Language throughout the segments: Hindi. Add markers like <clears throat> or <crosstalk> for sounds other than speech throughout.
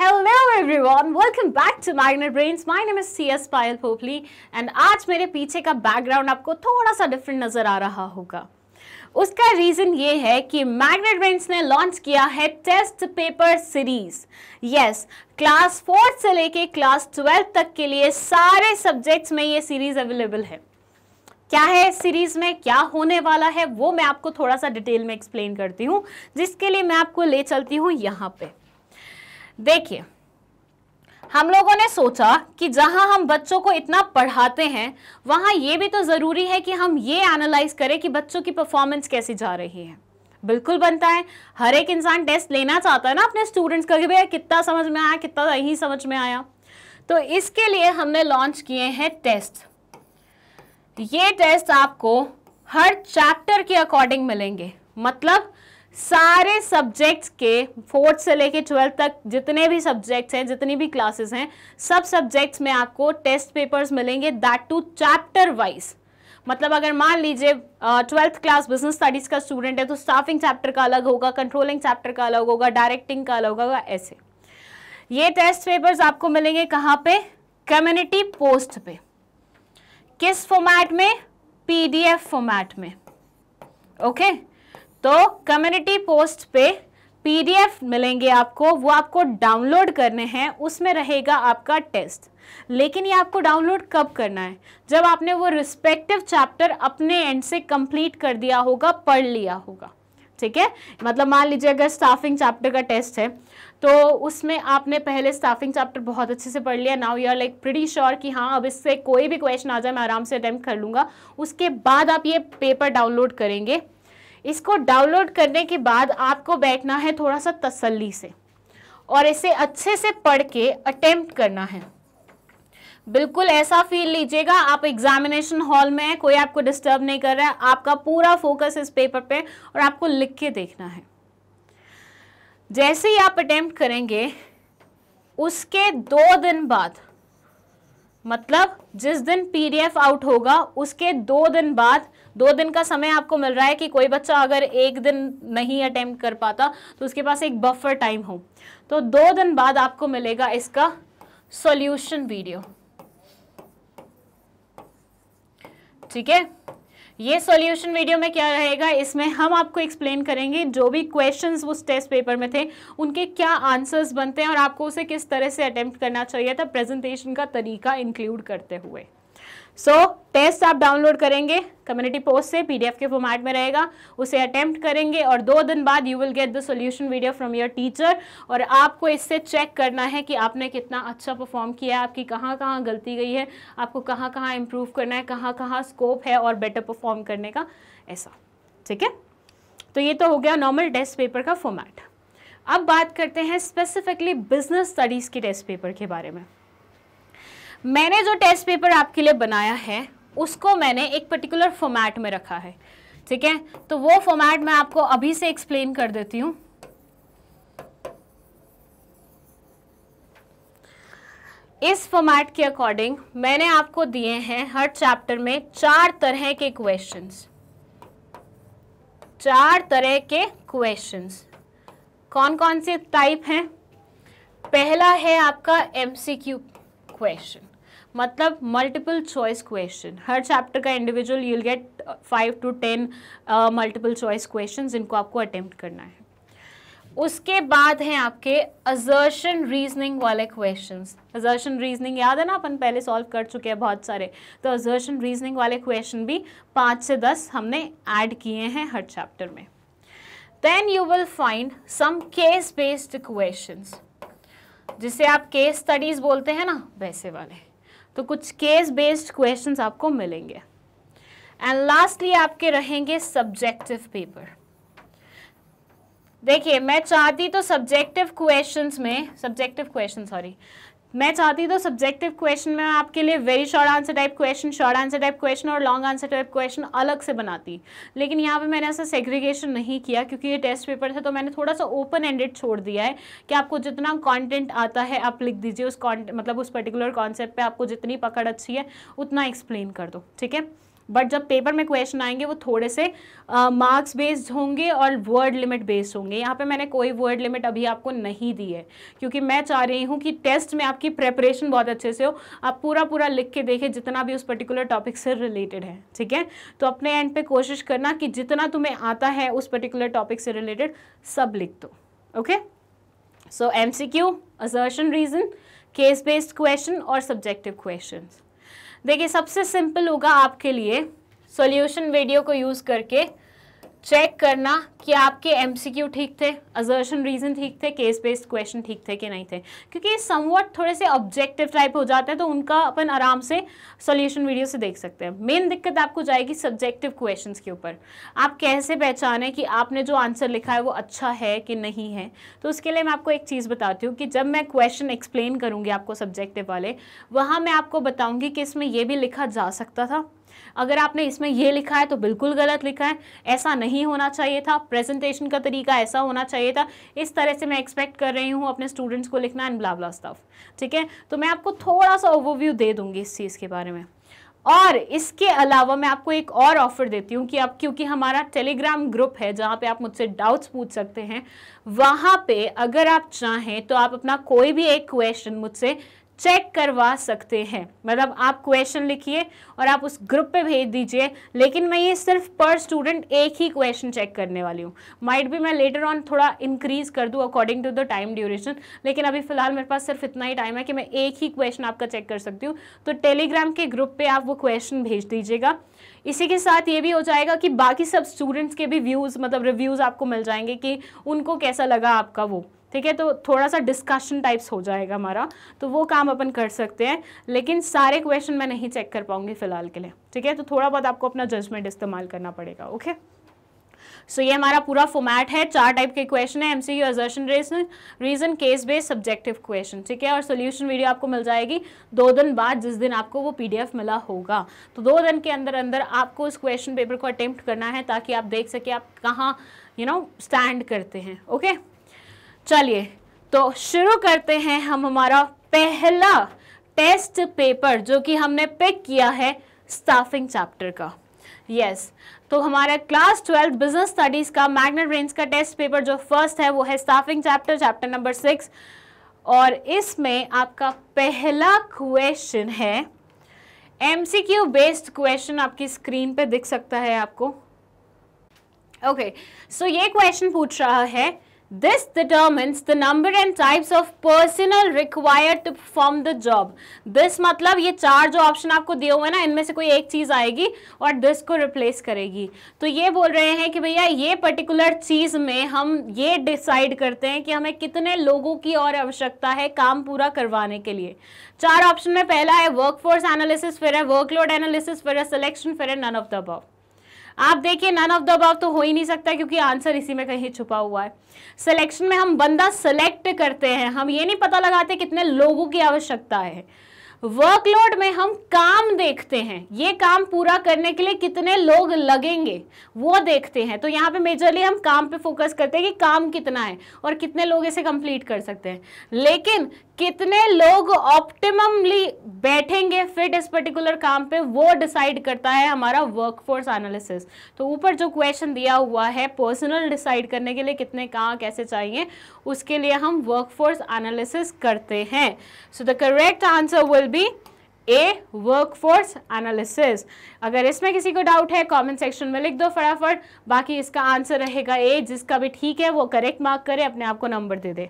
Hello everyone welcome back to Magnet Brains my name is C S Payal Popli and आज मेरे पीछे का बैकग्राउंड आपको थोड़ा सा डिफरेंट नज़र आ रहा होगा उसका रीज़न ये है कि मैग्नेट ब्रेन्स ने लॉन्च किया है test paper series yes class fourth से लेके क्लास ट्वेल्थ तक के लिए सारे सब्जेक्ट्स में ये सीरीज़ अवेलेबल है क्या है इस सीरीज में क्या होने वाला है वो मैं आपको थोड़ा सा डिटेल में एक्सप्लेन करती हूँ जिसके लिए मैं आपको ले चलती हूँ यहाँ पे देखिए हम लोगों ने सोचा कि जहां हम बच्चों को इतना पढ़ाते हैं वहां ये भी तो ज़रूरी है कि हम ये एनालाइज करें कि बच्चों की परफॉर्मेंस कैसी जा रही है बिल्कुल बनता है हर एक इंसान टेस्ट लेना चाहता है ना अपने स्टूडेंट्स का कि भैया कितना समझ में आया कितना नहीं समझ में आया तो इसके लिए हमने लॉन्च किए हैं टेस्ट ये टेस्ट आपको हर चैप्टर के अकॉर्डिंग मिलेंगे मतलब सारे सब्जेक्ट्स के फोर्थ से लेके ट्वेल्थ तक जितने भी सब्जेक्ट्स हैं जितनी भी क्लासेस हैं सब सब्जेक्ट्स में आपको टेस्ट पेपर्स मिलेंगे दैट टू चैप्टर वाइज मतलब अगर मान लीजिए ट्वेल्थ क्लास बिजनेस स्टडीज़ का स्टूडेंट है तो स्टाफिंग चैप्टर का अलग होगा कंट्रोलिंग चैप्टर का अलग होगा डायरेक्टिंग का अलग होगा ऐसे ये टेस्ट पेपर्स आपको मिलेंगे कहाँ पे कम्युनिटी पोस्ट पे किस फॉर्मेट में पीडीएफ फॉर्मेट में ओके okay? तो कम्युनिटी पोस्ट पे पीडीएफ मिलेंगे आपको वो आपको डाउनलोड करने हैं उसमें रहेगा आपका टेस्ट लेकिन ये आपको डाउनलोड कब करना है जब आपने वो रिस्पेक्टिव चैप्टर अपने एंड से कंप्लीट कर दिया होगा पढ़ लिया होगा ठीक है मतलब मान लीजिए अगर स्टाफिंग चैप्टर का टेस्ट है तो उसमें आपने पहले स्टाफिंग चैप्टर बहुत अच्छे से पढ़ लिया now you are like pretty sure कि हाँ अब इससे कोई भी क्वेश्चन आ जाए मैं आराम से अटैम्प्ट कर लूँगा उसके बाद आप ये पेपर डाउनलोड करेंगे इसको डाउनलोड करने के बाद आपको बैठना है थोड़ा सा तसल्ली से और इसे अच्छे से पढ़ के अटेम्प्ट करना है बिल्कुल ऐसा फील लीजिएगा आप एग्जामिनेशन हॉल में है कोई आपको डिस्टर्ब नहीं कर रहा है आपका पूरा फोकस इस पेपर पे और आपको लिख के देखना है जैसे ही आप अटेम्प्ट करेंगे उसके दो दिन बाद मतलब जिस दिन पीडीएफ आउट होगा उसके दो दिन बाद दो दिन का समय आपको मिल रहा है कि कोई बच्चा अगर एक दिन नहीं अटेम्प्ट कर पाता तो उसके पास एक बफर टाइम हो तो दो दिन बाद आपको मिलेगा इसका सॉल्यूशन वीडियो ठीक है ये सॉल्यूशन वीडियो में क्या रहेगा इसमें हम आपको एक्सप्लेन करेंगे जो भी क्वेश्चंस उस टेस्ट पेपर में थे उनके क्या आंसर्स बनते हैं और आपको उसे किस तरह से अटेम्प्ट करना चाहिए था प्रेजेंटेशन का तरीका इंक्लूड करते हुए सो so, टेस्ट आप डाउनलोड करेंगे कम्युनिटी पोस्ट से पीडीएफ के फॉर्मेट में रहेगा उसे अटेम्प्ट करेंगे और दो दिन बाद you will get the solution video from your teacher और आपको इससे चेक करना है कि आपने कितना अच्छा परफॉर्म किया है आपकी कहाँ कहाँ गलती गई है आपको कहाँ कहाँ इम्प्रूव करना है कहाँ कहाँ स्कोप है और बेटर परफॉर्म करने का ऐसा ठीक है तो ये तो हो गया नॉर्मल टेस्ट पेपर का फॉर्मेट अब बात करते हैं स्पेसिफिकली बिजनेस स्टडीज़ के टेस्ट पेपर के बारे में मैंने जो टेस्ट पेपर आपके लिए बनाया है उसको मैंने एक पर्टिकुलर फॉर्मेट में रखा है ठीक है तो वो फॉर्मेट मैं आपको अभी से एक्सप्लेन कर देती हूँ इस फॉर्मेट के अकॉर्डिंग मैंने आपको दिए हैं हर चैप्टर में चार तरह के क्वेश्चंस चार तरह के क्वेश्चंस कौन कौन से टाइप हैं पहला है आपका एमसीक्यू क्वेश्चन मतलब मल्टीपल चॉइस क्वेश्चन हर चैप्टर का individual you'll get five to ten multiple choice question जिनको आपको अटेम्प्ट करना है उसके बाद हैं आपके अजर्शन रीजनिंग वाले क्वेश्चंस अजर्शन रीजनिंग याद है ना अपन पहले सॉल्व कर चुके हैं बहुत सारे तो अजर्शन रीजनिंग वाले क्वेश्चन भी पाँच से दस हमने ऐड किए हैं हर चैप्टर में then you will find some case based questions जिसे आप केस स्टडीज बोलते हैं ना वैसे वाले तो कुछ केस बेस्ड क्वेश्चन आपको मिलेंगे एंड लास्टली आपके रहेंगे सब्जेक्टिव पेपर देखिए मैं चाहती तो सब्जेक्टिव क्वेश्चंस में सब्जेक्टिव क्वेश्चन सॉरी मैं चाहती तो सब्जेक्टिव क्वेश्चन में आपके लिए very short answer type question short answer type question और लॉन्ग आंसर टाइप क्वेश्चन अलग से बनाती लेकिन यहाँ पे मैंने ऐसा सेग्रीगेशन नहीं किया क्योंकि ये टेस्ट पेपर था तो मैंने थोड़ा सा ओपन एंडेड छोड़ दिया है कि आपको जितना कॉन्टेंट आता है आप लिख दीजिए उस मतलब उस पर्टिकुलर कॉन्सेप्ट आपको जितनी पकड़ अच्छी है उतना एक्सप्लेन कर दो ठीक है बट जब पेपर में क्वेश्चन आएंगे वो थोड़े से मार्क्स बेस्ड होंगे और वर्ड लिमिट बेस्ड होंगे यहाँ पे मैंने कोई वर्ड लिमिट अभी आपको नहीं दी है क्योंकि मैं चाह रही हूँ कि टेस्ट में आपकी प्रेपरेशन बहुत अच्छे से हो आप पूरा पूरा लिख के देखें जितना भी उस पर्टिकुलर टॉपिक से रिलेटेड है ठीक है तो अपने एंड पे कोशिश करना कि जितना तुम्हें आता है उस पर्टिकुलर टॉपिक से रिलेटेड सब लिख दो okay so M C Q assertion reason case based question और सब्जेक्टिव क्वेश्चन देखिए सबसे सिंपल होगा आपके लिए सॉल्यूशन वीडियो को यूज़ करके चेक करना कि आपके एमसीक्यू ठीक थे अजर्शन रीजन ठीक थे केस बेस्ड क्वेश्चन ठीक थे कि नहीं थे क्योंकि ये समवट थोड़े से ऑब्जेक्टिव टाइप हो जाते हैं तो उनका अपन आराम से सॉल्यूशन वीडियो से देख सकते हैं मेन दिक्कत आपको जाएगी सब्जेक्टिव क्वेश्चन के ऊपर आप कैसे पहचाने कि आपने जो आंसर लिखा है वो अच्छा है कि नहीं है तो उसके लिए मैं आपको एक चीज़ बताती हूँ कि जब मैं क्वेश्चन एक्सप्लेन करूँगी आपको सब्जेक्टिव वाले वहाँ मैं आपको बताऊँगी कि इसमें यह भी लिखा जा सकता था अगर आपने इसमें यह लिखा है तो बिल्कुल गलत लिखा है ऐसा नहीं होना चाहिए था प्रेजेंटेशन का तरीका ऐसा होना चाहिए था इस तरह से मैं एक्सपेक्ट कर रही हूँ अपने स्टूडेंट्स को लिखना एंड ब्लाबला स्टफ ठीक है तो मैं आपको थोड़ा सा ओवरव्यू दे दूंगी इस चीज़ के बारे में और इसके अलावा मैं आपको एक और ऑफर देती हूँ कि आप क्योंकि हमारा टेलीग्राम ग्रुप है जहाँ पे आप मुझसे डाउट्स पूछ सकते हैं वहाँ पे अगर आप चाहें तो आप अपना कोई भी एक क्वेश्चन मुझसे चेक करवा सकते हैं मतलब आप क्वेश्चन लिखिए और आप उस ग्रुप पे भेज दीजिए लेकिन मैं ये सिर्फ पर स्टूडेंट एक ही क्वेश्चन चेक करने वाली हूँ माइट भी मैं लेटर ऑन थोड़ा इंक्रीज कर दूँ according to the time duration लेकिन अभी फिलहाल मेरे पास सिर्फ इतना ही टाइम है कि मैं एक ही क्वेश्चन आपका चेक कर सकती हूँ तो टेलीग्राम के ग्रुप पर आप वो क्वेश्चन भेज दीजिएगा इसी के साथ ये भी हो जाएगा कि बाकी सब स्टूडेंट्स के भी व्यूज़ मतलब रिव्यूज़ आपको मिल जाएंगे कि उनको कैसा लगा आपका वो ठीक है तो थोड़ा सा डिस्कशन टाइप्स हो जाएगा हमारा तो वो काम अपन कर सकते हैं लेकिन सारे क्वेश्चन मैं नहीं चेक कर पाऊंगी फिलहाल के लिए ठीक है तो थोड़ा बहुत आपको अपना जजमेंट इस्तेमाल करना पड़ेगा ओके सो so, ये हमारा पूरा फॉर्मेट है चार टाइप के क्वेश्चन है MCQ assertion reason reason case based subjective question ठीक है और सोल्यूशन वीडियो आपको मिल जाएगी दो दिन बाद जिस दिन आपको वो पीडीएफ मिला होगा तो दो दिन के अंदर अंदर आपको उस क्वेश्चन पेपर को अटेम्प्ट करना है ताकि आप देख सके आप कहाँ यू नो स्टैंड करते हैं ओके okay? चलिए तो शुरू करते हैं हम हमारा पहला टेस्ट पेपर जो कि हमने पिक किया है स्टाफिंग चैप्टर का यस yes. तो हमारा क्लास ट्वेल्थ बिजनेस स्टडीज़ का मैग्नेट रेंज का टेस्ट पेपर जो फर्स्ट है वो है staffing chapter chapter number six और इसमें आपका पहला क्वेश्चन है एमसीक्यू बेस्ड क्वेश्चन आपकी स्क्रीन पे दिख सकता है आपको ओके okay, सो so ये क्वेश्चन पूछ रहा है This determines the number and types of personnel required to perform the job. This मतलब ये चार जो ऑप्शन आपको दिए हुए ना इनमें से कोई एक चीज़ आएगी और दिस को रिप्लेस करेगी तो ये बोल रहे हैं कि भैया ये पर्टिकुलर चीज़ में हम ये डिसाइड करते हैं कि हमें कितने लोगों की और आवश्यकता है काम पूरा करवाने के लिए चार ऑप्शन में पहला है वर्क फोर्स एनालिसिस फिर है वर्कलोड एनालिसिस फिर है सिलेक्शन फिर है नन ऑफ द अबव आप देखिए नन ऑफ द अबाव तो हो ही नहीं सकता क्योंकि आंसर इसी में कहीं छुपा हुआ है सिलेक्शन में हम बंदा सेलेक्ट करते हैं हम ये नहीं पता लगाते कितने लोगों की आवश्यकता है वर्कलोड में हम काम देखते हैं ये काम पूरा करने के लिए कितने लोग लगेंगे वो देखते हैं तो यहाँ पे मेजरली हम काम पे फोकस करते हैं कि काम कितना है और कितने लोग इसे कंप्लीट कर सकते हैं लेकिन कितने लोग ऑप्टिममली बैठेंगे फिट इस पर्टिकुलर काम पे वो डिसाइड करता है हमारा वर्कफोर्स एनालिसिस तो ऊपर जो क्वेश्चन दिया हुआ है पर्सनल डिसाइड करने के लिए कितने कहाँ कैसे चाहिए उसके लिए हम वर्कफोर्स एनालिसिस करते हैं so the correct answer will be A workforce analysis अगर इसमें किसी को डाउट है कमेंट सेक्शन में लिख दो फटाफट बाकी इसका आंसर रहेगा ए जिसका भी ठीक है वो करेक्ट मार्क करे अपने आप को नंबर दे दे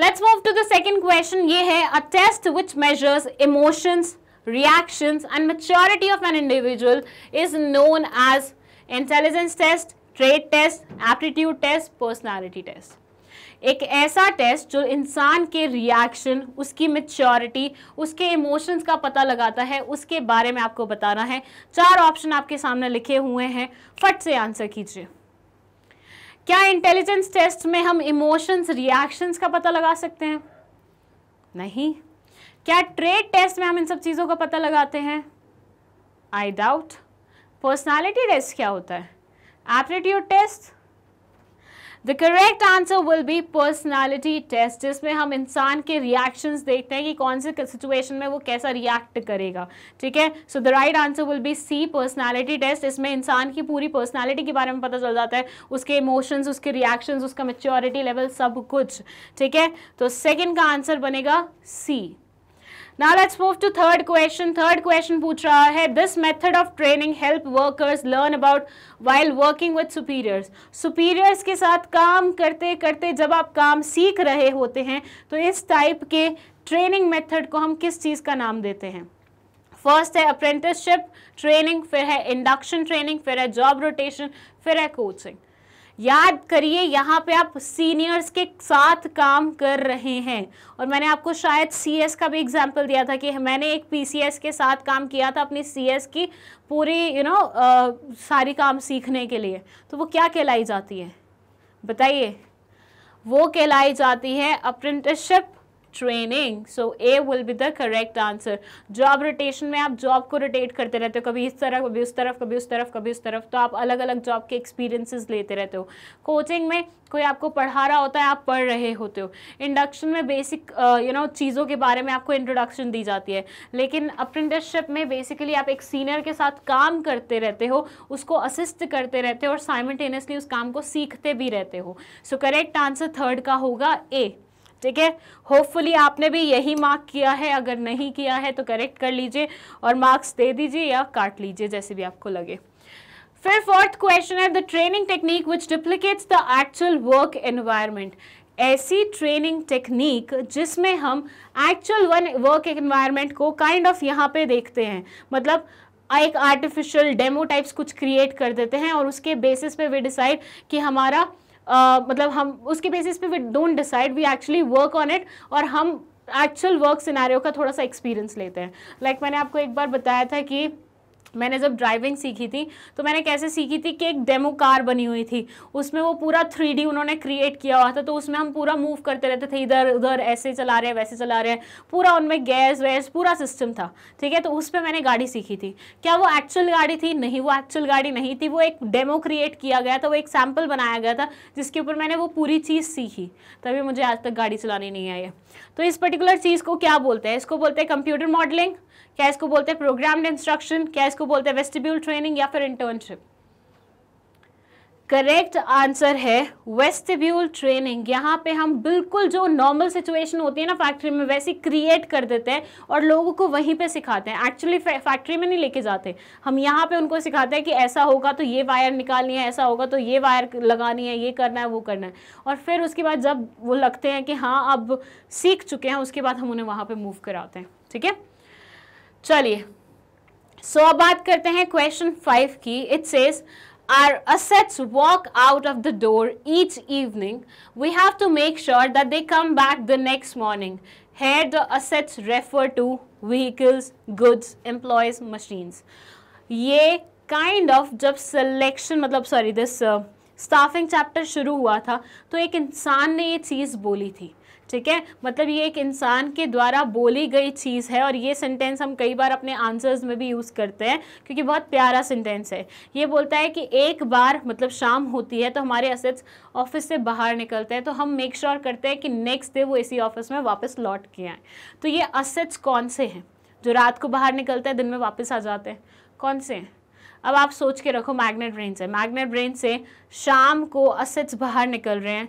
let's move to the second question ये है a test which measures emotions reactions and maturity of an individual is known as intelligence test, trait test, aptitude test, personality test. एक ऐसा टेस्ट जो इंसान के रिएक्शन उसकी मेच्योरिटी उसके इमोशंस का पता लगाता है उसके बारे में आपको बताना है चार ऑप्शन आपके सामने लिखे हुए हैं फट से आंसर कीजिए क्या इंटेलिजेंस टेस्ट में हम इमोशंस रिएक्शंस का पता लगा सकते हैं नहीं क्या ट्रेड टेस्ट में हम इन सब चीज़ों का पता लगाते हैं आई डाउट पर्सनालिटी टेस्ट क्या होता है aptitude test the correct answer will be personality test जिसमें हम इंसान के रिएक्शंस देखते हैं कि कौन से सिचुएशन में वो कैसा रिएक्ट करेगा ठीक है so the right answer will be C personality test इसमें इंसान की पूरी पर्सनैलिटी के बारे में पता चल जाता है उसके इमोशंस उसके रिएक्शंस उसका मेच्योरिटी लेवल सब कुछ ठीक है तो सेकेंड का आंसर बनेगा सी Now let's move to third question. Third question पूछ रहा है this method of training help workers learn about while working with superiors. Superiors के साथ काम करते करते जब आप काम सीख रहे होते हैं तो इस type के training method को हम किस चीज़ का नाम देते हैं फर्स्ट है अप्रेंटिसशिप ट्रेनिंग फिर है इंडक्शन ट्रेनिंग फिर है जॉब रोटेशन फिर है कोचिंग याद करिए यहाँ पे आप सीनियर्स के साथ काम कर रहे हैं और मैंने आपको शायद सीएस का भी एग्जांपल दिया था कि मैंने एक पीसीएस के साथ काम किया था अपनी सीएस की पूरी यू you नो know, सारी काम सीखने के लिए तो वो क्या कहलाई जाती है बताइए वो कहलाई जाती है apprenticeship training so A will be the correct answer job rotation में आप जॉब को रोटेट करते रहते हो कभी इस तरफ कभी उस तरफ कभी उस तरफ कभी उस तरफ तो आप अलग अलग जॉब के एक्सपीरियंसेस लेते रहते हो कोचिंग में कोई आपको पढ़ा रहा होता है आप पढ़ रहे होते हो इंडक्शन में बेसिक यू नो चीज़ों के बारे में आपको इंट्रोडक्शन दी जाती है लेकिन अप्रेंटिसशिप में बेसिकली आप एक सीनियर के साथ काम करते रहते हो उसको असिस्ट करते रहते हो और साइमल्टेनियसली उस काम को सीखते भी रहते हो सो करेक्ट आंसर थर्ड का होगा ए ठीक है होपफुली आपने भी यही मार्क किया है अगर नहीं किया है तो करेक्ट कर लीजिए और मार्क्स दे दीजिए या काट लीजिए जैसे भी आपको लगे फिर फोर्थ क्वेश्चन है the training technique which duplicates the actual work environment ऐसी ट्रेनिंग टेक्निक जिसमें हम एक्चुअल वन वर्क एनवायरमेंट को काइंड ऑफ यहाँ पे देखते हैं मतलब एक आर्टिफिशियल डेमो टाइप्स कुछ क्रिएट कर देते हैं और उसके बेसिस पे वे डिसाइड कि हमारा मतलब हम उसके बेसिस पे we don't decide we actually work on it और हम एक्चुअल वर्क सिनारियों का थोड़ा सा एक्सपीरियंस लेते हैं लाइक like मैंने आपको एक बार बताया था कि मैंने जब ड्राइविंग सीखी थी तो मैंने कैसे सीखी थी कि एक डेमो कार बनी हुई थी उसमें वो पूरा थ्री उन्होंने क्रिएट किया हुआ था तो उसमें हम पूरा मूव करते रहते थे इधर उधर ऐसे चला रहे हैं वैसे चला रहे हैं पूरा उनमें गैस वैस पूरा सिस्टम था ठीक है तो उस पर मैंने गाड़ी सीखी थी क्या वो एक्चुअल गाड़ी थी नहीं वो एक्चुअल गाड़ी नहीं थी वो एक डेमो क्रिएट किया गया था वो एक सैम्पल बनाया गया था जिसके ऊपर मैंने वो पूरी चीज़ सीखी तभी मुझे आज तक गाड़ी चलानी नहीं आई है तो इस पर्टिकुलर चीज़ को क्या बोलते हैं इसको बोलते हैं कंप्यूटर मॉडलिंग क्या इसको बोलते हैं प्रोग्राम इंस्ट्रक्शन क्या इसको बोलते हैं वेस्टिब्यूल ट्रेनिंग या फिर इंटर्नशिप करेक्ट आंसर है वेस्टिब्यूल ट्रेनिंग यहाँ पे हम बिल्कुल जो नॉर्मल सिचुएशन होती है ना फैक्ट्री में वैसी क्रिएट कर देते हैं और लोगों को वहीं पे सिखाते हैं एक्चुअली फैक्ट्री में नहीं लेके जाते हम यहाँ पे उनको सिखाते हैं कि ऐसा होगा तो ये वायर निकालनी है ऐसा होगा तो ये वायर लगानी है ये करना है वो करना है और फिर उसके बाद जब वो लगते हैं कि हाँ अब सीख चुके हैं उसके बाद हम उन्हें वहाँ पर मूव कराते हैं ठीक है चलिए सो so, अब बात करते हैं क्वेश्चन फाइव की it says our assets walk out of the door each evening, we have to make sure that they come back the next morning. Here the assets refer to vehicles, goods, employees, machines. ये kind of जब selection मतलब sorry this uh, staffing chapter शुरू हुआ था तो एक इंसान ने ये चीज़ बोली थी ठीक है मतलब ये एक इंसान के द्वारा बोली गई चीज़ है और ये सेंटेंस हम कई बार अपने आंसर्स में भी यूज़ करते हैं क्योंकि बहुत प्यारा सेंटेंस है ये बोलता है कि एक बार मतलब शाम होती है तो हमारे असेट्स ऑफिस से बाहर निकलते हैं तो हम मेक श्योर sure करते हैं कि नेक्स्ट डे वो इसी ऑफिस में वापस लौट के आएँ तो ये असेट्स कौन से हैं जो रात को बाहर निकलते हैं दिन में वापस आ जाते हैं कौन से हैं अब आप सोच के रखो मैग्नेट ब्रेन से मैग्नेट ब्रेन से शाम को असेट्स बाहर निकल रहे हैं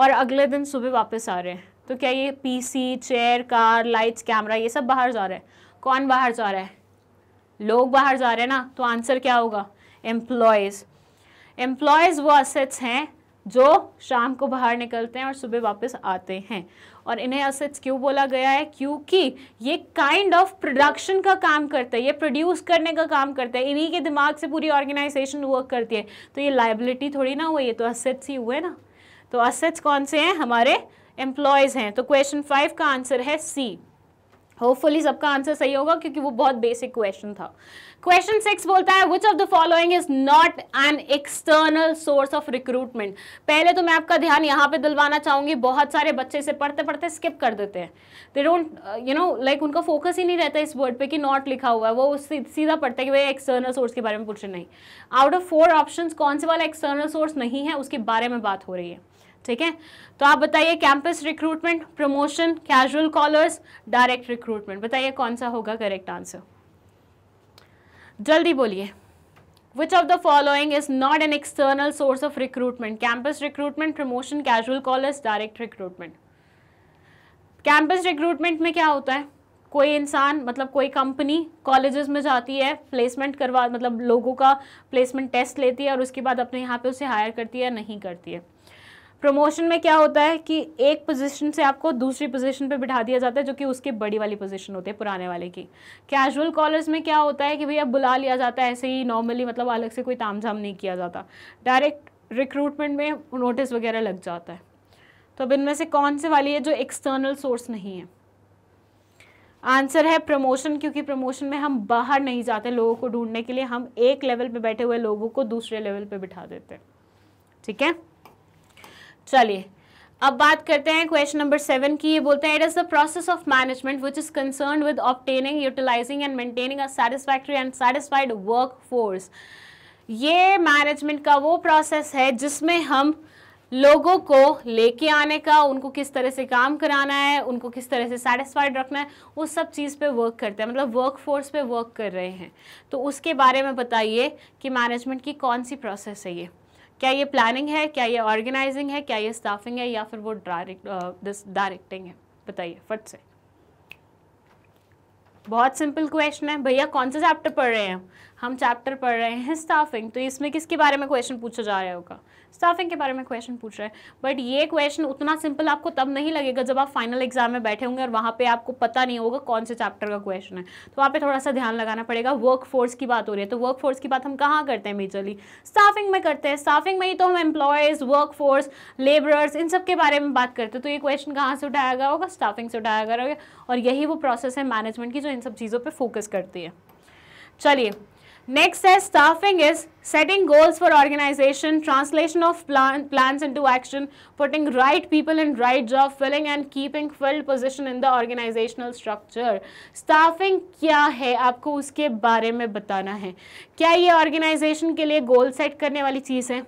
और अगले दिन सुबह वापस आ रहे हैं तो क्या ये PC chair car lights camera ये सब बाहर जा रहा है कौन बाहर जा रहा है लोग बाहर जा रहे हैं ना तो आंसर क्या होगा एम्प्लॉयज़ एम्प्लॉयज़ वो असेट्स हैं जो शाम को बाहर निकलते हैं और सुबह वापस आते हैं और इन्हें असेट्स क्यों बोला गया है क्योंकि ये काइंड ऑफ प्रोडक्शन का काम करते हैं ये प्रोड्यूस करने का काम करते हैं इन्हीं के दिमाग से पूरी ऑर्गेनाइजेशन वर्क करती है तो ये लाइबिलिटी थोड़ी ना हुई ये तो असेट्स ही हुए ना तो असेट्स कौन से हैं हमारे एम्प्लॉयज़ हैं तो क्वेश्चन फाइव का आंसर है सी होपफुली सबका आंसर सही होगा क्योंकि वो बहुत बेसिक क्वेश्चन था क्वेश्चन सिक्स बोलता है which of the following is not an external source of recruitment पहले तो मैं आपका ध्यान यहाँ पे दिलवाना चाहूंगी बहुत सारे बच्चे इसे पढ़ते पढ़ते स्किप कर देते हैं they don't you know like उनका फोकस ही नहीं रहता इस वर्ड पे कि नॉट लिखा हुआ है वो सीधा पढ़ते हैं कि भाई एक्सटर्नल सोर्स के बारे में पूछ रहे नहीं आउट ऑफ फोर ऑप्शन कौन से वाला एक्सटर्नल सोर्स नहीं है उसके बारे में बात हो रही है ठीक है तो आप बताइए campus recruitment promotion casual callers direct recruitment बताइए कौन सा होगा करेक्ट आंसर जल्दी बोलिए which of the following is not an external source of recruitment campus recruitment promotion casual callers direct recruitment campus recruitment में क्या होता है कोई इंसान मतलब कोई कंपनी कॉलेजेस में जाती है प्लेसमेंट करवा मतलब लोगों का प्लेसमेंट टेस्ट लेती है और उसके बाद अपने यहाँ पे उसे हायर करती है या नहीं करती है प्रमोशन में क्या होता है कि एक पोजीशन से आपको दूसरी पोजीशन पे बिठा दिया जाता है जो कि उसकी बड़ी वाली पोजीशन होती है पुराने वाले की कैजुअल कॉलर्स में क्या होता है कि भैया बुला लिया जाता है ऐसे ही नॉर्मली मतलब अलग से कोई तामझाम नहीं किया जाता डायरेक्ट रिक्रूटमेंट में नोटिस वगैरह लग जाता है तो अब इनमें से कौन से वाली है जो एक्सटर्नल सोर्स नहीं है आंसर है प्रमोशन क्योंकि प्रमोशन में हम बाहर नहीं जाते लोगों को ढूंढने के लिए हम एक लेवल पे बैठे हुए लोगों को दूसरे लेवल पे बिठा देते हैं ठीक है चलिए अब बात करते हैं क्वेश्चन नंबर सेवन की ये बोलते हैं it is the process of management which is concern with obtaining utilising and maintaining a satisfactory and satisfied work force ये मैनेजमेंट का वो प्रोसेस है जिसमें हम लोगों को लेके आने का उनको किस तरह से काम कराना है उनको किस तरह से सेटिस्फाइड रखना है उस सब चीज़ पे वर्क करते हैं मतलब वर्क फोर्स पे वर्क कर रहे हैं तो उसके बारे में बताइए कि मैनेजमेंट की कौन सी प्रोसेस है ये क्या ये प्लानिंग है क्या ये ऑर्गेनाइजिंग है क्या ये स्टाफिंग है या फिर वो डायरेक्ट डायरेक्टिंग uh, है बताइए फट से बहुत सिंपल क्वेश्चन है भैया कौन सा चैप्टर पढ़ रहे हैं हम चैप्टर पढ़ रहे हैं स्टाफिंग तो इसमें किसके बारे में क्वेश्चन पूछा जा रहा होगा स्टाफिंग के बारे में क्वेश्चन पूछ रहे हैं बट ये क्वेश्चन उतना सिंपल आपको तब नहीं लगेगा जब आप फाइनल एग्जाम में बैठे होंगे और वहाँ पे आपको पता नहीं होगा कौन से चैप्टर का क्वेश्चन है तो वहाँ पे थोड़ा सा ध्यान लगाना पड़ेगा वर्क फोर्स की बात हो रही है तो वर्क फोर्स की बात हम कहाँ करते हैं मेजरली स्टाफिंग में करते हैं स्टाफिंग में ही तो हम एम्प्लॉयज़ वर्क फोर्स लेबरर्स इन सब के बारे में बात करते हैं तो ये क्वेश्चन कहाँ से उठाया गया होगा स्टाफिंग से उठाया गया होगा और यही वो प्रोसेस है मैनेजमेंट की जो इन सब चीज़ों पर फोकस करती है चलिए Next says staffing is setting goals for organization, translation of plan, plans into action, putting right people in right job, filling and keeping filled position in the organizational structure. Staffing क्या है आपको उसके बारे में बताना है क्या ये organization के लिए goal set करने वाली चीज़ है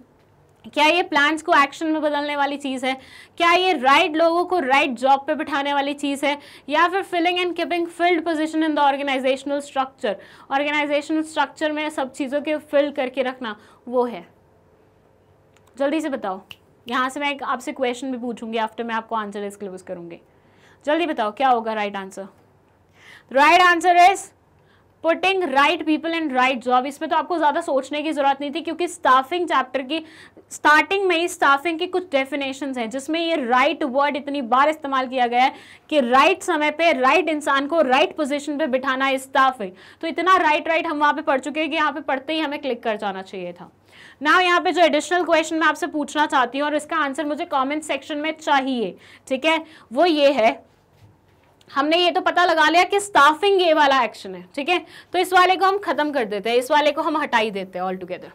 क्या ये प्लान्स को एक्शन में बदलने वाली चीज़ है क्या ये राइट right लोगों को राइट right जॉब पे बिठाने वाली चीज़ है या फिर filling and keeping filled position in the organisational structure organisational structure में सब चीज़ों के फिल करके रखना वो है जल्दी से बताओ यहाँ से मैं आपसे क्वेश्चन भी पूछूंगी आफ्टर मैं आपको आंसर डिस्क्लोज करूँगी जल्दी बताओ क्या होगा right answer right answer is putting right people and right job इसमें तो आपको ज़्यादा सोचने की ज़रूरत नहीं थी क्योंकि स्टाफिंग चैप्टर की स्टार्टिंग में ही स्टाफिंग की कुछ डेफिनेशन हैं जिसमें ये राइट right वर्ड इतनी बार इस्तेमाल किया गया है कि राइट right समय पे राइट right इंसान को राइट right पोजीशन पे बिठाना है स्टाफिंग तो इतना राइट right, राइट right हम वहाँ पे पढ़ चुके हैं कि यहाँ पे पढ़ते ही हमें क्लिक कर जाना चाहिए था ना यहाँ पे जो एडिशनल क्वेश्चन मैं आपसे पूछना चाहती हूँ और इसका आंसर मुझे कॉमेंट सेक्शन में चाहिए ठीक है वो ये है हमने ये तो पता लगा लिया कि स्टाफिंग ये वाला एक्शन है ठीक है तो इस वाले को हम खत्म कर देते हैं इस वाले को हम हटाई देते हैं ऑल टुगेदर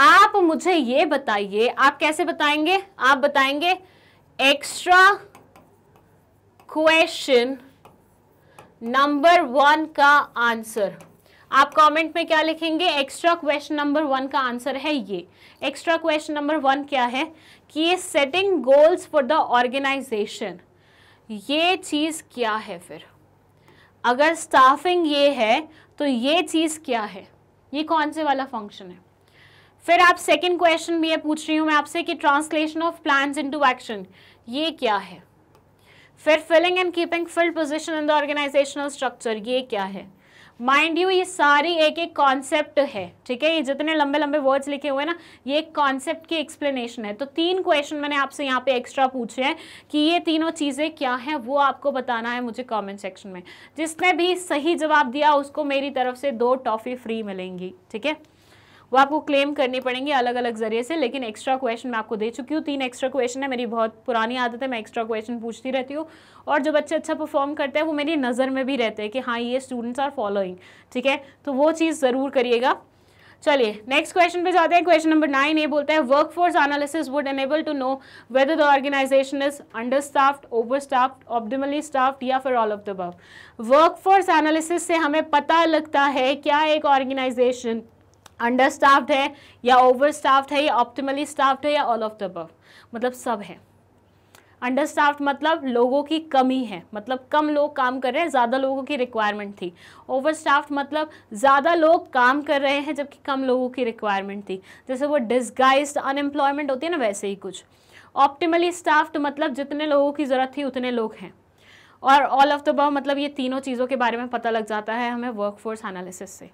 आप मुझे ये बताइए आप कैसे बताएंगे आप बताएंगे एक्स्ट्रा क्वेश्चन नंबर वन का आंसर आप कमेंट में क्या लिखेंगे एक्स्ट्रा क्वेश्चन नंबर वन का आंसर है ये एक्स्ट्रा क्वेश्चन नंबर वन क्या है कि ये setting goals for the organisation ये चीज़ क्या है फिर अगर स्टाफिंग ये है तो ये चीज़ क्या है ये कौन से वाला फंक्शन है फिर आप सेकंड क्वेश्चन भी ये पूछ रही हूँ मैं आपसे कि translation of plans into action ये क्या है फिर filling and keeping filled position in the organisational structure ये क्या है माइंड यू ये सारी एक एक कॉन्सेप्ट है ठीक है ये जितने लंबे लंबे वर्ड्स लिखे हुए हैं ना ये एक कॉन्सेप्ट की एक्सप्लेनेशन है तो तीन क्वेश्चन मैंने आपसे यहाँ पे एक्स्ट्रा पूछे हैं कि ये तीनों चीज़ें क्या हैं वो आपको बताना है मुझे कमेंट सेक्शन में जिसने भी सही जवाब दिया उसको मेरी तरफ से दो टॉफ़ी फ्री मिलेंगी ठीक है वो आपको क्लेम करनी पड़ेंगी अलग अलग जरिए से लेकिन एक्स्ट्रा क्वेश्चन मैं आपको दे चुकी हूँ तीन एक्स्ट्रा क्वेश्चन है मेरी बहुत पुरानी आदत है मैं एक्स्ट्रा क्वेश्चन पूछती रहती हूँ और जो बच्चे अच्छा परफॉर्म करते हैं वो मेरी नज़र में भी रहते हैं कि हाँ ये स्टूडेंट्स आर फॉलोइंग ठीक है तो वो चीज़ ज़रूर करिएगा चलिए नेक्स्ट क्वेश्चन पे जाते हैं क्वेश्चन नंबर नाइन ये बोलता है work force analysis would enable to know whether the organisation is under staffed over staffed optimally staffed या फिर all of the above work force analysis से हमें पता लगता है क्या एक ऑर्गेनाइजेशन अंडर स्टाफ्ड है या ओवर स्टाफ्ड है या ऑप्टिमली स्टाफ्ड है या ऑल ऑफ द अबव मतलब सब है अंडर स्टाफ्ड मतलब लोगों की कमी है मतलब कम लोग काम कर रहे हैं ज़्यादा लोगों की रिक्वायरमेंट थी ओवर स्टाफ्ड मतलब ज़्यादा लोग काम कर रहे हैं जबकि कम लोगों की रिक्वायरमेंट थी जैसे वो डिस्गाइज अनएम्प्लॉयमेंट होती है ना वैसे ही कुछ ऑप्टिमली स्टाफ्ड मतलब जितने लोगों की ज़रूरत थी उतने लोग हैं और ऑल ऑफ द बव मतलब ये तीनों चीज़ों के बारे में पता लग जाता है हमें वर्कफोर्स एनालिसिस से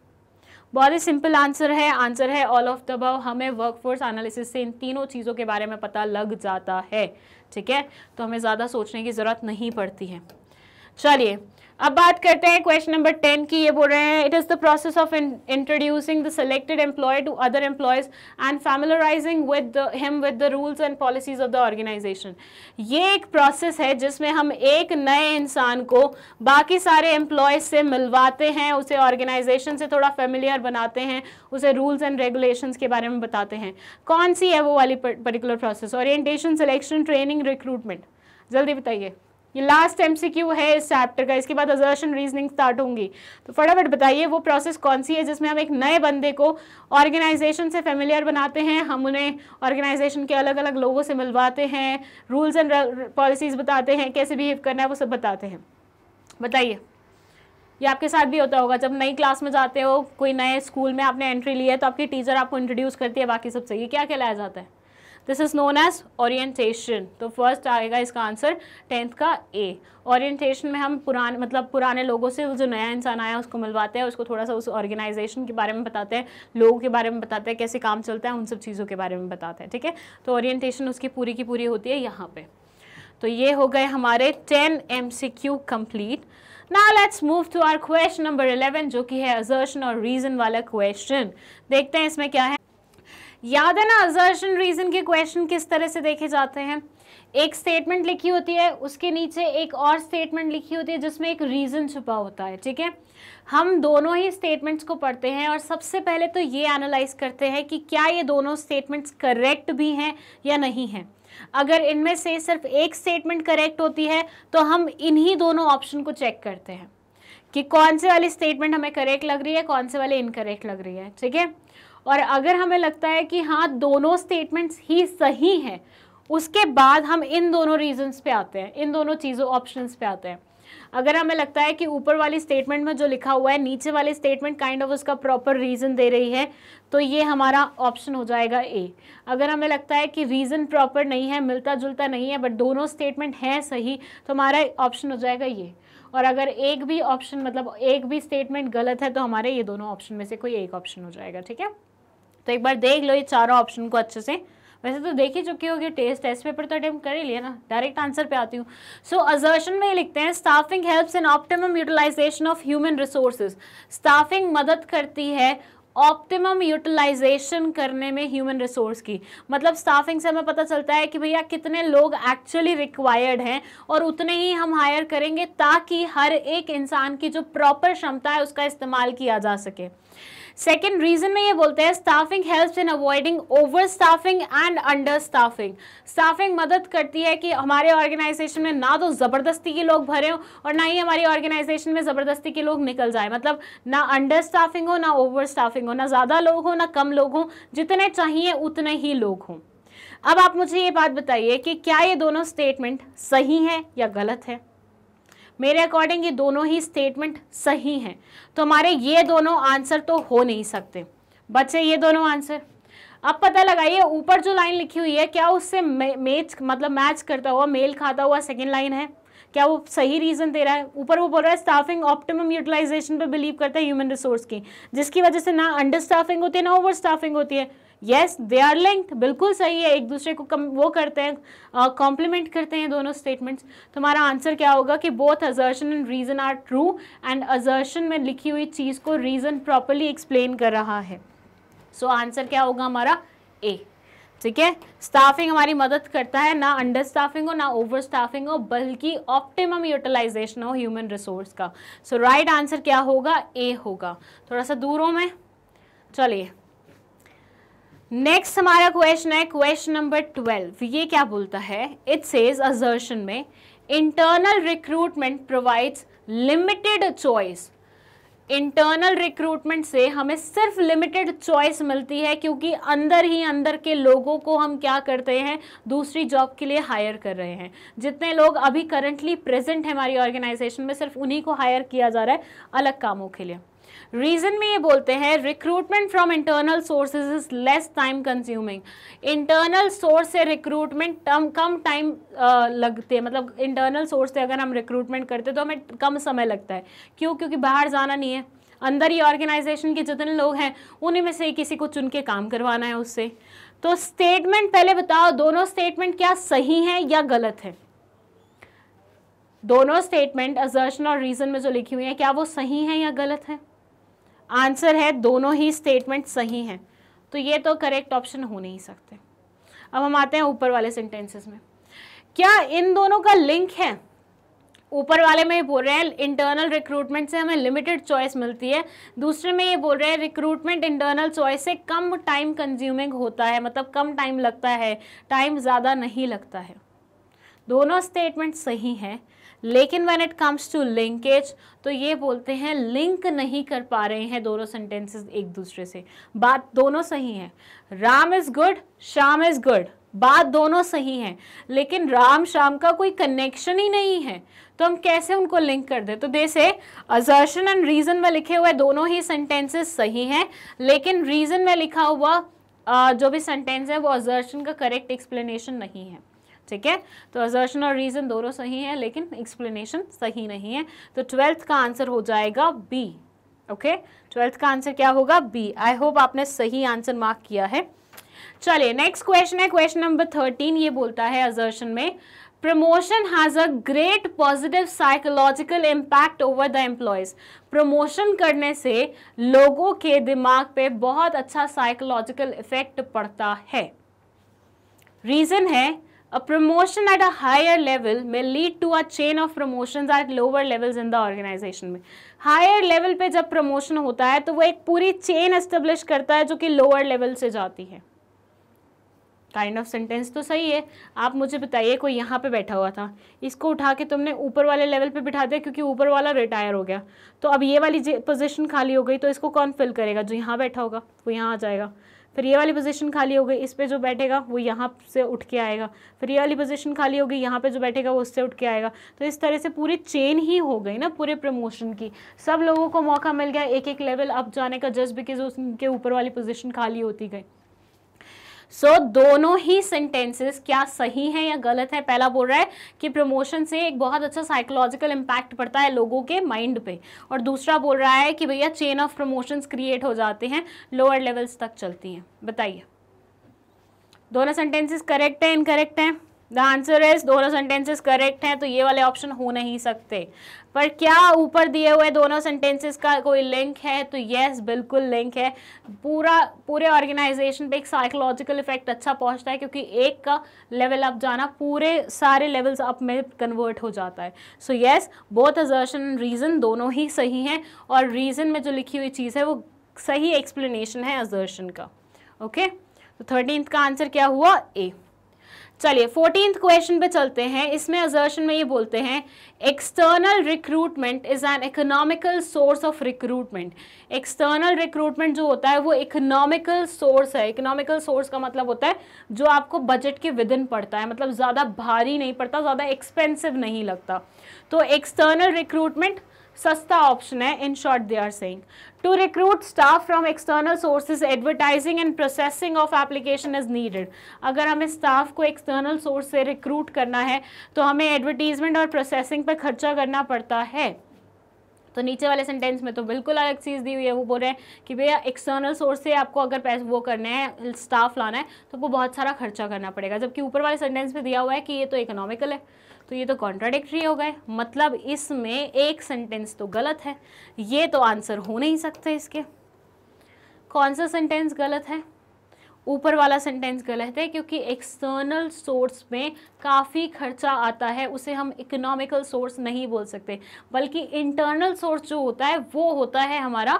बहुत ही सिंपल आंसर है आंसर है ऑल ऑफ द बव हमें वर्कफोर्स एनालिसिस से इन तीनों चीज़ों के बारे में पता लग जाता है ठीक है तो हमें ज़्यादा सोचने की ज़रूरत नहीं पड़ती है चलिए अब बात करते हैं क्वेश्चन नंबर टेन की ये बोल रहे हैं it is the process of introducing the selected employ to other employees and familiarising with him with the rules and policies of the organisation ये एक प्रोसेस है जिसमें हम एक नए इंसान को बाकी सारे एम्प्लॉयज़ से मिलवाते हैं उसे ऑर्गेनाइजेशन से थोड़ा फेमिलियर बनाते हैं उसे रूल्स एंड रेगुलेशन के बारे में बताते हैं कौन सी है वो वाली particular process orientation selection training recruitment जल्दी बताइए ये लास्ट एमसीक्यू है इस चैप्टर का इसके बाद अजर्शन रीजनिंग स्टार्ट होंगी तो फटाफट बताइए वो प्रोसेस कौन सी है जिसमें हम एक नए बंदे को ऑर्गेनाइजेशन से फेमिलियर बनाते हैं हम उन्हें ऑर्गेनाइजेशन के अलग अलग लोगों से मिलवाते हैं रूल्स एंड पॉलिसीज बताते हैं कैसे बिहेव करना है वो सब बताते हैं बताइए ये आपके साथ भी होता होगा जब नई क्लास में जाते हो कोई नए स्कूल में आपने एंट्री ली है तो आपकी टीचर आपको इंट्रोड्यूस करती है बाकी सबसे ये क्या कहलाया जाता है this is known as orientation तो फर्स्ट आएगा इसका आंसर टेंथ का ए ओरिएंटेशन में हम पुराने मतलब पुराने लोगों से जो नया इंसान आया उसको मिलवाते हैं उसको थोड़ा सा उस ऑर्गेनाइजेशन के बारे में बताते हैं लोगों के बारे में बताते हैं कैसे काम चलता है उन सब चीज़ों के बारे में बताते हैं ठीक है तो ओरिएंटेशन उसकी पूरी की पूरी होती है यहाँ पे तो ये हो गए हमारे ten M C Q complete ना let's move to our question number eleven जो कि है असर्शन और रीज़न वाला क्वेश्चन देखते हैं इसमें क्या है याद है ना अजर्शन रीजन के क्वेश्चन किस तरह से देखे जाते हैं एक स्टेटमेंट लिखी होती है उसके नीचे एक और स्टेटमेंट लिखी होती है जिसमें एक रीज़न छुपा होता है ठीक है हम दोनों ही स्टेटमेंट्स को पढ़ते हैं और सबसे पहले तो ये एनालाइज करते हैं कि क्या ये दोनों स्टेटमेंट्स करेक्ट भी हैं या नहीं हैं अगर इनमें से सिर्फ एक स्टेटमेंट करेक्ट होती है तो हम इन्हीं दोनों ऑप्शन को चेक करते हैं कि कौन से वाली स्टेटमेंट हमें करेक्ट लग रही है कौन से वाली इनकरेक्ट लग रही है ठीक है और अगर हमें लगता है कि हाँ दोनों स्टेटमेंट्स ही सही हैं उसके बाद हम इन दोनों रीजंस पे आते हैं इन दोनों चीज़ों ऑप्शंस पे आते हैं अगर हमें लगता है कि ऊपर वाली स्टेटमेंट में जो लिखा हुआ है नीचे वाली स्टेटमेंट काइंड ऑफ उसका प्रॉपर रीज़न दे रही है तो ये हमारा ऑप्शन हो जाएगा ए अगर हमें लगता है कि रीज़न प्रॉपर नहीं है मिलता जुलता नहीं है बट दोनों स्टेटमेंट हैं सही तो हमारा ऑप्शन हो जाएगा ये और अगर एक भी ऑप्शन मतलब एक भी स्टेटमेंट गलत है तो हमारे ये दोनों ऑप्शन में से कोई एक ऑप्शन हो जाएगा ठीक है तो एक बार देख लो ये चारों ऑप्शन को अच्छे से वैसे तो देख ही चुकी होगी टेस्ट टेस्ट पेपर तो अटेम्प कर ही लिया ना डायरेक्ट आंसर पे आती हूँ सो अजर्शन में लिखते हैं staffing helps in optimum utilisation of human resources staffing मदद करती है ऑप्टिमम यूटिलाइजेशन करने में ह्यूमन रिसोर्स की मतलब स्टाफिंग से हमें पता चलता है कि भैया कितने लोग एक्चुअली रिक्वायर्ड हैं और उतने ही हम हायर करेंगे ताकि हर एक इंसान की जो प्रॉपर क्षमता है उसका इस्तेमाल किया जा सके सेकेंड रीजन में ये बोलते हैं staffing help in avoiding over staffing and under staffing staffing मदद करती है कि हमारे ऑर्गेनाइजेशन में ना तो ज़बरदस्ती के लोग भरे हों और ना ही हमारी ऑर्गेनाइजेशन में ज़बरदस्ती के लोग निकल जाए मतलब ना अंडर स्टाफिंग हो ना ओवर स्टाफिंग हो ना ज़्यादा लोग हो ना कम लोग हों जितने चाहिए उतने ही लोग हों अब आप मुझे ये बात बताइए कि क्या ये दोनों स्टेटमेंट सही हैं या गलत है मेरे अकॉर्डिंग ये दोनों ही स्टेटमेंट सही हैं तो हमारे ये दोनों आंसर तो हो नहीं सकते बच्चे ये दोनों आंसर अब पता लगाइए ऊपर जो लाइन लिखी हुई है क्या उससे मैच मतलब मैच करता हुआ मेल खाता हुआ सेकेंड लाइन है क्या वो सही रीज़न दे रहा है ऊपर वो बोल रहा है स्टाफिंग ऑप्टिमम यूटिलाइजेशन पे बिलीव करता है ह्यूमन रिसोर्स की जिसकी वजह से ना अंडर स्टाफिंग होती है ना ओवर स्टाफिंग होती है येस दे आर लिंक्ड बिल्कुल सही है एक दूसरे को कम वो करते हैं कॉम्प्लीमेंट करते हैं दोनों स्टेटमेंट्स तो हमारा आंसर क्या होगा कि both assertion and reason are true and assertion में लिखी हुई चीज़ को रीज़न प्रॉपरली एक्सप्लेन कर रहा है सो so, आंसर क्या होगा हमारा ए ठीक है स्टाफिंग हमारी मदद करता है ना अंडर स्टाफिंग हो ना ओवर स्टाफिंग हो बल्कि ऑप्टिमम यूटिलाइजेशन हो ह्यूमन रिसोर्स का सो राइट आंसर क्या होगा ए होगा थोड़ा सा दूर हो मैं चलिए नेक्स्ट हमारा क्वेश्चन है क्वेश्चन नंबर ट्वेल्व ये क्या बोलता है इट सेज अजर्शन में internal recruitment provides limited choice internal recruitment से हमें सिर्फ लिमिटेड चॉइस मिलती है क्योंकि अंदर ही अंदर के लोगों को हम क्या करते हैं दूसरी जॉब के लिए हायर कर रहे हैं जितने लोग अभी करंटली प्रेजेंट है हमारी ऑर्गेनाइजेशन में सिर्फ उन्हीं को हायर किया जा रहा है अलग कामों के लिए रीजन में ये बोलते हैं recruitment from internal sources is less time consuming internal source से रिक्रूटमेंट कम टाइम लगते हैं मतलब इंटरनल सोर्स से अगर हम रिक्रूटमेंट करते तो हमें कम समय लगता है क्यों क्योंकि बाहर जाना नहीं है अंदर ही ऑर्गेनाइजेशन के जितने लोग हैं उन्हीं में से किसी को चुन के काम करवाना है उससे तो स्टेटमेंट पहले बताओ दोनों स्टेटमेंट क्या सही हैं या गलत है दोनों स्टेटमेंट अजर्शन और रीज़न में जो लिखी हुई है क्या वो सही है या गलत है आंसर है दोनों ही स्टेटमेंट सही हैं तो ये तो करेक्ट ऑप्शन हो नहीं सकते अब हम आते हैं ऊपर वाले सेंटेंसेस में क्या इन दोनों का लिंक है ऊपर वाले में ये बोल रहे हैं इंटरनल रिक्रूटमेंट से हमें लिमिटेड चॉइस मिलती है दूसरे में ये बोल रहे हैं रिक्रूटमेंट इंटरनल चॉइस से कम टाइम कंज्यूमिंग होता है मतलब कम टाइम लगता है टाइम ज़्यादा नहीं लगता है दोनों स्टेटमेंट सही हैं लेकिन when it comes to linkage तो ये बोलते हैं लिंक नहीं कर पा रहे हैं दोनों सेंटेंसेस एक दूसरे से बात दोनों सही है Ram is good Shyam is good बात दोनों सही है लेकिन राम श्याम का कोई कनेक्शन ही नहीं है तो हम कैसे उनको लिंक कर दें तो से अजर्शन एंड रीज़न में लिखे हुए दोनों ही सेंटेंसेस सही हैं लेकिन रीज़न में लिखा हुआ जो भी सेंटेंस है वो अजर्शन का करेक्ट एक्सप्लेनेशन नहीं है ठीक है तो अजर्शन और रीज़न दोनों सही है लेकिन एक्सप्लेनेशन सही नहीं है तो ट्वेल्थ का आंसर हो जाएगा बी ओके ट्वेल्थ का आंसर क्या होगा बी आई होप आपने सही आंसर मार्क किया है चलिए नेक्स्ट क्वेश्चन है क्वेश्चन नंबर थर्टीन ये बोलता है अजर्शन में promotion has a great positive psychological impact over the employees promotion करने से लोगों के दिमाग पे बहुत अच्छा साइकोलॉजिकल इफेक्ट पड़ता है रीज़न है A promotion at a higher level may lead to a chain of promotions at lower levels in the organization mein higher level pe jab promotion hota hai to wo ek puri chain establish karta hai jo ki lower level se jati hai kind of sentence तो सही है आप मुझे बताइए कोई यहाँ पे बैठा हुआ था इसको उठा के तुमने ऊपर वाले लेवल पे बिठा दिया क्योंकि ऊपर वाला रिटायर हो गया तो अब ये वाली पोजीशन खाली हो गई तो इसको कौन फिल करेगा जो यहाँ बैठा होगा वो यहाँ आ जाएगा फिर ये वाली पोजीशन खाली हो गई इस पे जो बैठेगा वो यहाँ से उठ के आएगा फिर ये वाली पोजीशन खाली होगी यहाँ पे जो बैठेगा वो उससे उठ के आएगा तो इस तरह से पूरी चेन ही हो गई ना पूरे प्रमोशन की सब लोगों को मौका मिल गया एक एक लेवल अप जाने का जस्ट बिकॉज उनके ऊपर वाली पोजिशन खाली होती गई सो so, दोनों ही सेंटेंसेस क्या सही हैं या गलत है पहला बोल रहा है कि प्रमोशन से एक बहुत अच्छा साइकोलॉजिकल इम्पैक्ट पड़ता है लोगों के माइंड पे और दूसरा बोल रहा है कि भैया चेन ऑफ प्रमोशंस क्रिएट हो जाते हैं लोअर लेवल्स तक चलती हैं बताइए दोनों सेंटेंसेस करेक्ट हैं इनकरेक्ट हैं द आंसर इज दोनों सेंटेंसेस करेक्ट हैं तो ये वाले ऑप्शन हो नहीं सकते पर क्या ऊपर दिए हुए दोनों सेंटेंसेस का कोई लिंक है तो यस बिल्कुल लिंक है पूरा पूरे ऑर्गेनाइजेशन पे एक साइकोलॉजिकल इफेक्ट अच्छा पहुंचता है क्योंकि एक का लेवल अप जाना पूरे सारे लेवल्स अप में कन्वर्ट हो जाता है so yes both assertion and reason दोनों ही सही हैं और रीज़न में जो लिखी हुई चीज़ है वो सही एक्सप्लेनेशन है अजर्शन का ओके okay? तो थर्टीन का आंसर क्या हुआ ए चलिए फोर्टीन क्वेश्चन पे चलते हैं इसमें अजर्शन में ये बोलते हैं external recruitment is an economical source of recruitment external recruitment जो होता है वो इकोनॉमिकल सोर्स है इकोनॉमिकल सोर्स का मतलब होता है जो आपको बजट के विदिन पड़ता है मतलब ज़्यादा भारी नहीं पड़ता ज़्यादा एक्सपेंसिव नहीं लगता तो एक्सटर्नल रिक्रूटमेंट सस्ता ऑप्शन है in short they are saying to recruit staff from external sources advertising and processing of application is needed अगर हमें स्टाफ को एक्सटर्नल सोर्स से रिक्रूट करना है तो हमें एडवर्टीजमेंट और प्रोसेसिंग पर खर्चा करना पड़ता है तो नीचे वाले सेंटेंस में तो बिल्कुल अलग चीज़ दी हुई है वो बोल रहे हैं कि भैया एक्सटर्नल सोर्स से आपको अगर वो करना है स्टाफ लाना है तो आपको बहुत सारा खर्चा करना पड़ेगा जबकि ऊपर वाले सेंटेंस में दिया हुआ है कि ये तो इकोनॉमिकल है तो ये तो कॉन्ट्राडिक्ट्री हो गए मतलब इसमें एक सेंटेंस तो गलत है ये तो आंसर हो नहीं सकते इसके कौन सा सेंटेंस गलत है ऊपर वाला सेंटेंस गलत है क्योंकि एक्सटर्नल सोर्स में काफ़ी खर्चा आता है उसे हम इकोनॉमिकल सोर्स नहीं बोल सकते बल्कि इंटरनल सोर्स जो होता है वो होता है हमारा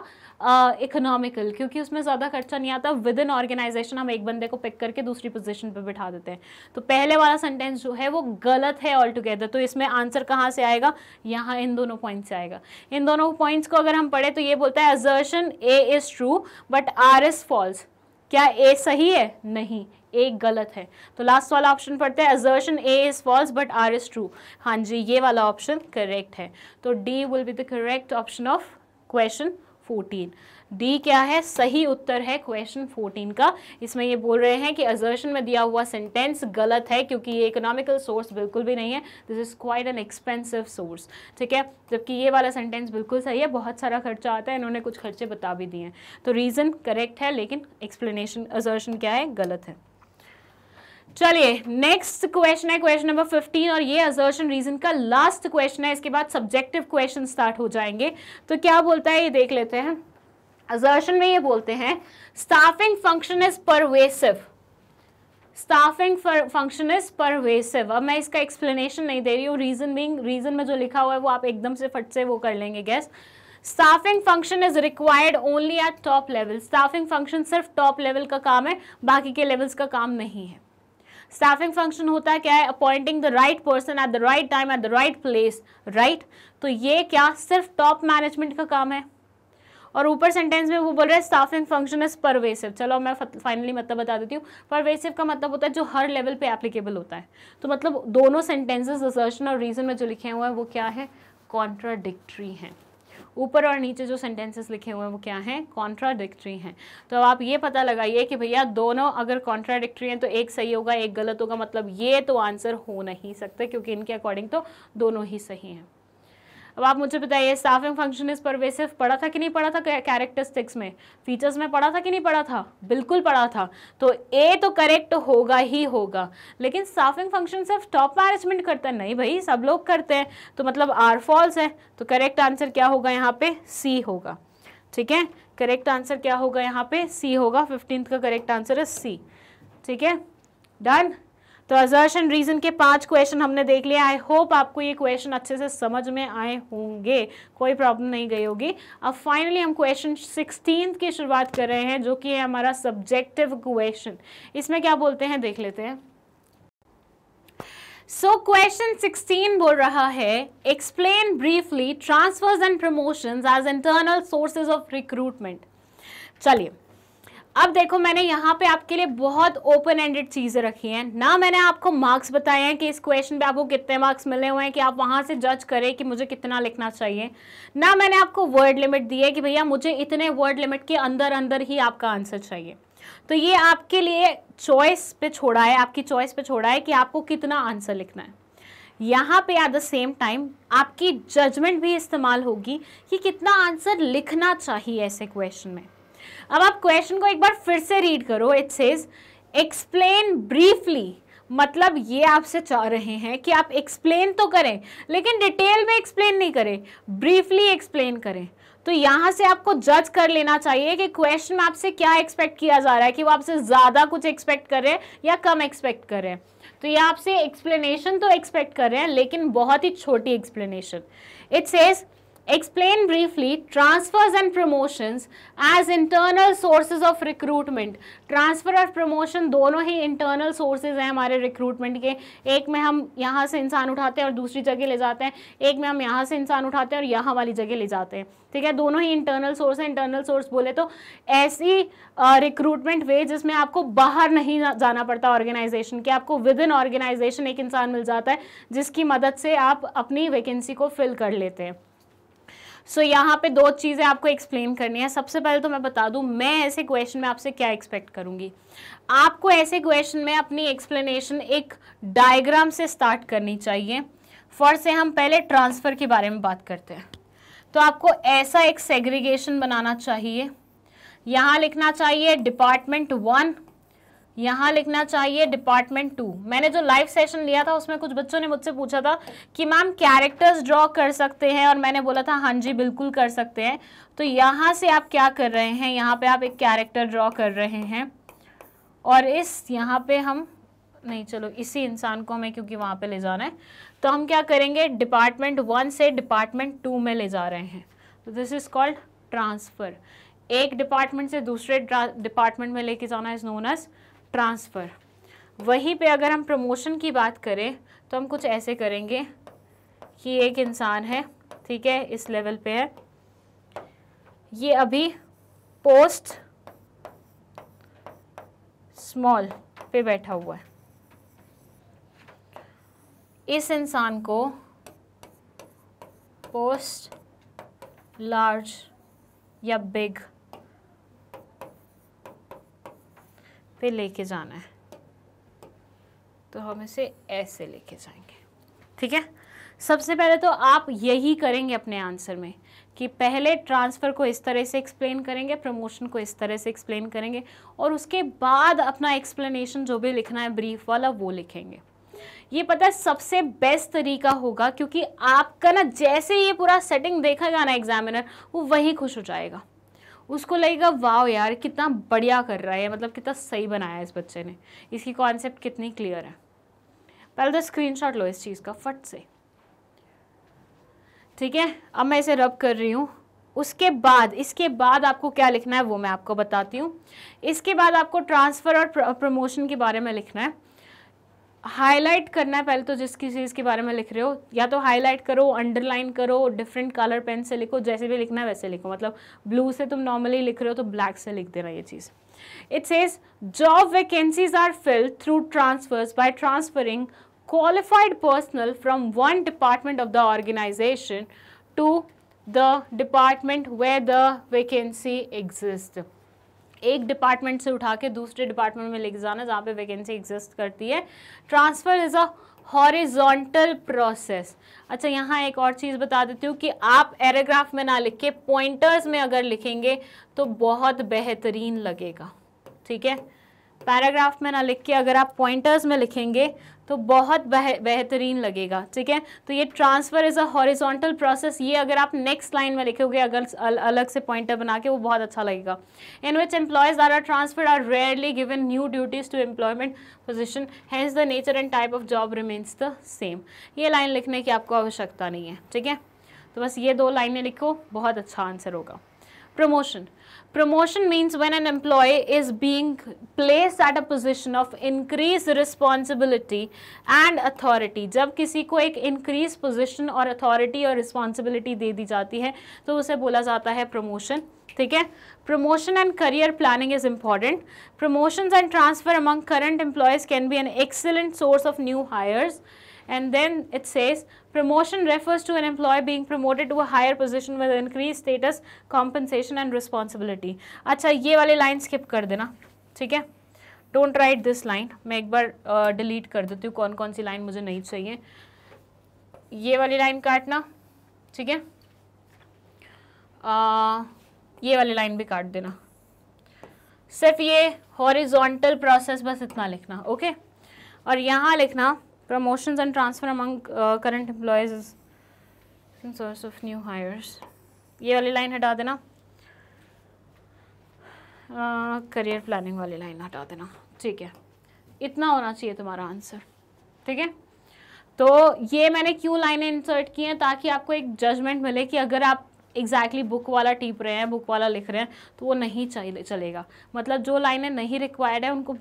इकोनॉमिकल uh, क्योंकि उसमें ज़्यादा खर्चा नहीं आता विद इन ऑर्गेनाइजेशन हम एक बंदे को पिक करके दूसरी पोजीशन पे बिठा देते हैं तो पहले वाला सेंटेंस जो है वो गलत है ऑल टुगेदर तो इसमें आंसर कहाँ से आएगा यहाँ इन दोनों पॉइंट्स से आएगा इन दोनों पॉइंट्स को अगर हम पढ़े तो ये बोलता है assertion A is true but R is false क्या ए सही है नहीं ए गलत है तो लास्ट वाला ऑप्शन पढ़ते हैं assertion A is false but R is true हाँ जी ये वाला ऑप्शन करेक्ट है तो D will be the correct option of question fourteen D क्या है सही उत्तर है क्वेश्चन 14 का इसमें ये बोल रहे हैं कि अजर्शन में दिया हुआ सेंटेंस गलत है क्योंकि ये इकोनॉमिकल सोर्स बिल्कुल भी नहीं है this is quite an expensive source ठीक है जबकि ये वाला सेंटेंस बिल्कुल सही है बहुत सारा खर्चा आता है इन्होंने कुछ खर्चे बता भी दिए हैं तो रीज़न करेक्ट है लेकिन एक्सप्लेनेशन अजर्शन क्या है गलत है चलिए नेक्स्ट क्वेश्चन है क्वेश्चन नंबर 15 और ये अजर्शन रीजन का लास्ट क्वेश्चन है इसके बाद सब्जेक्टिव क्वेश्चन स्टार्ट हो जाएंगे तो क्या बोलता है ये देख लेते हैं assertion में ये बोलते हैं staffing function is pervasive staffing function is pervasive अब मैं इसका एक्सप्लेनेशन नहीं दे रही हूँ रीजन बिंग रीजन में जो लिखा हुआ है वो आप एकदम से फट से वो कर लेंगे guess staffing function is required only at top level staffing function सिर्फ टॉप लेवल का काम है बाकी के लेवल्स का काम नहीं है स्टाफिंग फंक्शन होता है क्या है appointing the right person at the right time at the right place right तो ये क्या सिर्फ टॉप मैनेजमेंट का काम है और ऊपर सेंटेंस में वो बोल रहा है स्टाफिंग फंक्शन इज परवेसिव चलो मैं फाइनली मतलब बता देती हूँ परवेसिव का मतलब होता है जो हर लेवल पे एप्लीकेबल होता है तो मतलब दोनों सेंटेंसेस असर्शन और रीज़न में जो लिखे हुए हैं वो क्या है कॉन्ट्राडिक्ट्री हैं ऊपर और नीचे जो सेंटेंसेस लिखे हुए हैं वो क्या हैं कॉन्ट्राडिक्ट्री हैं तो आप ये पता लगाइए कि भैया दोनों अगर कॉन्ट्राडिक्ट्री हैं तो एक सही होगा एक गलत होगा मतलब ये तो आंसर हो नहीं सकते क्योंकि इनके अकॉर्डिंग तो दोनों ही सही हैं अब आप मुझे बताइए स्टाफिंग फंक्शन इस परवेसिव पढ़ा था कि नहीं पढ़ा था कैरेक्टरिस्टिक्स में फीचर्स में पढ़ा था कि नहीं पढ़ा था बिल्कुल पढ़ा था तो ए तो करेक्ट होगा ही होगा लेकिन स्टाफिंग फंक्शन सिर्फ टॉप मैनेजमेंट करता है नहीं भाई सब लोग करते हैं तो मतलब आर फॉल्स है तो करेक्ट आंसर क्या होगा यहाँ पे सी होगा ठीक है करेक्ट आंसर क्या होगा यहाँ पे सी होगा फिफ्टींथ का करेक्ट आंसर है सी ठीक है डन तो अजर्शन रीज़न के पांच क्वेश्चन हमने देख लिया आई होप आपको ये क्वेश्चन अच्छे से समझ में आए होंगे कोई प्रॉब्लम नहीं गई होगी अब फाइनली हम क्वेश्चन सिक्सटीन की शुरुआत कर रहे हैं जो कि है हमारा सब्जेक्टिव क्वेश्चन इसमें क्या बोलते हैं देख लेते हैं सो क्वेश्चन सिक्सटीन बोल रहा है explain briefly transfers and promotion as internal sources of recruitment चलिए अब देखो मैंने यहाँ पे आपके लिए बहुत ओपन एंडेड चीज़ें रखी हैं ना मैंने आपको मार्क्स बताए हैं कि इस क्वेश्चन पे आपको कितने मार्क्स मिले हुए हैं कि आप वहाँ से जज करें कि मुझे कितना लिखना चाहिए ना मैंने आपको वर्ड लिमिट दी है कि भैया मुझे इतने वर्ड लिमिट के अंदर अंदर ही आपका आंसर चाहिए तो ये आपके लिए चॉइस पे छोड़ा है आपकी चॉइस पे छोड़ा है कि आपको कितना आंसर लिखना है यहाँ पे एट द सेम टाइम आपकी जजमेंट भी इस्तेमाल होगी कि कितना आंसर लिखना चाहिए ऐसे क्वेश्चन में अब आप क्वेश्चन को एक बार फिर से रीड करो इट सेज एक्सप्लेन ब्रीफली मतलब ये आपसे चाह रहे हैं कि आप एक्सप्लेन तो करें लेकिन डिटेल में एक्सप्लेन नहीं करें ब्रीफली एक्सप्लेन करें तो यहाँ से आपको जज कर लेना चाहिए कि क्वेश्चन में आपसे क्या एक्सपेक्ट किया जा रहा है कि वो आपसे ज़्यादा कुछ एक्सपेक्ट कर रहे हैं या कम एक्सपेक्ट कर रहे हैं तो ये आपसे एक्सप्लेनेशन तो एक्सपेक्ट कर रहे हैं लेकिन बहुत ही छोटी explanation it says explain briefly transfers and promotions as internal sources of recruitment transfer और promotion दोनों ही internal sources हैं हमारे recruitment के एक में हम यहाँ से इंसान उठाते हैं और दूसरी जगह ले जाते हैं एक में हम यहाँ से इंसान उठाते हैं और यहाँ वाली जगह ले जाते हैं ठीक है दोनों ही इंटरनल सोर्स है इंटरनल सोर्स बोले तो ऐसी रिक्रूटमेंट वे जिसमें आपको बाहर नहीं जाना पड़ता ऑर्गेनाइजेशन के आपको विद इन ऑर्गेनाइजेशन एक इंसान मिल जाता है जिसकी मदद से आप अपनी वैकेंसी को फिल कर लेते हैं सो so, यहाँ पे दो चीज़ें आपको एक्सप्लेन करनी है सबसे पहले तो मैं बता दूँ मैं ऐसे क्वेश्चन में आपसे क्या एक्सपेक्ट करूँगी आपको ऐसे क्वेश्चन में अपनी एक्सप्लेनेशन एक डायग्राम से स्टार्ट करनी चाहिए फर्स्ट से हम पहले ट्रांसफ़र के बारे में बात करते हैं तो आपको ऐसा एक सेग्रीगेशन बनाना चाहिए यहाँ लिखना चाहिए डिपार्टमेंट वन यहाँ लिखना चाहिए डिपार्टमेंट टू मैंने जो लाइव सेशन लिया था उसमें कुछ बच्चों ने मुझसे पूछा था कि मैम कैरेक्टर्स ड्रॉ कर सकते हैं और मैंने बोला था हाँ जी बिल्कुल कर सकते हैं तो यहाँ से आप क्या कर रहे हैं यहाँ पे आप एक कैरेक्टर ड्रॉ कर रहे हैं और इस यहाँ पे हम नहीं चलो इसी इंसान को हमें क्योंकि वहाँ पर ले जाना है तो हम क्या करेंगे डिपार्टमेंट वन से डिपार्टमेंट टू में ले जा रहे हैं तो दिस इज़ कॉल्ड ट्रांसफ़र एक डिपार्टमेंट से दूसरे डिपार्टमेंट में लेके जाना इज़ नोन एज़ ट्रांसफ़र वहीं पे अगर हम प्रमोशन की बात करें तो हम कुछ ऐसे करेंगे कि एक इंसान है ठीक है इस लेवल पे है ये अभी पोस्ट स्मॉल पे बैठा हुआ है इस इंसान को पोस्ट लार्ज या बिग पे लेके जाना है तो हम इसे ऐसे लेके जाएंगे ठीक है सबसे पहले तो आप यही करेंगे अपने आंसर में कि पहले ट्रांसफ़र को इस तरह से एक्सप्लेन करेंगे प्रमोशन को इस तरह से एक्सप्लेन करेंगे और उसके बाद अपना एक्सप्लेनेशन जो भी लिखना है ब्रीफ वाला वो लिखेंगे ये पता है सबसे बेस्ट तरीका होगा क्योंकि आपका ना जैसे ये पूरा सेटिंग देखेगा ना एग्जामिनर वो वही खुश हो जाएगा उसको लगेगा वाह यार कितना बढ़िया कर रहा है मतलब कितना सही बनाया है इस बच्चे ने इसकी कॉन्सेप्ट कितनी क्लियर है पहले तो स्क्रीनशॉट लो इस चीज़ का फट से ठीक है अब मैं इसे रब कर रही हूँ उसके बाद इसके बाद आपको क्या लिखना है वो मैं आपको बताती हूँ इसके बाद आपको ट्रांसफ़र और प्र, प्रमोशन के बारे में लिखना है हाईलाइट करना है पहले तो जिस किसी चीज़ के बारे में लिख रहे हो या तो हाईलाइट करो अंडरलाइन करो डिफरेंट कलर पेन से लिखो जैसे भी लिखना है वैसे लिखो मतलब ब्लू से तुम नॉर्मली लिख रहे हो तो ब्लैक से लिख देना ये चीज़ it says job vacancies are filled through transfers by transferring qualified personnel from one department of the organisation to the department where the vacancy exist एक डिपार्टमेंट से उठा के दूसरे डिपार्टमेंट में लेके जाना जहाँ पे वैकेंसी एग्जिस्ट करती है transfer is a horizontal process अच्छा यहाँ एक और चीज़ बता देती हूँ कि आप एराग्राफ में ना लिख के पॉइंटर्स में अगर लिखेंगे तो बहुत बेहतरीन लगेगा ठीक है पैराग्राफ में ना लिख के अगर आप पॉइंटर्स में लिखेंगे तो बहुत बह, बेहतरीन लगेगा ठीक है तो ये transfer is a horizontal process ये अगर आप नेक्स्ट लाइन में लिखोगे अगर अल, अलग से पॉइंटर बना के वो बहुत अच्छा लगेगा in which employees are are transferred are rarely given new duties to employment position has the nature and type of job remains the same ये लाइन लिखने की आपको आवश्यकता नहीं है ठीक है तो बस ये दो लाइनें लिखो बहुत अच्छा आंसर होगा promotion Promotion means when an employee is being placed at a position of increased responsibility and authority. जब किसी को एक increased position और authority और responsibility दे दी जाती है तो उसे बोला जाता है promotion. ठीक है promotion and career planning is important. Promotions and transfer among current employees can be an excellent source of new hires. And then it says promotion refers to an employee being promoted to a higher position with increased status, compensation and responsibility. अच्छा ये वाली लाइन स्किप कर देना ठीक है डोंट राइट दिस लाइन मैं एक बार डिलीट uh, कर देती हूँ कौन कौन सी लाइन मुझे नहीं चाहिए ये वाली लाइन काटना ठीक है ये वाली लाइन भी काट देना सिर्फ ये हॉरिजॉन्टल प्रोसेस बस इतना लिखना ओके और यहाँ लिखना promotions and transfer among uh, current employees is source of new hires ye wali line hata dena career uh, planning वाली लाइन हटा देना ठीक है इतना होना चाहिए तुम्हारा आंसर ठीक है तो ये मैंने क्यों लाइनें इंसर्ट की हैं ताकि आपको एक जजमेंट मिले कि अगर आप एग्जैक्टली exactly बुक वाला टीप रहे हैं बुक वाला लिख रहे हैं तो वो नहीं चले चलेगा मतलब जो लाइनें नहीं रिक्वायर्ड है उनको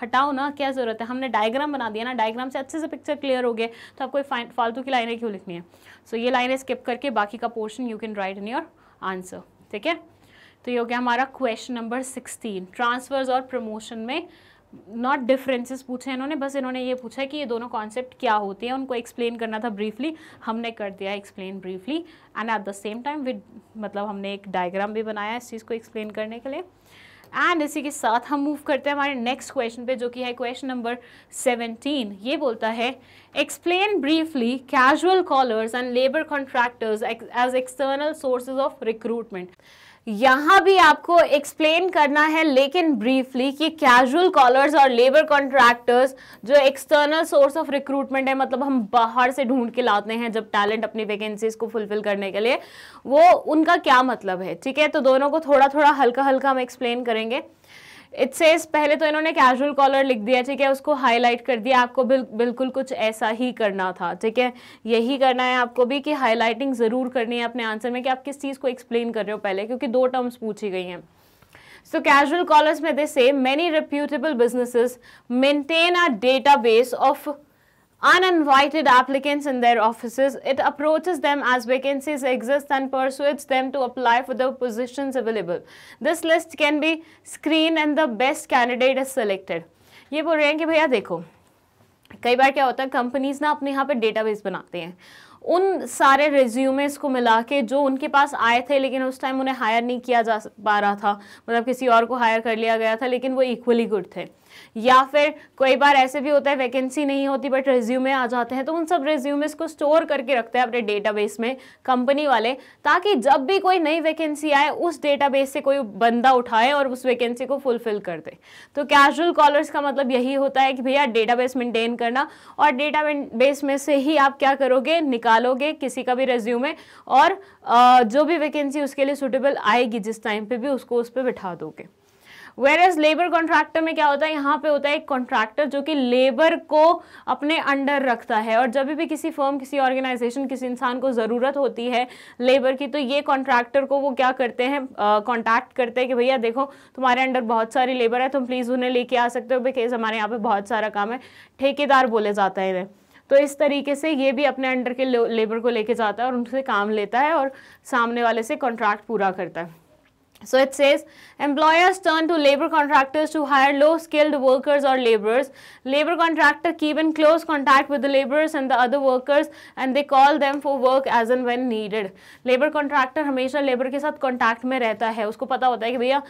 हटाओ ना क्या ज़रूरत है हमने डायग्राम बना दिया ना डायग्राम से अच्छे से पिक्चर क्लियर हो गए तो आपको फालतू की लाइनें क्यों लिखनी है सो so, ये लाइनें स्किप करके बाकी का portion you can write in your answer ठीक है तो ये हो गया हमारा क्वेश्चन नंबर सिक्सटीन ट्रांसफर्स और प्रमोशन में नॉट डिफरेंसेस पूछे इन्होंने बस इन्होंने ये पूछा कि ये दोनों कॉन्सेप्ट क्या होते हैं उनको एक्सप्लेन करना था ब्रीफली हमने कर दिया explain briefly and at the same time with मतलब हमने एक डायग्राम भी बनाया इस चीज़ को एक्सप्लेन करने के लिए एंड इसी के साथ हम मूव करते हैं हमारे नेक्स्ट क्वेश्चन पे जो कि है क्वेश्चन नंबर 17 ये बोलता है explain briefly casual callers and labour contractors as external sources of recruitment यहाँ भी आपको एक्सप्लेन करना है लेकिन ब्रीफली कि कैजुअल कॉलर्स और लेबर कॉन्ट्रैक्टर्स जो एक्सटर्नल सोर्स ऑफ रिक्रूटमेंट है मतलब हम बाहर से ढूंढ के लाते हैं जब टैलेंट अपनी वैकेंसीज को फुलफिल करने के लिए वो उनका क्या मतलब है ठीक है तो दोनों को थोड़ा थोड़ा हल्का हल्का हम एक्सप्लेन करेंगे इट सेज पहले तो इन्होंने कैजुअल कॉलर लिख दिया ठीक है उसको हाईलाइट कर दिया आपको बिल, बिल्कुल कुछ ऐसा ही करना था ठीक है यही करना है आपको भी कि हाईलाइटिंग ज़रूर करनी है अपने आंसर में कि आप किस चीज़ को एक्सप्लेन कर रहे हो पहले क्योंकि दो टर्म्स पूछी गई हैं सो कैजुअल कॉलर्स में they say many reputable businesses maintain a data of uninvited applicants in their offices. It approaches them as vacancies exist and persuades them to apply for the positions available. This list can be screened and the best candidate is selected. ये बोल रहे हैं कि भैया देखो कई बार क्या होता है कंपनीज ना अपने यहाँ पे डेटाबेस बनाते हैं उन सारे रिज्यूमेस को मिला के जो उनके पास आए थे लेकिन उस टाइम उन्हें हायर नहीं किया जा पा रहा था मतलब किसी और को हायर कर लिया गया था लेकिन वो इक्वली गुड थे या फिर कई बार ऐसे भी होता है वैकेंसी नहीं होती बट रिज्यूमे आ जाते हैं तो उन सब रेज्यूमेस को स्टोर करके रखते हैं अपने डेटाबेस में कंपनी वाले ताकि जब भी कोई नई वैकेंसी आए उस डेटाबेस से कोई बंदा उठाए और उस वैकेंसी को फुलफिल कर दे तो कैजुअल कॉलर्स का मतलब यही होता है कि भैया डेटाबेस मेंटेन करना और डेटा में से ही आप क्या करोगे निकालोगे किसी का भी रेज्यूमे और जो भी वैकेंसी उसके लिए सुटेबल आएगी जिस टाइम पे भी उसको उस पर बिठा दोगे वेर एज लेबर कॉन्ट्रैक्टर में क्या होता है यहाँ पे होता है एक कॉन्ट्रैक्टर जो कि लेबर को अपने अंडर रखता है और जब भी किसी फर्म किसी ऑर्गेनाइजेशन किसी इंसान को ज़रूरत होती है लेबर की तो ये कॉन्ट्रैक्टर को वो क्या करते हैं कॉन्टैक्ट करते हैं कि भैया देखो तुम्हारे अंडर बहुत सारी लेबर है तुम प्लीज़ उन्हें लेके आ सकते हो बिकॉज हमारे यहाँ पे बहुत सारा काम है ठेकेदार बोले जाता है इन्हें तो इस तरीके से ये भी अपने अंडर के लेबर को लेके जाता है और उनसे काम लेता है और सामने वाले से कॉन्ट्रैक्ट पूरा करता है So it says employers turn to labor contractors to hire low skilled workers or laborers. Labor contractor keep in close contact with the laborers and the other workers and they call them for work as and when needed. Labor contractor hamesha labor ke sath contact में रहता है उसको पता होता है कि भैया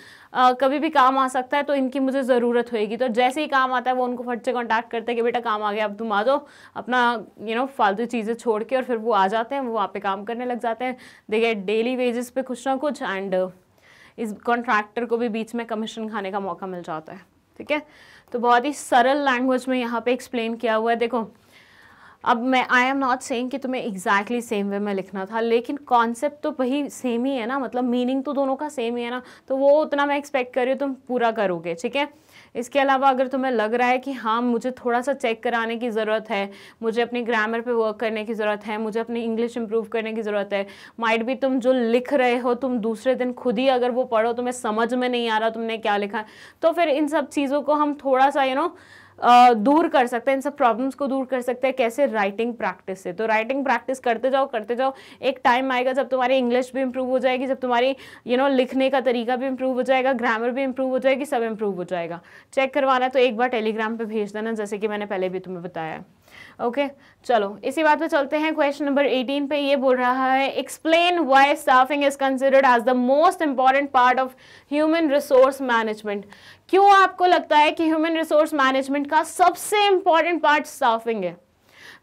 कभी भी काम आ सकता है तो इनकी मुझे ज़रूरत होएगी तो जैसे ही काम आता है वो उनको फट contact karte hai ki beta kaam aa gaya ab tum तुम आ जाओ अपना यू नो फालतू चीज़ें छोड़ के और फिर वो आ जाते हैं वो वहाँ पे काम करने लग जाते हैं दे गेट डेली वेजेस पे कुछ ना कुछ एंड इस कॉन्ट्रैक्टर को भी बीच में कमीशन खाने का मौका मिल जाता है ठीक है तो बहुत ही सरल लैंग्वेज में यहाँ पे एक्सप्लेन किया हुआ है देखो अब मैं आई एम नॉट सेम कि तुम्हें एग्जैक्टली सेम वे में लिखना था लेकिन कॉन्सेप्ट तो वही सेम ही है ना मतलब मीनिंग तो दोनों का सेम ही है ना तो वो उतना मैं एक्सपेक्ट कर रही हूँ तुम पूरा करोगे ठीक है इसके अलावा अगर तुम्हें लग रहा है कि हाँ मुझे थोड़ा सा चेक कराने की ज़रूरत है मुझे अपने ग्रामर पे वर्क करने की ज़रूरत है मुझे अपनी इंग्लिश इंप्रूव करने की ज़रूरत है माइट भी तुम जो लिख रहे हो तुम दूसरे दिन खुद ही अगर वो पढ़ो तुम्हें समझ में नहीं आ रहा तुमने क्या लिखा तो फिर इन सब चीज़ों को हम थोड़ा सा यू you नो know, दूर कर सकते हैं इन सब प्रॉब्लम्स को दूर कर सकते हैं कैसे राइटिंग प्रैक्टिस से तो राइटिंग प्रैक्टिस करते जाओ करते जाओ एक टाइम आएगा जब तुम्हारी इंग्लिश भी इंप्रूव हो जाएगी जब तुम्हारी यू नो लिखने का तरीका भी इंप्रूव हो जाएगा ग्रामर भी इंप्रूव हो जाएगी सब इंप्रूव हो जाएगा चेक करवाना तो एक बार टेलीग्राम पर भेज देना जैसे कि मैंने पहले भी तुम्हें बताया है ओके okay, चलो इसी बात पे चलते हैं क्वेश्चन नंबर 18 पे ये बोल रहा है explain why staffing is considered as the most important part of human resource management क्यों आपको लगता है कि ह्यूमन रिसोर्स मैनेजमेंट का सबसे इंपॉर्टेंट पार्ट स्टाफिंग है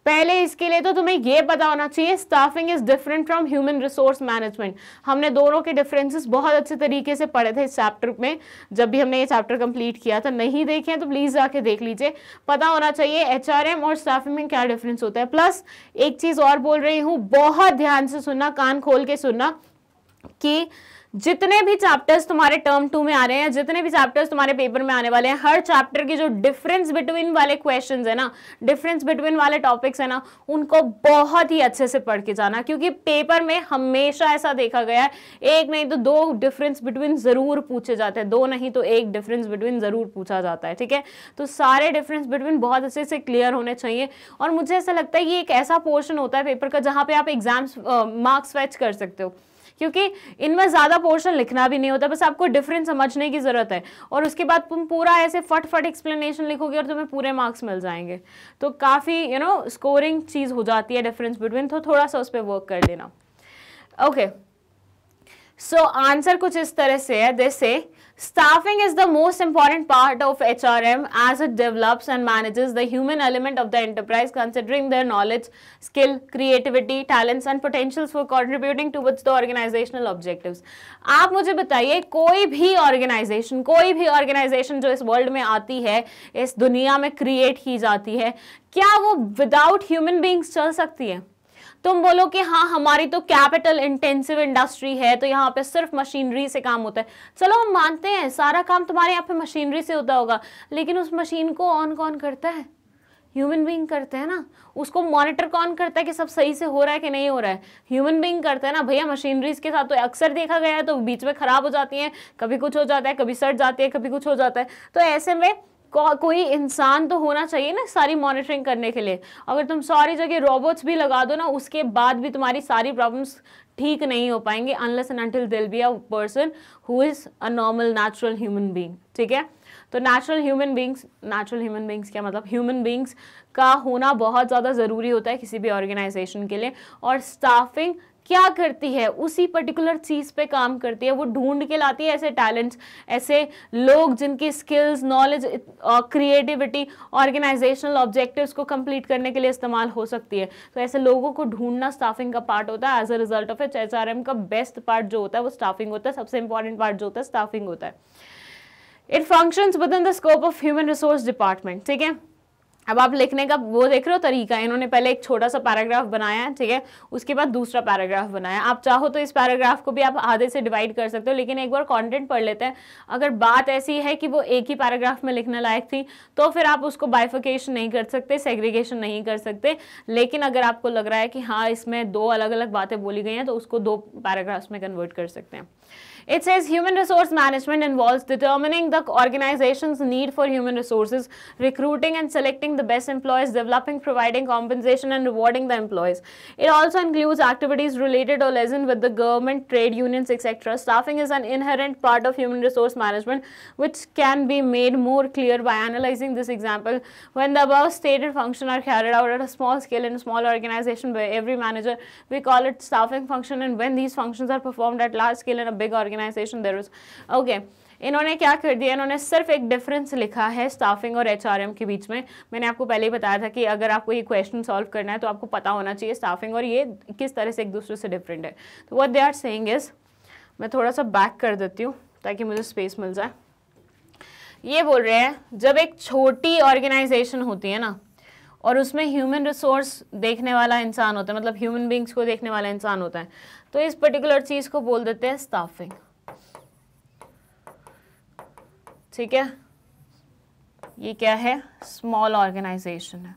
पहले इसके लिए तो तुम्हें यह पता होना चाहिए staffing is different from human resource management हमने दोनों के डिफरेंसेस बहुत अच्छे तरीके से पढ़े थे इस चैप्टर में जब भी हमने ये चैप्टर कंप्लीट किया था नहीं देखे तो प्लीज जाके देख लीजिए पता होना चाहिए एचआरएम और स्टाफिंग में क्या डिफरेंस होता है प्लस एक चीज और बोल रही हूं बहुत ध्यान से सुनना कान खोल के सुनना कि जितने भी चैप्टर्स तुम्हारे टर्म टू में आ रहे हैं जितने भी चैप्टर्स तुम्हारे पेपर में आने वाले हैं हर चैप्टर की जो डिफरेंस बिटवीन वाले क्वेश्चन है ना डिफरेंस बिटवीन वाले टॉपिक्स है ना उनको बहुत ही अच्छे से पढ़ के जाना क्योंकि पेपर में हमेशा ऐसा देखा गया है एक नहीं तो दो डिफरेंस बिटवीन जरूर पूछे जाते हैं दो नहीं तो एक डिफरेंस बिटवीन जरूर पूछा जाता है ठीक है तो सारे डिफरेंस बिटवीन बहुत अच्छे से क्लियर होने चाहिए और मुझे ऐसा लगता है ये एक ऐसा पोर्शन होता है पेपर का जहाँ पे आप एग्जाम्स मार्क्स फैच कर सकते हो क्योंकि इनमें ज़्यादा पोर्शन लिखना भी नहीं होता बस आपको डिफरेंस समझने की ज़रूरत है और उसके बाद तुम पूरा ऐसे फट फट एक्सप्लेनेशन लिखोगे और तुम्हें पूरे मार्क्स मिल जाएंगे तो काफ़ी यू नो स्कोरिंग चीज़ हो जाती है डिफरेंस बिटवीन तो थोड़ा सा उस पर वर्क कर देना ओके सो आंसर कुछ इस तरह से है जैसे Staffing is the most important part of HRM as it develops and manages the human element of the enterprise considering their knowledge, skill, creativity, talents and potentials for contributing towards the organizational objectives. आप मुझे बताइए कोई भी organization कोई भी organization जो इस world में आती है इस दुनिया में create की जाती है क्या वो without human beings चल सकती है तुम बोलो कि हाँ हमारी तो कैपिटल इंटेंसिव इंडस्ट्री है तो यहाँ पे सिर्फ मशीनरी से काम होता है चलो हम मानते हैं सारा काम तुम्हारे यहाँ पे मशीनरी से होता होगा लेकिन उस मशीन को ऑन कौन करता है ह्यूमन बींग करते हैं ना उसको मॉनिटर कौन करता है कि सब सही से हो रहा है कि नहीं हो रहा है ह्यूमन बींग करते हैं ना भैया मशीनरीज के साथ तो अक्सर देखा गया है तो बीच में खराब हो जाती हैं कभी कुछ हो जाता है कभी सड़ जाती है कभी कुछ हो जाता है तो ऐसे में को, कोई इंसान तो होना चाहिए ना सारी मॉनिटरिंग करने के लिए अगर तुम सारी जगह रोबोट्स भी लगा दो ना उसके बाद भी तुम्हारी सारी प्रॉब्लम्स ठीक नहीं हो पाएंगे unless and until there'll be a person who is a normal natural human being ठीक है तो natural human beings natural human beings क्या मतलब ह्यूमन बींग्स का होना बहुत ज़्यादा ज़रूरी होता है किसी भी ऑर्गेनाइजेशन के लिए और स्टाफिंग क्या करती है उसी पर्टिकुलर चीज़ पे काम करती है वो ढूंढ के लाती है ऐसे टैलेंट्स ऐसे लोग जिनकी skills knowledge creativity organisational objectives को कंप्लीट करने के लिए इस्तेमाल हो सकती है तो ऐसे लोगों को ढूंढना स्टाफिंग का पार्ट होता है as a result of H H का बेस्ट पार्ट जो होता है वो स्टाफिंग होता है सबसे इंपॉर्टेंट पार्ट जो होता है स्टाफिंग होता है it functions within the scope of human resource department ठीक है अब आप लिखने का वो देख रहे हो तरीका इन्होंने पहले एक छोटा सा पैराग्राफ बनाया है ठीक है उसके बाद दूसरा पैराग्राफ बनाया आप चाहो तो इस पैराग्राफ को भी आप आधे से डिवाइड कर सकते हो लेकिन एक बार कंटेंट पढ़ लेते हैं अगर बात ऐसी है कि वो एक ही पैराग्राफ में लिखने लायक थी तो फिर आप उसको बाइफिकेशन नहीं कर सकते सेग्रीगेशन नहीं कर सकते लेकिन अगर आपको लग रहा है कि हाँ इसमें दो अलग अलग बातें बोली गई हैं तो उसको दो पैराग्राफ्स में कन्वर्ट कर सकते हैं It says human resource management involves determining the organization's need for human resources, recruiting and selecting the best employees, developing, providing compensation and rewarding the employees. It also includes activities related or liaison with the government, trade unions, etc. Staffing is an inherent part of human resource management which can be made more clear by analyzing this example. When the above stated functions are carried out at a small scale in a small organization by every manager, we call it staffing function and when these functions are performed at large scale in a big organization, organisation there is okay इन्होंने क्या कर दिया इन्होंने सिर्फ एक डिफरेंस लिखा है स्टाफिंग और एचआरएम के बीच में मैंने आपको पहले ही बताया था कि अगर आपको ये क्वेश्चन सॉल्व करना है तो आपको पता होना चाहिए स्टाफिंग और ये किस तरह से एक दूसरे से डिफरेंट है तो what they are saying is मैं थोड़ा सा बैक कर देती हूँ ताकि मुझे स्पेस मिल जाए ये बोल रहे हैं जब एक छोटी ऑर्गेनाइजेशन होती है ना और उसमें ह्यूमन रिसोर्स देखने वाला इंसान होता है मतलब ह्यूमन बींग्स को देखने वाला इंसान होता है तो इस पर्टिकुलर चीज़ को बोल देते हैं स्टाफिंग ठीक है ये क्या है स्मॉल ऑर्गेनाइजेशन है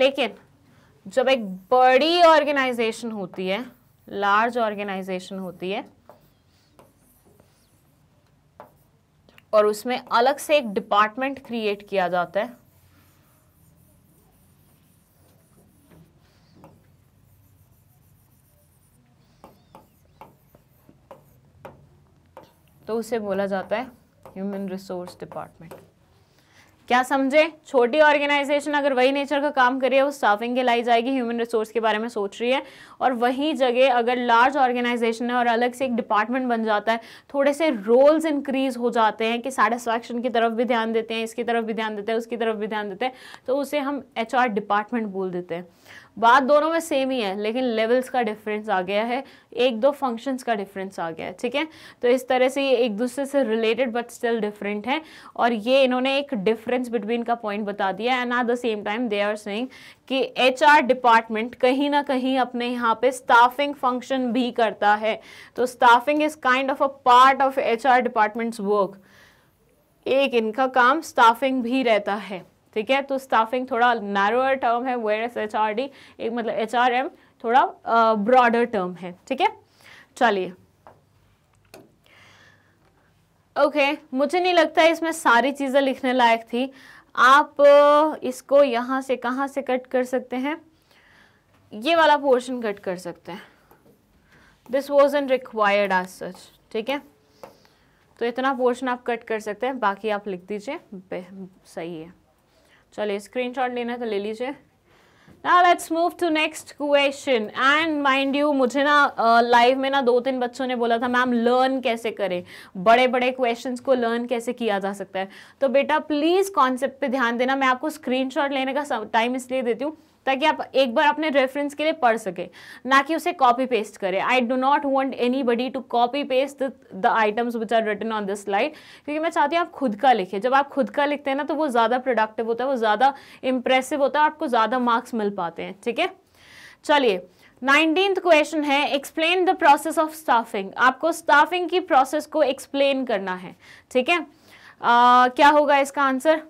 लेकिन जब एक बड़ी ऑर्गेनाइजेशन होती है लार्ज ऑर्गेनाइजेशन होती है और उसमें अलग से एक डिपार्टमेंट क्रिएट किया जाता है तो उसे बोला जाता है ह्यूमन रिसोर्स डिपार्टमेंट क्या समझे छोटी ऑर्गेनाइजेशन अगर वही नेचर का काम करे वो स्टाफिंग के लाई जाएगी ह्यूमन रिसोर्स के बारे में सोच रही है और वही जगह अगर लार्ज ऑर्गेनाइजेशन है और अलग से एक डिपार्टमेंट बन जाता है थोड़े से रोल्स इंक्रीज हो जाते हैं कि सेटिस्फैक्शन की तरफ भी ध्यान देते हैं इसकी तरफ भी ध्यान देते हैं उसकी तरफ भी ध्यान देते हैं तो उसे हम एच डिपार्टमेंट बोल देते हैं बात दोनों में सेम ही है लेकिन लेवल्स का डिफरेंस आ गया है एक दो फंक्शंस का डिफरेंस आ गया है ठीक है तो इस तरह से ये एक दूसरे से रिलेटेड बट स्टिल डिफरेंट है और ये इन्होंने एक डिफरेंस बिटवीन का पॉइंट बता दिया and at the same time they are saying कि एचआर डिपार्टमेंट कहीं ना कहीं अपने यहाँ पे स्टाफिंग फंक्शन भी करता है तो staffing is kind of a part of our departments work एक इनका काम स्टाफिंग भी रहता है ठीक है तो स्टाफिंग थोड़ा नैरोअर टर्म है where S H R D एक मतलब एच आर एम थोड़ा ब्रॉडर टर्म है ठीक है चलिए ओके okay, मुझे नहीं लगता है इसमें सारी चीज़ें लिखने लायक थी आप इसको यहाँ से कहाँ से कट कर सकते हैं ये वाला पोर्शन कट कर सकते हैं दिस वॉज एन रिक्वायर्ड आज सच ठीक है तो इतना पोर्शन आप कट कर सकते हैं बाकी आप लिख दीजिए सही है चलिए स्क्रीनशॉट लेना तो ले लीजिए ना let's move to next question and mind you मुझे ना लाइव uh, में ना दो तीन बच्चों ने बोला था मैम लर्न कैसे करें बड़े बड़े क्वेश्चंस को लर्न कैसे किया जा सकता है तो बेटा प्लीज़ कॉन्सेप्ट पे ध्यान देना मैं आपको स्क्रीनशॉट लेने का टाइम इसलिए देती हूँ ताकि आप एक बार अपने रेफरेंस के लिए पढ़ सके ना कि उसे कॉपी पेस्ट करें I do not want anybody to copy paste the items which are written on the slide क्योंकि मैं चाहती हूँ आप खुद का लिखें जब आप खुद का लिखते हैं ना तो वो ज़्यादा प्रोडक्टिव होता है वो ज़्यादा इंप्रेसिव होता है आपको ज़्यादा मार्क्स मिल पाते हैं ठीक है चलिए नाइनटीन क्वेश्चन है explain the process of staffing आपको स्टाफिंग की प्रोसेस को एक्सप्लेन करना है ठीक है uh, क्या होगा इसका आंसर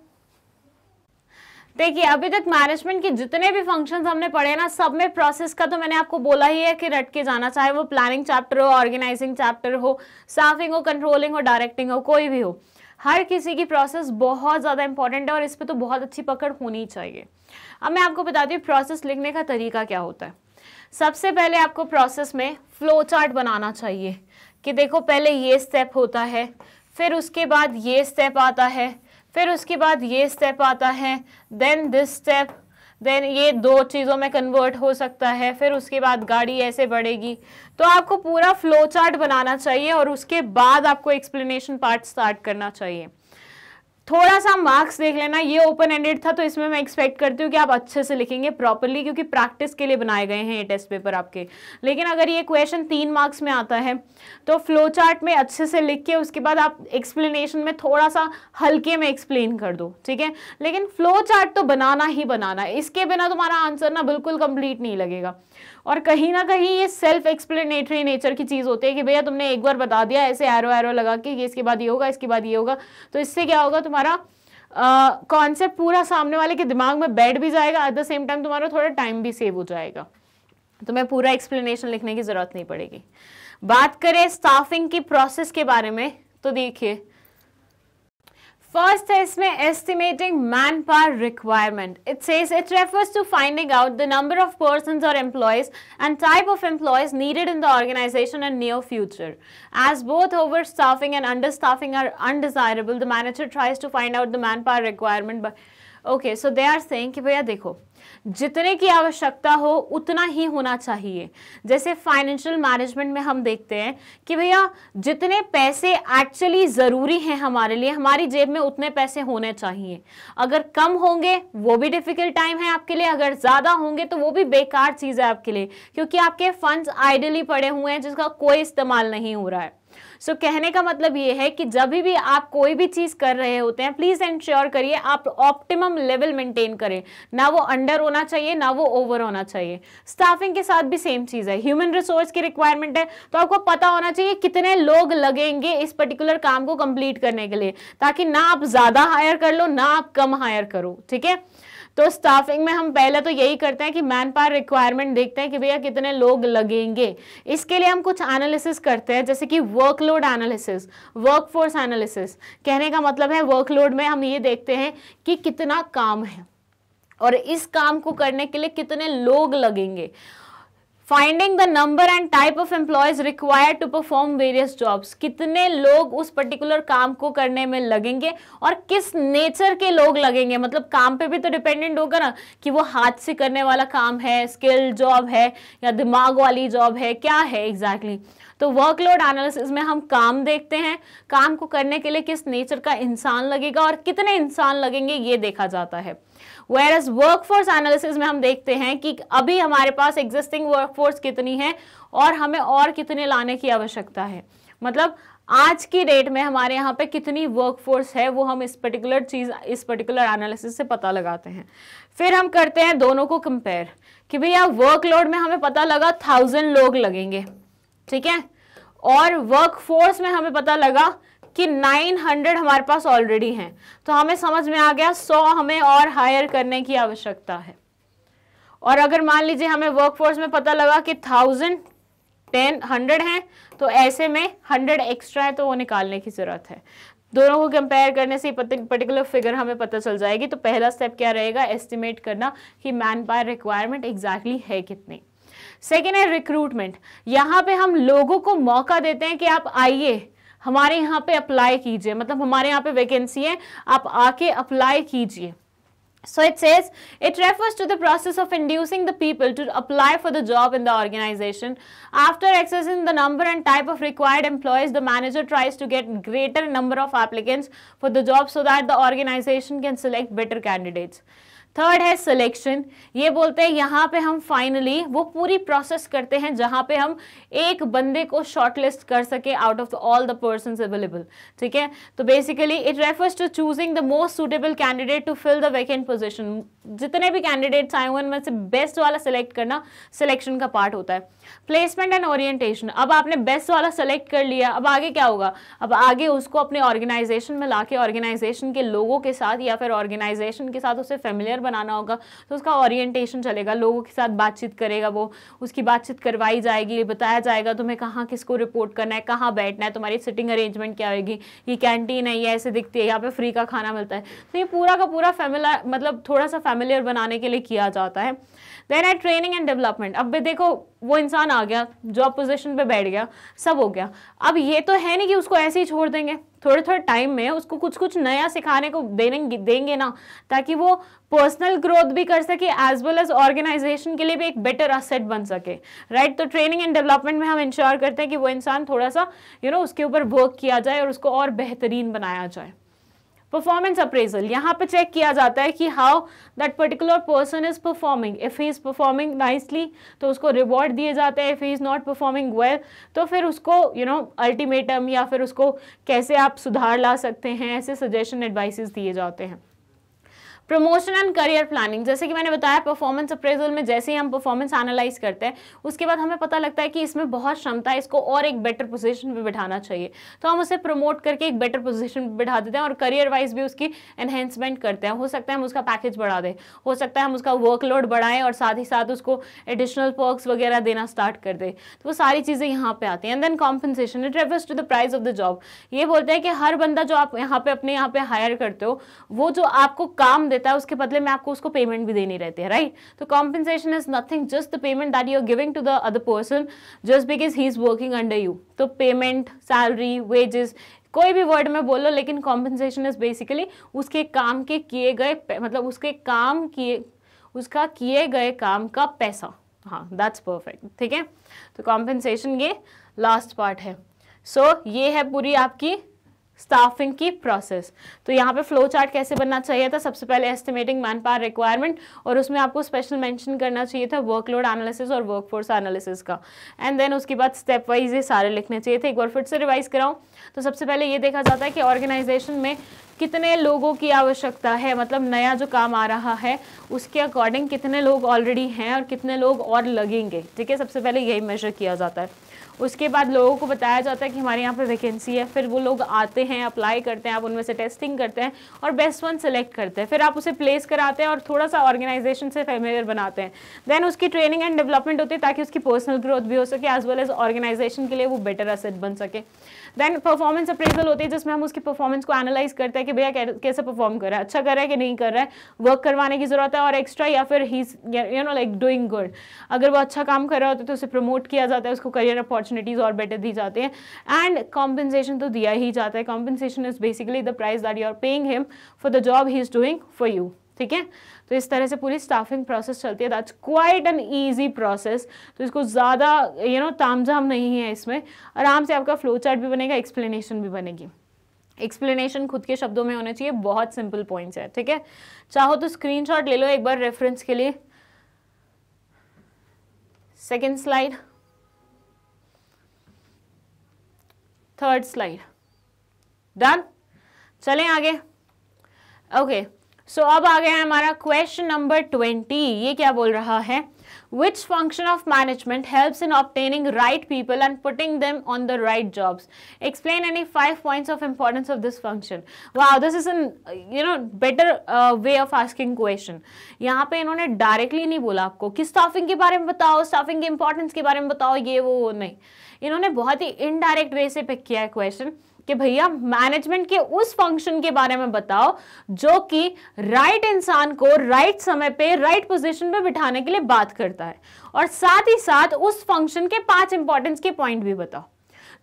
देखिए अभी तक मैनेजमेंट के जितने भी फंक्शंस हमने पढ़े ना सब में प्रोसेस का तो मैंने आपको बोला ही है कि रट के जाना चाहे वो प्लानिंग चैप्टर हो ऑर्गेनाइजिंग चैप्टर हो स्टाफिंग हो कंट्रोलिंग हो डायरेक्टिंग हो कोई भी हो हर किसी की प्रोसेस बहुत ज़्यादा इंपॉर्टेंट है और इस पर तो बहुत अच्छी पकड़ होनी चाहिए अब मैं आपको बताती हूँ प्रोसेस लिखने का तरीका क्या होता है सबसे पहले आपको प्रोसेस में फ्लो चार्ट बनाना चाहिए कि देखो पहले ये स्टेप होता है फिर उसके बाद ये स्टेप आता है फिर उसके बाद ये स्टेप आता है देन दिस स्टेप देन ये दो चीज़ों में कन्वर्ट हो सकता है फिर उसके बाद गाड़ी ऐसे बढ़ेगी तो आपको पूरा फ्लो चार्ट बनाना चाहिए और उसके बाद आपको एक्सप्लेनेशन पार्ट स्टार्ट करना चाहिए थोड़ा सा मार्क्स देख लेना ये ओपन एंडेड था तो इसमें मैं एक्सपेक्ट करती हूँ कि आप अच्छे से लिखेंगे प्रॉपरली क्योंकि प्रैक्टिस के लिए बनाए गए हैं ये टेस्ट पेपर आपके लेकिन अगर ये क्वेश्चन तीन मार्क्स में आता है तो फ्लो चार्ट में अच्छे से लिख के उसके बाद आप एक्सप्लेनेशन में थोड़ा सा हल्के में एक्सप्लेन कर दो ठीक है लेकिन फ्लो चार्ट तो बनाना ही बनाना है इसके बिना तुम्हारा आंसर ना बिल्कुल कंप्लीट नहीं लगेगा और कहीं ना कहीं ये सेल्फ एक्सप्लेनेटरी नेचर की चीज़ होती है कि भैया तुमने एक बार बता दिया ऐसे एरो एरो लगा के ये इसके बाद ये होगा इसके बाद ये होगा तो इससे क्या होगा तुम्हारा कॉन्सेप्ट पूरा सामने वाले के दिमाग में बैठ भी जाएगा एट द सेम टाइम तुम्हारा थोड़ा टाइम भी सेव हो जाएगा तुम्हें पूरा एक्सप्लेनेशन लिखने की ज़रूरत नहीं पड़ेगी बात करें स्टाफिंग की प्रोसेस के बारे में तो देखिए First है इसमें estimating manpower requirement. It says it refers to finding out the number of persons or employees and type of employees needed in the organization in near future. As both overstaffing and understaffing are undesirable, the manager tries to find out the manpower requirement. But okay, so they are saying कि भैया देखो जितने की आवश्यकता हो उतना ही होना चाहिए जैसे फाइनेंशियल मैनेजमेंट में हम देखते हैं कि भैया जितने पैसे एक्चुअली ज़रूरी हैं हमारे लिए हमारी जेब में उतने पैसे होने चाहिए अगर कम होंगे वो भी डिफ़िकल्ट टाइम है आपके लिए अगर ज़्यादा होंगे तो वो भी बेकार चीज़ है आपके लिए क्योंकि आपके फंड्स आइडली पड़े हुए हैं जिसका कोई इस्तेमाल नहीं हो रहा है सो so, कहने का मतलब ये है कि जब भी आप कोई भी चीज़ कर रहे होते हैं प्लीज़ इंश्योर करिए आप ऑप्टिमम लेवल मेंटेन करें ना वो अंडर होना चाहिए ना वो ओवर होना चाहिए स्टाफिंग के साथ भी सेम चीज़ है ह्यूमन रिसोर्स की रिक्वायरमेंट है तो आपको पता होना चाहिए कितने लोग लगेंगे इस पर्टिकुलर काम को कंप्लीट करने के लिए ताकि ना आप ज़्यादा हायर कर लो ना आप कम हायर करो ठीक है तो स्टाफिंग में हम पहले तो यही करते हैं कि मैन पावर रिक्वायरमेंट देखते हैं कि भैया कितने लोग लगेंगे इसके लिए हम कुछ एनालिसिस करते हैं जैसे कि वर्कलोड एनालिसिस वर्कफोर्स एनालिसिस कहने का मतलब है वर्कलोड में हम ये देखते हैं कि कितना काम है और इस काम को करने के लिए कितने लोग लगेंगे finding the number and type of employees required to perform various jobs कितने लोग उस पर्टिकुलर काम को करने में लगेंगे और किस नेचर के लोग लगेंगे मतलब काम पे भी तो डिपेंडेंट होगा ना कि वो हाथ से करने वाला काम है स्किल जॉब है या दिमाग वाली जॉब है क्या है एग्जैक्टली exactly? तो वर्कलोड एनालिसिस में हम काम देखते हैं काम को करने के लिए किस नेचर का इंसान लगेगा और कितने इंसान लगेंगे ये देखा जाता है वेयर एज वर्कफोर्स एनालिसिस में हम देखते हैं कि अभी हमारे पास एग्जिस्टिंग वर्कफोर्स कितनी है और हमें और कितने लाने की आवश्यकता है मतलब आज की डेट में हमारे यहाँ पे कितनी वर्कफोर्स है वो हम इस पर्टिकुलर चीज़ इस पर्टिकुलर एनालिसिस से पता लगाते हैं फिर हम करते हैं दोनों को कंपेयर कि भैया वर्कलोड में हमें पता लगा थाउजेंड लोग लगेंगे ठीक है और वर्कफोर्स में हमें पता लगा कि 900 हमारे पास ऑलरेडी हैं तो हमें समझ में आ गया 100 हमें और हायर करने की आवश्यकता है और अगर मान लीजिए हमें वर्कफोर्स में पता लगा कि थाउजेंड टेन हंड्रेड हैं तो ऐसे में हंड्रेड एक्स्ट्रा है तो वो निकालने की ज़रूरत है दोनों को कंपेयर करने से पर्टिकुलर फिगर हमें पता चल जाएगी तो पहला स्टेप क्या रहेगा एस्टिमेट करना कि मैन पावर रिक्वायरमेंट एग्जैक्टली है कितनी सेकेंड है रिक्रूटमेंट यहाँ पे हम लोगों को मौका देते हैं कि आप आइए हमारे यहाँ पे अप्लाई कीजिए मतलब हमारे यहाँ पे वैकेंसी है आप आके अप्लाई कीजिए so it says it refers to the process of inducing the people to apply for the job in the organization after accessing the number and type of required employees the manager tries to get greater number of applicants for the job so that the organization can select better candidates third है सिलेक्शन ये बोलते हैं यहाँ पे हम फाइनली वो पूरी प्रोसेस करते हैं जहाँ पे हम एक बंदे को शॉर्टलिस्ट कर सके out of all the person available ठीक है तो basically it refers to choosing the most suitable candidate to fill the vacant position जितने भी कैंडिडेट्स आए हुए उनमें से बेस्ट वाला सिलेक्ट करना सिलेक्शन का पार्ट होता है प्लेसमेंट एंड ओरिएंटेशन अब आपने बेस्ट वाला सेलेक्ट कर लिया अब आगे क्या होगा अब आगे उसको अपने ऑर्गेनाइजेशन में ला ऑर्गेनाइजेशन के लोगों के साथ या फिर ऑर्गेनाइजेशन के साथ उसे फेमिलियर बनाना होगा तो उसका ओरिएंटेशन चलेगा लोगों के साथ बातचीत करेगा वो उसकी बातचीत करवाई जाएगी बताया जाएगा तुम्हें कहाँ किसको रिपोर्ट करना है कहाँ बैठना है तुम्हारी सिटिंग अरेंजमेंट क्या होगी ये कैंटीन है ये ऐसे दिखती है यहाँ पे फ्री का खाना मिलता है तो ये पूरा का पूरा फैमिलर मतलब थोड़ा सा फैमिलियर बनाने के लिए किया जाता है then I training and development अब देखो वो इंसान इंसान आ गया जॉब पोजिशन पे बैठ गया सब हो गया अब ये तो है नहीं कि उसको ऐसे ही छोड़ देंगे थोड़े थोड़े टाइम में उसको कुछ कुछ नया सिखाने को देने देंगे ना ताकि वो पर्सनल ग्रोथ भी कर सके एज वेल एज ऑर्गेनाइजेशन के लिए भी एक बेटर असेट बन सके राइट right? तो ट्रेनिंग एंड डेवलपमेंट में हम इंश्योर करते हैं कि वो इंसान थोड़ा सा यू you नो know, उसके ऊपर वर्क किया जाए और उसको और बेहतरीन बनाया जाए परफॉर्मेंस अप्रेजल यहाँ पे चेक किया जाता है कि how that particular person is performing if he is performing nicely तो उसको रिवॉर्ड दिए जाते हैं if he is not performing well तो फिर उसको यू नो अल्टीमेटम या फिर उसको कैसे आप सुधार ला सकते हैं ऐसे सजेशन एडवाइसेस दिए जाते हैं प्रमोशन एंड करियर प्लानिंग जैसे कि मैंने बताया परफॉर्मेंस अप्रेजल में जैसे ही हम परफॉर्मेंस एनालाइज करते हैं उसके बाद हमें पता लगता है कि इसमें बहुत क्षमता है इसको और एक बेटर पोजीशन पे बिठाना चाहिए तो हम उसे प्रमोट करके एक बेटर पोजीशन पे बिठा देते हैं और करियर वाइज भी उसकी एनहेंसमेंट करते हैं हो सकता है हम उसका पैकेज बढ़ा दें हो सकता है हम उसका वर्कलोड बढ़ाएं और साथ ही साथ उसको एडिशनल पर्कस वगैरह देना स्टार्ट कर दें तो वो सारी चीज़ें यहाँ पर आती हैं and then compensation it refers to the price of the job ये बोलते हैं कि हर बंदा जो आप यहाँ पर अपने यहाँ पर हायर करते हो वो जो आपको काम देते देता है उसके बदले में आपको उसको पेमेंट भी देनी रहती है राइट तो compensation is nothing just the payment that you are giving to the other person just because he is working under you तो पेमेंट सैलरी वेजेस कोई भी वर्ड में बोलो लेकिन कॉम्पेंसेशन इज बेसिकली उसके काम के किए गए मतलब उसके काम किए उसका किए गए काम का पैसा हाँ दैट्स परफेक्ट ठीक है तो कॉम्पेंसेशन ये लास्ट पार्ट है सो so, ये है पूरी आपकी स्टाफिंग की प्रोसेस तो यहाँ पे फ्लो चार्ट कैसे बनना चाहिए था सबसे पहले एस्टिमेटिंग मैन पावर रिक्वायरमेंट और उसमें आपको स्पेशल मेंशन करना चाहिए था वर्कलोड एनालिसिस और वर्कफोर्स एनालिसिस का एंड देन उसके बाद स्टेप वाइज ये सारे लिखने चाहिए थे एक बार फिर से रिवाइज कराऊँ तो सबसे पहले ये देखा जाता है कि ऑर्गेनाइजेशन में कितने लोगों की आवश्यकता है मतलब नया जो काम आ रहा है उसके अकॉर्डिंग कितने लोग ऑलरेडी हैं और कितने लोग और लगेंगे ठीक है सबसे पहले यही मेजर किया जाता है उसके बाद लोगों को बताया जाता है कि हमारे यहाँ पे वैकेंसी है फिर वो लोग आते हैं अप्लाई करते हैं आप उनमें से टेस्टिंग करते हैं और बेस्ट वन सेलेक्ट करते हैं फिर आप उसे प्लेस कराते हैं और थोड़ा सा ऑर्गेनाइजेशन से फेमिलियर बनाते हैं देन उसकी ट्रेनिंग एंड डेवलपमेंट होती है ताकि उसकी पर्सनल ग्रोथ भी हो सके एज वेल एज ऑर्गेनाइजेशन के लिए वो बेटर असेट बन सके देन परफॉर्मेंस अप्रेजल होती है जिसमें हम उसकी परफॉर्मेंस को एनालाइज करते हैं कि भैया कैसे परफॉर्म कर रहा है अच्छा कर रहा है कि नहीं कर रहा है वर्क करवाने की जरूरत है और एक्स्ट्रा या फिर he you know like doing good अगर वो अच्छा काम कर रहा होता है तो उसे प्रमोट किया जाता है उसको करियर अपॉर्चुनिटीज और बेटर दी जाती है एंड कॉम्पनसेशन तो दिया ही जाता है compensation is basically the prize that you are paying him for the job he is doing for you ठीक है तो इस तरह से पूरी स्टाफिंग प्रोसेस चलती है that's quite an easy process तो इसको ज़्यादा यू नो तामझाम नहीं है इसमें आराम से आपका फ्लो चार्ट भी बनेगा एक्सप्लेनेशन भी बनेगी एक्सप्लेनेशन खुद के शब्दों में होने चाहिए बहुत सिंपल पॉइंट्स है ठीक है चाहो तो स्क्रीनशॉट ले लो एक बार रेफरेंस के लिए second slide third slide done चलें आगे ओके okay. सो अब आ गया है हमारा क्वेश्चन नंबर ट्वेंटी ये क्या बोल रहा है which function of management help in obtaining right people and putting them on the right jobs explain any five point of importance of this function वाह this is you know better way of asking question यहाँ पे इन्होंने डायरेक्टली नहीं बोला आपको कि स्टाफिंग के बारे में बताओ स्टाफिंग के इंपॉर्टेंस के बारे में बताओ ये वो नहीं इन्होंने बहुत ही इनडायरेक्ट वे से पिक किया है क्वेश्चन कि भैया मैनेजमेंट के उस फंक्शन के बारे में बताओ जो कि राइट इंसान को राइट समय पे राइट पोजीशन पे बिठाने के लिए बात करता है और साथ ही साथ उस फंक्शन के पांच इंपॉर्टेंस के पॉइंट भी बताओ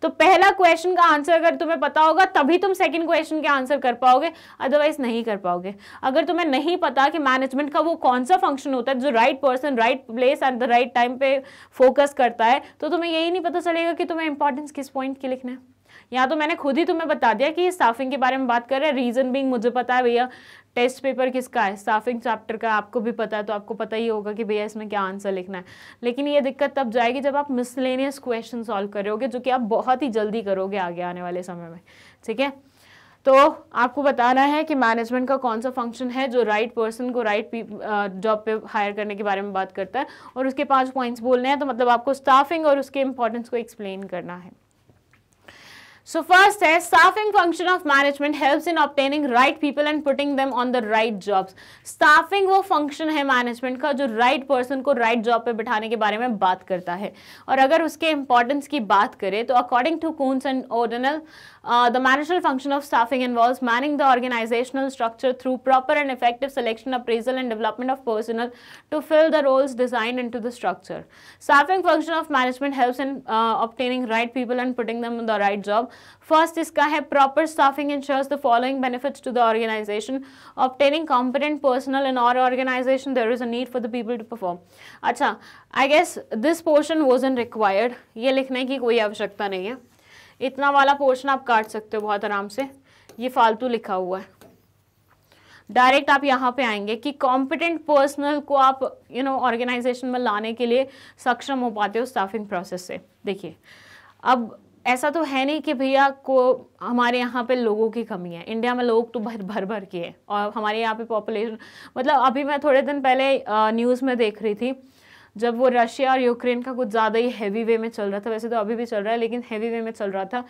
तो पहला क्वेश्चन का आंसर अगर तुम्हें पता होगा तभी तुम सेकंड क्वेश्चन के आंसर कर पाओगे अदरवाइज नहीं कर पाओगे अगर तुम्हें नहीं पता कि मैनेजमेंट का वो कौन सा फंक्शन होता है जो right person right place at the right time पे फोकस करता है तो तुम्हें यही नहीं पता चलेगा कि तुम्हें इंपॉर्टेंस किस पॉइंट की लिखना है यहाँ तो मैंने खुद ही तुम्हें बता दिया कि स्टाफिंग के बारे में बात कर रहे हैं रीज़न बिंग मुझे पता है भैया टेस्ट पेपर किसका है स्टाफिंग चैप्टर का आपको भी पता है तो आपको पता ही होगा कि भैया इसमें क्या आंसर लिखना है लेकिन ये दिक्कत तब जाएगी जब आप मिसलेनियस क्वेश्चन सॉल्व करोगे जो कि आप बहुत ही जल्दी करोगे आगे आने वाले समय में ठीक है तो आपको बताना है कि मैनेजमेंट का कौन सा फंक्शन है जो राइट पर्सन को राइट जॉब पे हायर करने के बारे में बात करता है और उसके पांच पॉइंट्स बोलने हैं तो मतलब आपको स्टाफिंग और उसके इंपॉर्टेंस को एक्सप्लेन करना है सो फर्स्ट है staffing function of management helps in obtaining right people and putting them on the right jobs staffing वो फंक्शन है मैनेजमेंट का जो राइट right पर्सन को राइट right जॉब पे बिठाने के बारे में बात करता है और अगर उसके इंपॉर्टेंस की बात करें तो according to Koontz and original the managerial function of staffing involve manning the organisational structure through proper and effective selection appraisal and development of personnel to fill the roles design into the structure staffing function of management helps in obtaining right people and putting them the right job first इसका है proper staffing ensures the following benefits to the organisation obtaining competent personnel in और organisation there is a need for the people to perform अच्छा I guess this portion was in required ये लिखने की कोई आवश्यकता नहीं है इतना वाला पोर्शन आप काट सकते हो बहुत आराम से ये फालतू लिखा हुआ है डायरेक्ट आप यहाँ पे आएंगे कि कॉम्पिटेंट पर्सनल को आप यू नो ऑर्गेनाइजेशन में लाने के लिए सक्षम हो पाते हो स्टाफिंग प्रोसेस से देखिए अब ऐसा तो है नहीं कि भैया को हमारे यहाँ पे लोगों की कमी है इंडिया में लोग तो भर भर भर के हैं और हमारे यहाँ पे पॉपुलेशन मतलब अभी मैं थोड़े दिन पहले न्यूज़ में देख रही थी जब वो रशिया और यूक्रेन का कुछ ज़्यादा ही हैवी वे में चल रहा था वैसे तो अभी भी चल रहा है लेकिन हैवी वे में चल रहा था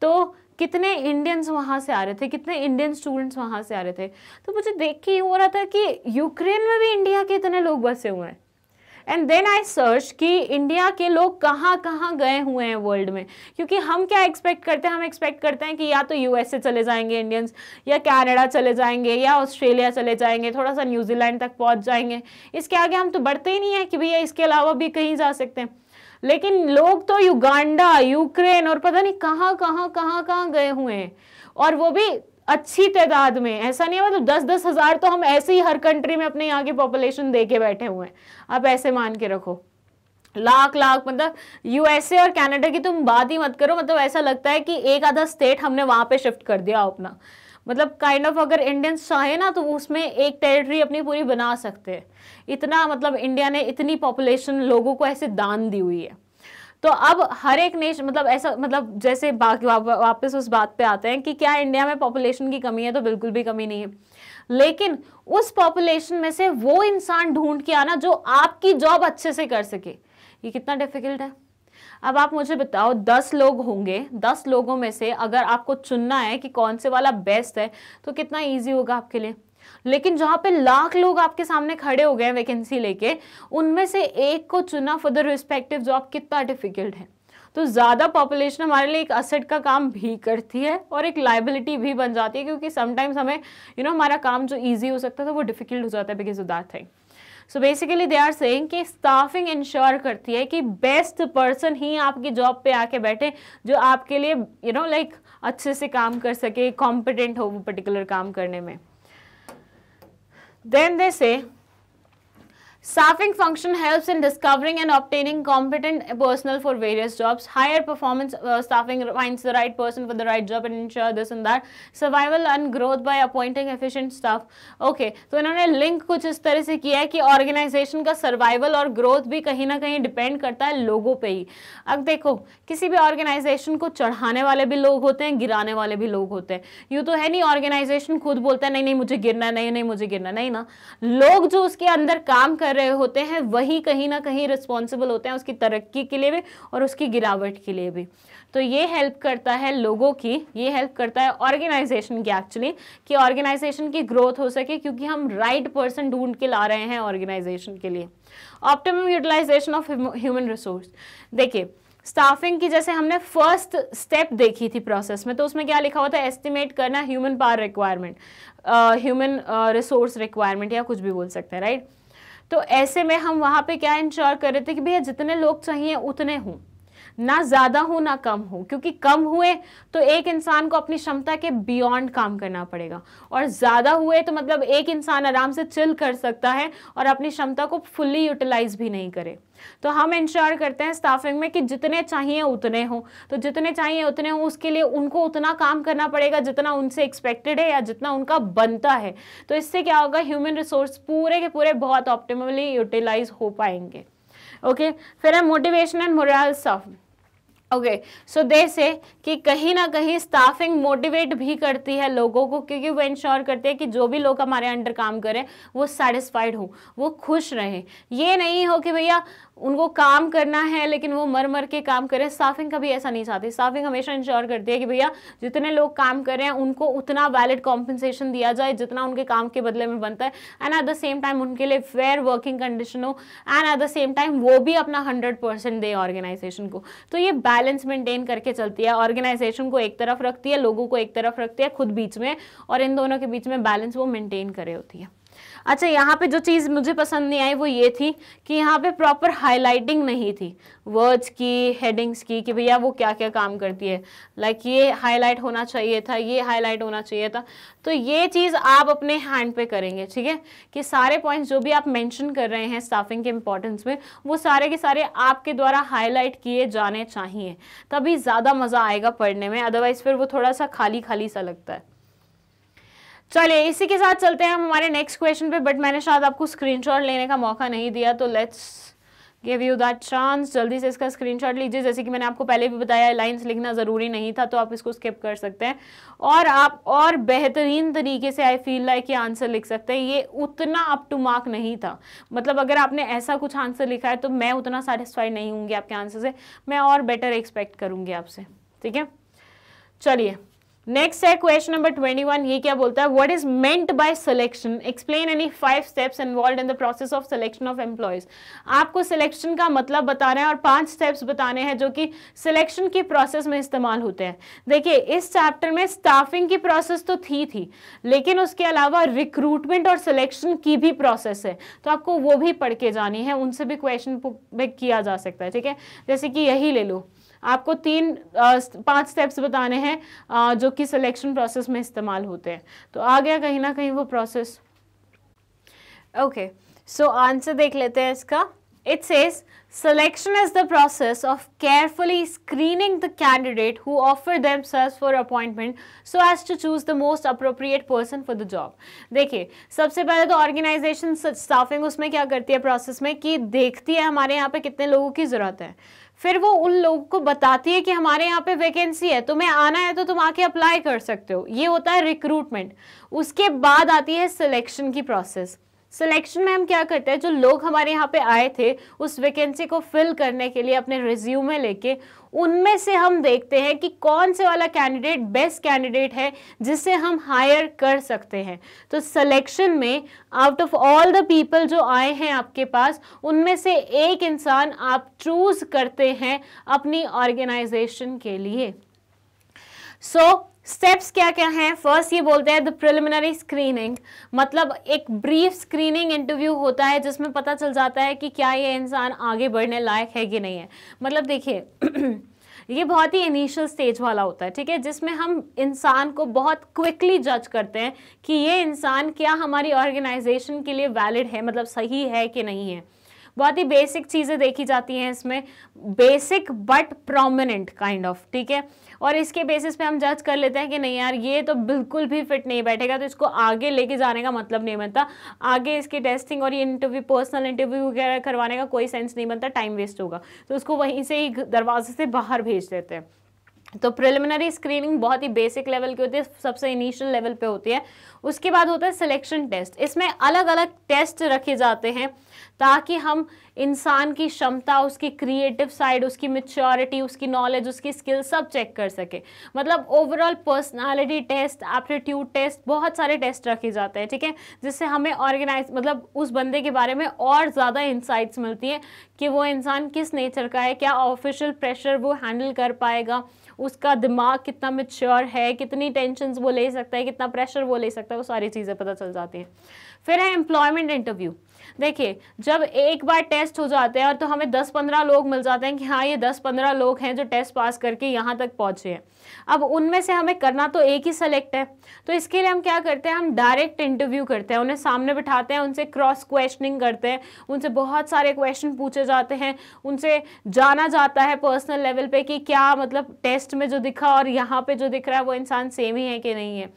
तो कितने इंडियंस वहाँ से आ रहे थे कितने इंडियन स्टूडेंट्स वहाँ से आ रहे थे तो मुझे देख के ये हो रहा था कि यूक्रेन में भी इंडिया के इतने लोग बसे हुए हैं एंड देन आई सर्च कि इंडिया के लोग कहाँ कहाँ गए हुए हैं वर्ल्ड में क्योंकि हम क्या एक्सपेक्ट करते हैं हम एक्सपेक्ट करते हैं कि या तो यूएसए चले जाएंगे इंडियंस या कैनेडा चले जाएंगे या ऑस्ट्रेलिया चले जाएंगे थोड़ा सा न्यूजीलैंड तक पहुँच जाएंगे इसके आगे हम तो बढ़ते ही नहीं हैं कि भैया इसके अलावा भी कहीं जा सकते हैं लेकिन लोग तो युगांडा यूक्रेन और पता नहीं कहाँ कहाँ कहाँ कहाँ गए हुए हैं और वो भी अच्छी तादाद में ऐसा नहीं है मतलब दस दस हज़ार तो हम ऐसे ही हर कंट्री में अपने यहाँ की पॉपुलेशन दे के बैठे हुए हैं आप ऐसे मान के रखो लाख लाख मतलब यूएसए और कनाडा की तुम बात ही मत करो मतलब ऐसा लगता है कि एक आधा स्टेट हमने वहाँ पे शिफ्ट कर दिया अपना मतलब काइंड kind ऑफ of अगर इंडियंस चाहे ना तो उसमें एक टेरिटरी अपनी पूरी बना सकते हैं इतना मतलब इंडिया ने इतनी पॉपुलेशन लोगों को ऐसे दान दी हुई है तो अब हर एक नेशन मतलब ऐसा मतलब जैसे वापस उस बात पे आते हैं कि क्या इंडिया में पॉपुलेशन की कमी है तो बिल्कुल भी कमी नहीं है लेकिन उस पॉपुलेशन में से वो इंसान ढूंढ के आना जो आपकी जॉब अच्छे से कर सके ये कितना डिफिकल्ट है अब आप मुझे बताओ दस लोग होंगे दस लोगों में से अगर आपको चुनना है कि कौन से वाला बेस्ट है तो कितना ईजी होगा आपके लिए लेकिन जहां पे लाख लोग आपके सामने खड़े हो गए हैं वैकेंसी लेके उनमें से एक को चुना फॉर द रिस्पेक्टिव जॉब कितना डिफिकल्ट है तो ज़्यादा पॉपुलेशन हमारे लिए एक असेट का काम भी करती है और एक लाइबिलिटी भी बन जाती है क्योंकि समटाइम्स हमें यू you नो know, हमारा काम जो ईजी हो सकता था वो डिफिकल्ट हो जाता है because of that thing so basically they are saying कि स्टाफिंग इंश्योर करती है कि बेस्ट पर्सन ही आपकी जॉब पे आके बैठे जो आपके लिए यू नो लाइक अच्छे से काम कर सके कॉम्पिटेंट हो वो पर्टिकुलर काम करने में Then they say, Staffing function helps in discovering and obtaining competent personnel for various jobs. Higher performance uh, staffing finds the right person for the right job and ensure this and that. Survival and growth by appointing efficient staff. Okay, तो so, इन्होंने लिंक कुछ इस तरह से किया है कि ऑर्गेनाइजेशन का सर्वाइवल और ग्रोथ भी कहीं ना कहीं डिपेंड करता है लोगों पे ही अब देखो किसी भी ऑर्गेनाइजेशन को चढ़ाने वाले भी लोग होते हैं गिराने वाले भी लोग होते हैं यूँ तो है नहीं ऑर्गेनाइजेशन खुद बोलता है नहीं नहीं मुझे गिरना नहीं नहीं मुझे गिरना नहीं ना लोग जो उसके अंदर काम कर रहे होते हैं वही कहीं ना कहीं रिस्पॉन्सिबल होते हैं उसकी तरक्की के लिए भी और उसकी गिरावट के लिए भी तो ये हेल्प करता है लोगों की ये हेल्प करता है ऑर्गेनाइजेशन की एक्चुअली कि ऑर्गेनाइजेशन की ग्रोथ हो सके क्योंकि हम राइट पर्सन ढूंढ के ला रहे हैं ऑर्गेनाइजेशन के लिए optimum utilisation of human resource देखिए स्टाफिंग की जैसे हमने फर्स्ट स्टेप देखी थी प्रोसेस में तो उसमें क्या लिखा हुआ था एस्टिमेट करना human power requirement human resource requirement या कुछ भी बोल सकते हैं राइट right? तो ऐसे में हम वहाँ पे क्या इंश्योर कर रहे थे कि भैया जितने लोग चाहिए उतने हों ना ज़्यादा हो ना कम हो क्योंकि कम हुए तो एक इंसान को अपनी क्षमता के बियॉन्ड काम करना पड़ेगा और ज़्यादा हुए तो मतलब एक इंसान आराम से चिल कर सकता है और अपनी क्षमता को फुल्ली यूटिलाइज भी नहीं करे तो हम इंश्योर करते हैं स्टाफिंग में कि जितने चाहिए उतने हों तो जितने चाहिए उतने हों उसके लिए उनको उतना काम करना पड़ेगा जितना उनसे एक्सपेक्टेड है या जितना उनका बनता है तो इससे क्या होगा ह्यूमन रिसोर्स पूरे के पूरे बहुत ऑप्टिमली यूटिलाइज हो पाएंगे ओके okay? फिर है motivation and morale staff okay so they say कि कहीं ना कहीं स्टाफिंग मोटिवेट भी करती है लोगों को क्योंकि वो इंश्योर करते हैं कि जो भी लोग हमारे अंडर काम करें वो सेटिस्फाइड हो वो खुश रहें ये नहीं हो कि भैया उनको काम करना है लेकिन वो मर मर के काम करें स्टाफिंग कभी ऐसा नहीं चाहती स्टाफिंग हमेशा इंश्योर करती है कि भैया जितने लोग काम कर रहे हैं उनको उतना वैलिड कॉम्पनसेशन दिया जाए जितना उनके काम के बदले में बनता है and at the same time उनके लिए फेयर वर्किंग कंडीशन हो and at the same time वो भी अपना हंड्रेड परसेंट दे ऑर्गेनाइजेशन को तो ये बैलेंस मेंटेन करके चलती है ऑर्गेनाइजेशन को एक तरफ रखती है लोगों को एक तरफ रखती है खुद बीच में और इन दोनों के बीच में बैलेंस वो मेनटेन करे होती है अच्छा यहाँ पे जो चीज़ मुझे पसंद नहीं आई वो ये थी कि यहाँ पे प्रॉपर हाईलाइटिंग नहीं थी वर्ड्स की हेडिंग्स की कि भैया वो क्या क्या काम करती है लाइक like ये हाईलाइट होना चाहिए था ये हाईलाइट होना चाहिए था तो ये चीज़ आप अपने हैंड पे करेंगे ठीक है कि सारे पॉइंट्स जो भी आप मैंशन कर रहे हैं स्टाफिंग के इंपॉर्टेंस में वो सारे के सारे आपके द्वारा हाईलाइट किए जाने चाहिए तभी ज़्यादा मज़ा आएगा पढ़ने में अदरवाइज़ फिर वो थोड़ा सा खाली खाली सा लगता है चलिए इसी के साथ चलते हैं हम हमारे नेक्स्ट क्वेश्चन पे बट मैंने शायद आपको स्क्रीनशॉट लेने का मौका नहीं दिया तो let's give you that chance जल्दी से इसका स्क्रीनशॉट लीजिए जैसे कि मैंने आपको पहले भी बताया लाइंस लिखना ज़रूरी नहीं था तो आप इसको स्किप कर सकते हैं और आप और बेहतरीन तरीके से आई फील लाइक ये आंसर लिख सकते हैं ये उतना अप टू मार्क नहीं था मतलब अगर आपने ऐसा कुछ आंसर लिखा है तो मैं उतना सेटिस्फाइड नहीं हूँगी आपके आंसर से मैं और बेटर एक्सपेक्ट करूँगी आपसे ठीक है चलिए नेक्स्ट है क्वेश्चन नंबर ट्वेंटी वन ये क्या बोलता है what is meant by selection explain any five steps involved in the process of selection of employees आपको सिलेक्शन का मतलब बताना है और पांच स्टेप्स बताने हैं जो कि सिलेक्शन की प्रोसेस में इस्तेमाल होते हैं देखिए इस चैप्टर में स्टाफिंग की प्रोसेस तो थी थी लेकिन उसके अलावा रिक्रूटमेंट और सिलेक्शन की भी प्रोसेस है तो आपको वो भी पढ़ के जानी है उनसे भी क्वेश्चन किया जा सकता है ठीक है जैसे कि यही ले लो आपको तीन पांच स्टेप्स बताने हैं जो कि सिलेक्शन प्रोसेस में इस्तेमाल होते हैं तो आ गया कहीं ना कहीं वो प्रोसेस ओके सो आंसर देख लेते हैं इसका it says selection is the process of carefully screening the candidate who offer them search for appointment so as to choose the most appropriate person for the job देखिए सबसे पहले तो ऑर्गेनाइजेशन स्टाफिंग उसमें क्या करती है प्रोसेस में कि देखती है हमारे यहाँ पे कितने लोगों की जरूरत है फिर वो उन लोगों को बताती है कि हमारे यहाँ पे वैकेंसी है तुम्हें आना है तो तुम आके अप्लाई कर सकते हो ये होता है रिक्रूटमेंट उसके बाद आती है सिलेक्शन की प्रोसेस सिलेक्शन में हम क्या करते हैं जो लोग हमारे यहाँ पे आए थे उस वैकेंसी को फिल करने के लिए अपने रिज्यूमे लेके उनमें से हम देखते हैं कि कौन से वाला कैंडिडेट बेस्ट कैंडिडेट है जिसे हम हायर कर सकते हैं तो सिलेक्शन में out of all the people जो आए हैं आपके पास उनमें से एक इंसान आप चूज करते हैं अपनी ऑर्गेनाइजेशन के लिए सो so, स्टेप्स क्या क्या हैं फर्स्ट ये बोलते हैं द प्रिलिमिनरी स्क्रीनिंग मतलब एक ब्रीफ स्क्रीनिंग इंटरव्यू होता है जिसमें पता चल जाता है कि क्या ये इंसान आगे बढ़ने लायक है कि नहीं है मतलब देखिए <clears throat> ये बहुत ही इनिशियल स्टेज वाला होता है ठीक है जिसमें हम इंसान को बहुत क्विकली जज करते हैं कि ये इंसान क्या हमारी ऑर्गेनाइजेशन के लिए वैलिड है मतलब सही है कि नहीं है बहुत ही बेसिक चीज़ें देखी जाती हैं इसमें basic but prominent kind of ठीक है और इसके बेसिस पे हम जज कर लेते हैं कि नहीं यार ये तो बिल्कुल भी फिट नहीं बैठेगा तो इसको आगे लेके जाने का मतलब नहीं बनता आगे इसकी टेस्टिंग और ये इंटरव्यू पर्सनल इंटरव्यू वगैरह करवाने का कोई सेंस नहीं बनता टाइम वेस्ट होगा तो उसको वहीं से ही दरवाजे से बाहर भेज देते हैं तो प्रिलिमिनरी स्क्रीनिंग बहुत ही बेसिक लेवल की होती है सबसे इनिशियल लेवल पे होती है उसके बाद होता है सिलेक्शन टेस्ट इसमें अलग अलग टेस्ट रखे जाते हैं ताकि हम इंसान की क्षमता उसकी क्रिएटिव साइड उसकी मेच्योरिटी उसकी नॉलेज उसकी स्किल सब चेक कर सके मतलब overall personality test aptitude test बहुत सारे टेस्ट रखे जाते हैं ठीक है जिससे हमें ऑर्गेनाइज मतलब उस बंदे के बारे में और ज़्यादा इंसाइट्स मिलती हैं कि वो इंसान किस नेचर का है क्या ऑफिशियल प्रेशर वो हैंडल कर पाएगा उसका दिमाग कितना मेच्योर है कितनी टेंशन वो ले सकता है कितना प्रेशर वो ले सकता है वो सारी चीज़ें पता चल जाती हैं फिर है एम्प्लॉयमेंट इंटरव्यू देखिए जब एक बार टेस्ट हो जाते हैं और तो हमें 10-15 लोग मिल जाते हैं कि हाँ ये 10-15 लोग हैं जो टेस्ट पास करके यहाँ तक पहुँचे हैं अब उनमें से हमें करना तो एक ही सेलेक्ट है तो इसके लिए हम क्या करते हैं हम डायरेक्ट इंटरव्यू करते हैं उन्हें सामने बिठाते हैं उनसे क्रॉस क्वेश्चनिंग करते हैं उनसे बहुत सारे क्वेश्चन पूछे जाते हैं उनसे जाना जाता है पर्सनल लेवल पर कि क्या मतलब टेस्ट में जो दिखा और यहाँ पर जो दिख रहा है वो इंसान सेम ही है कि नहीं है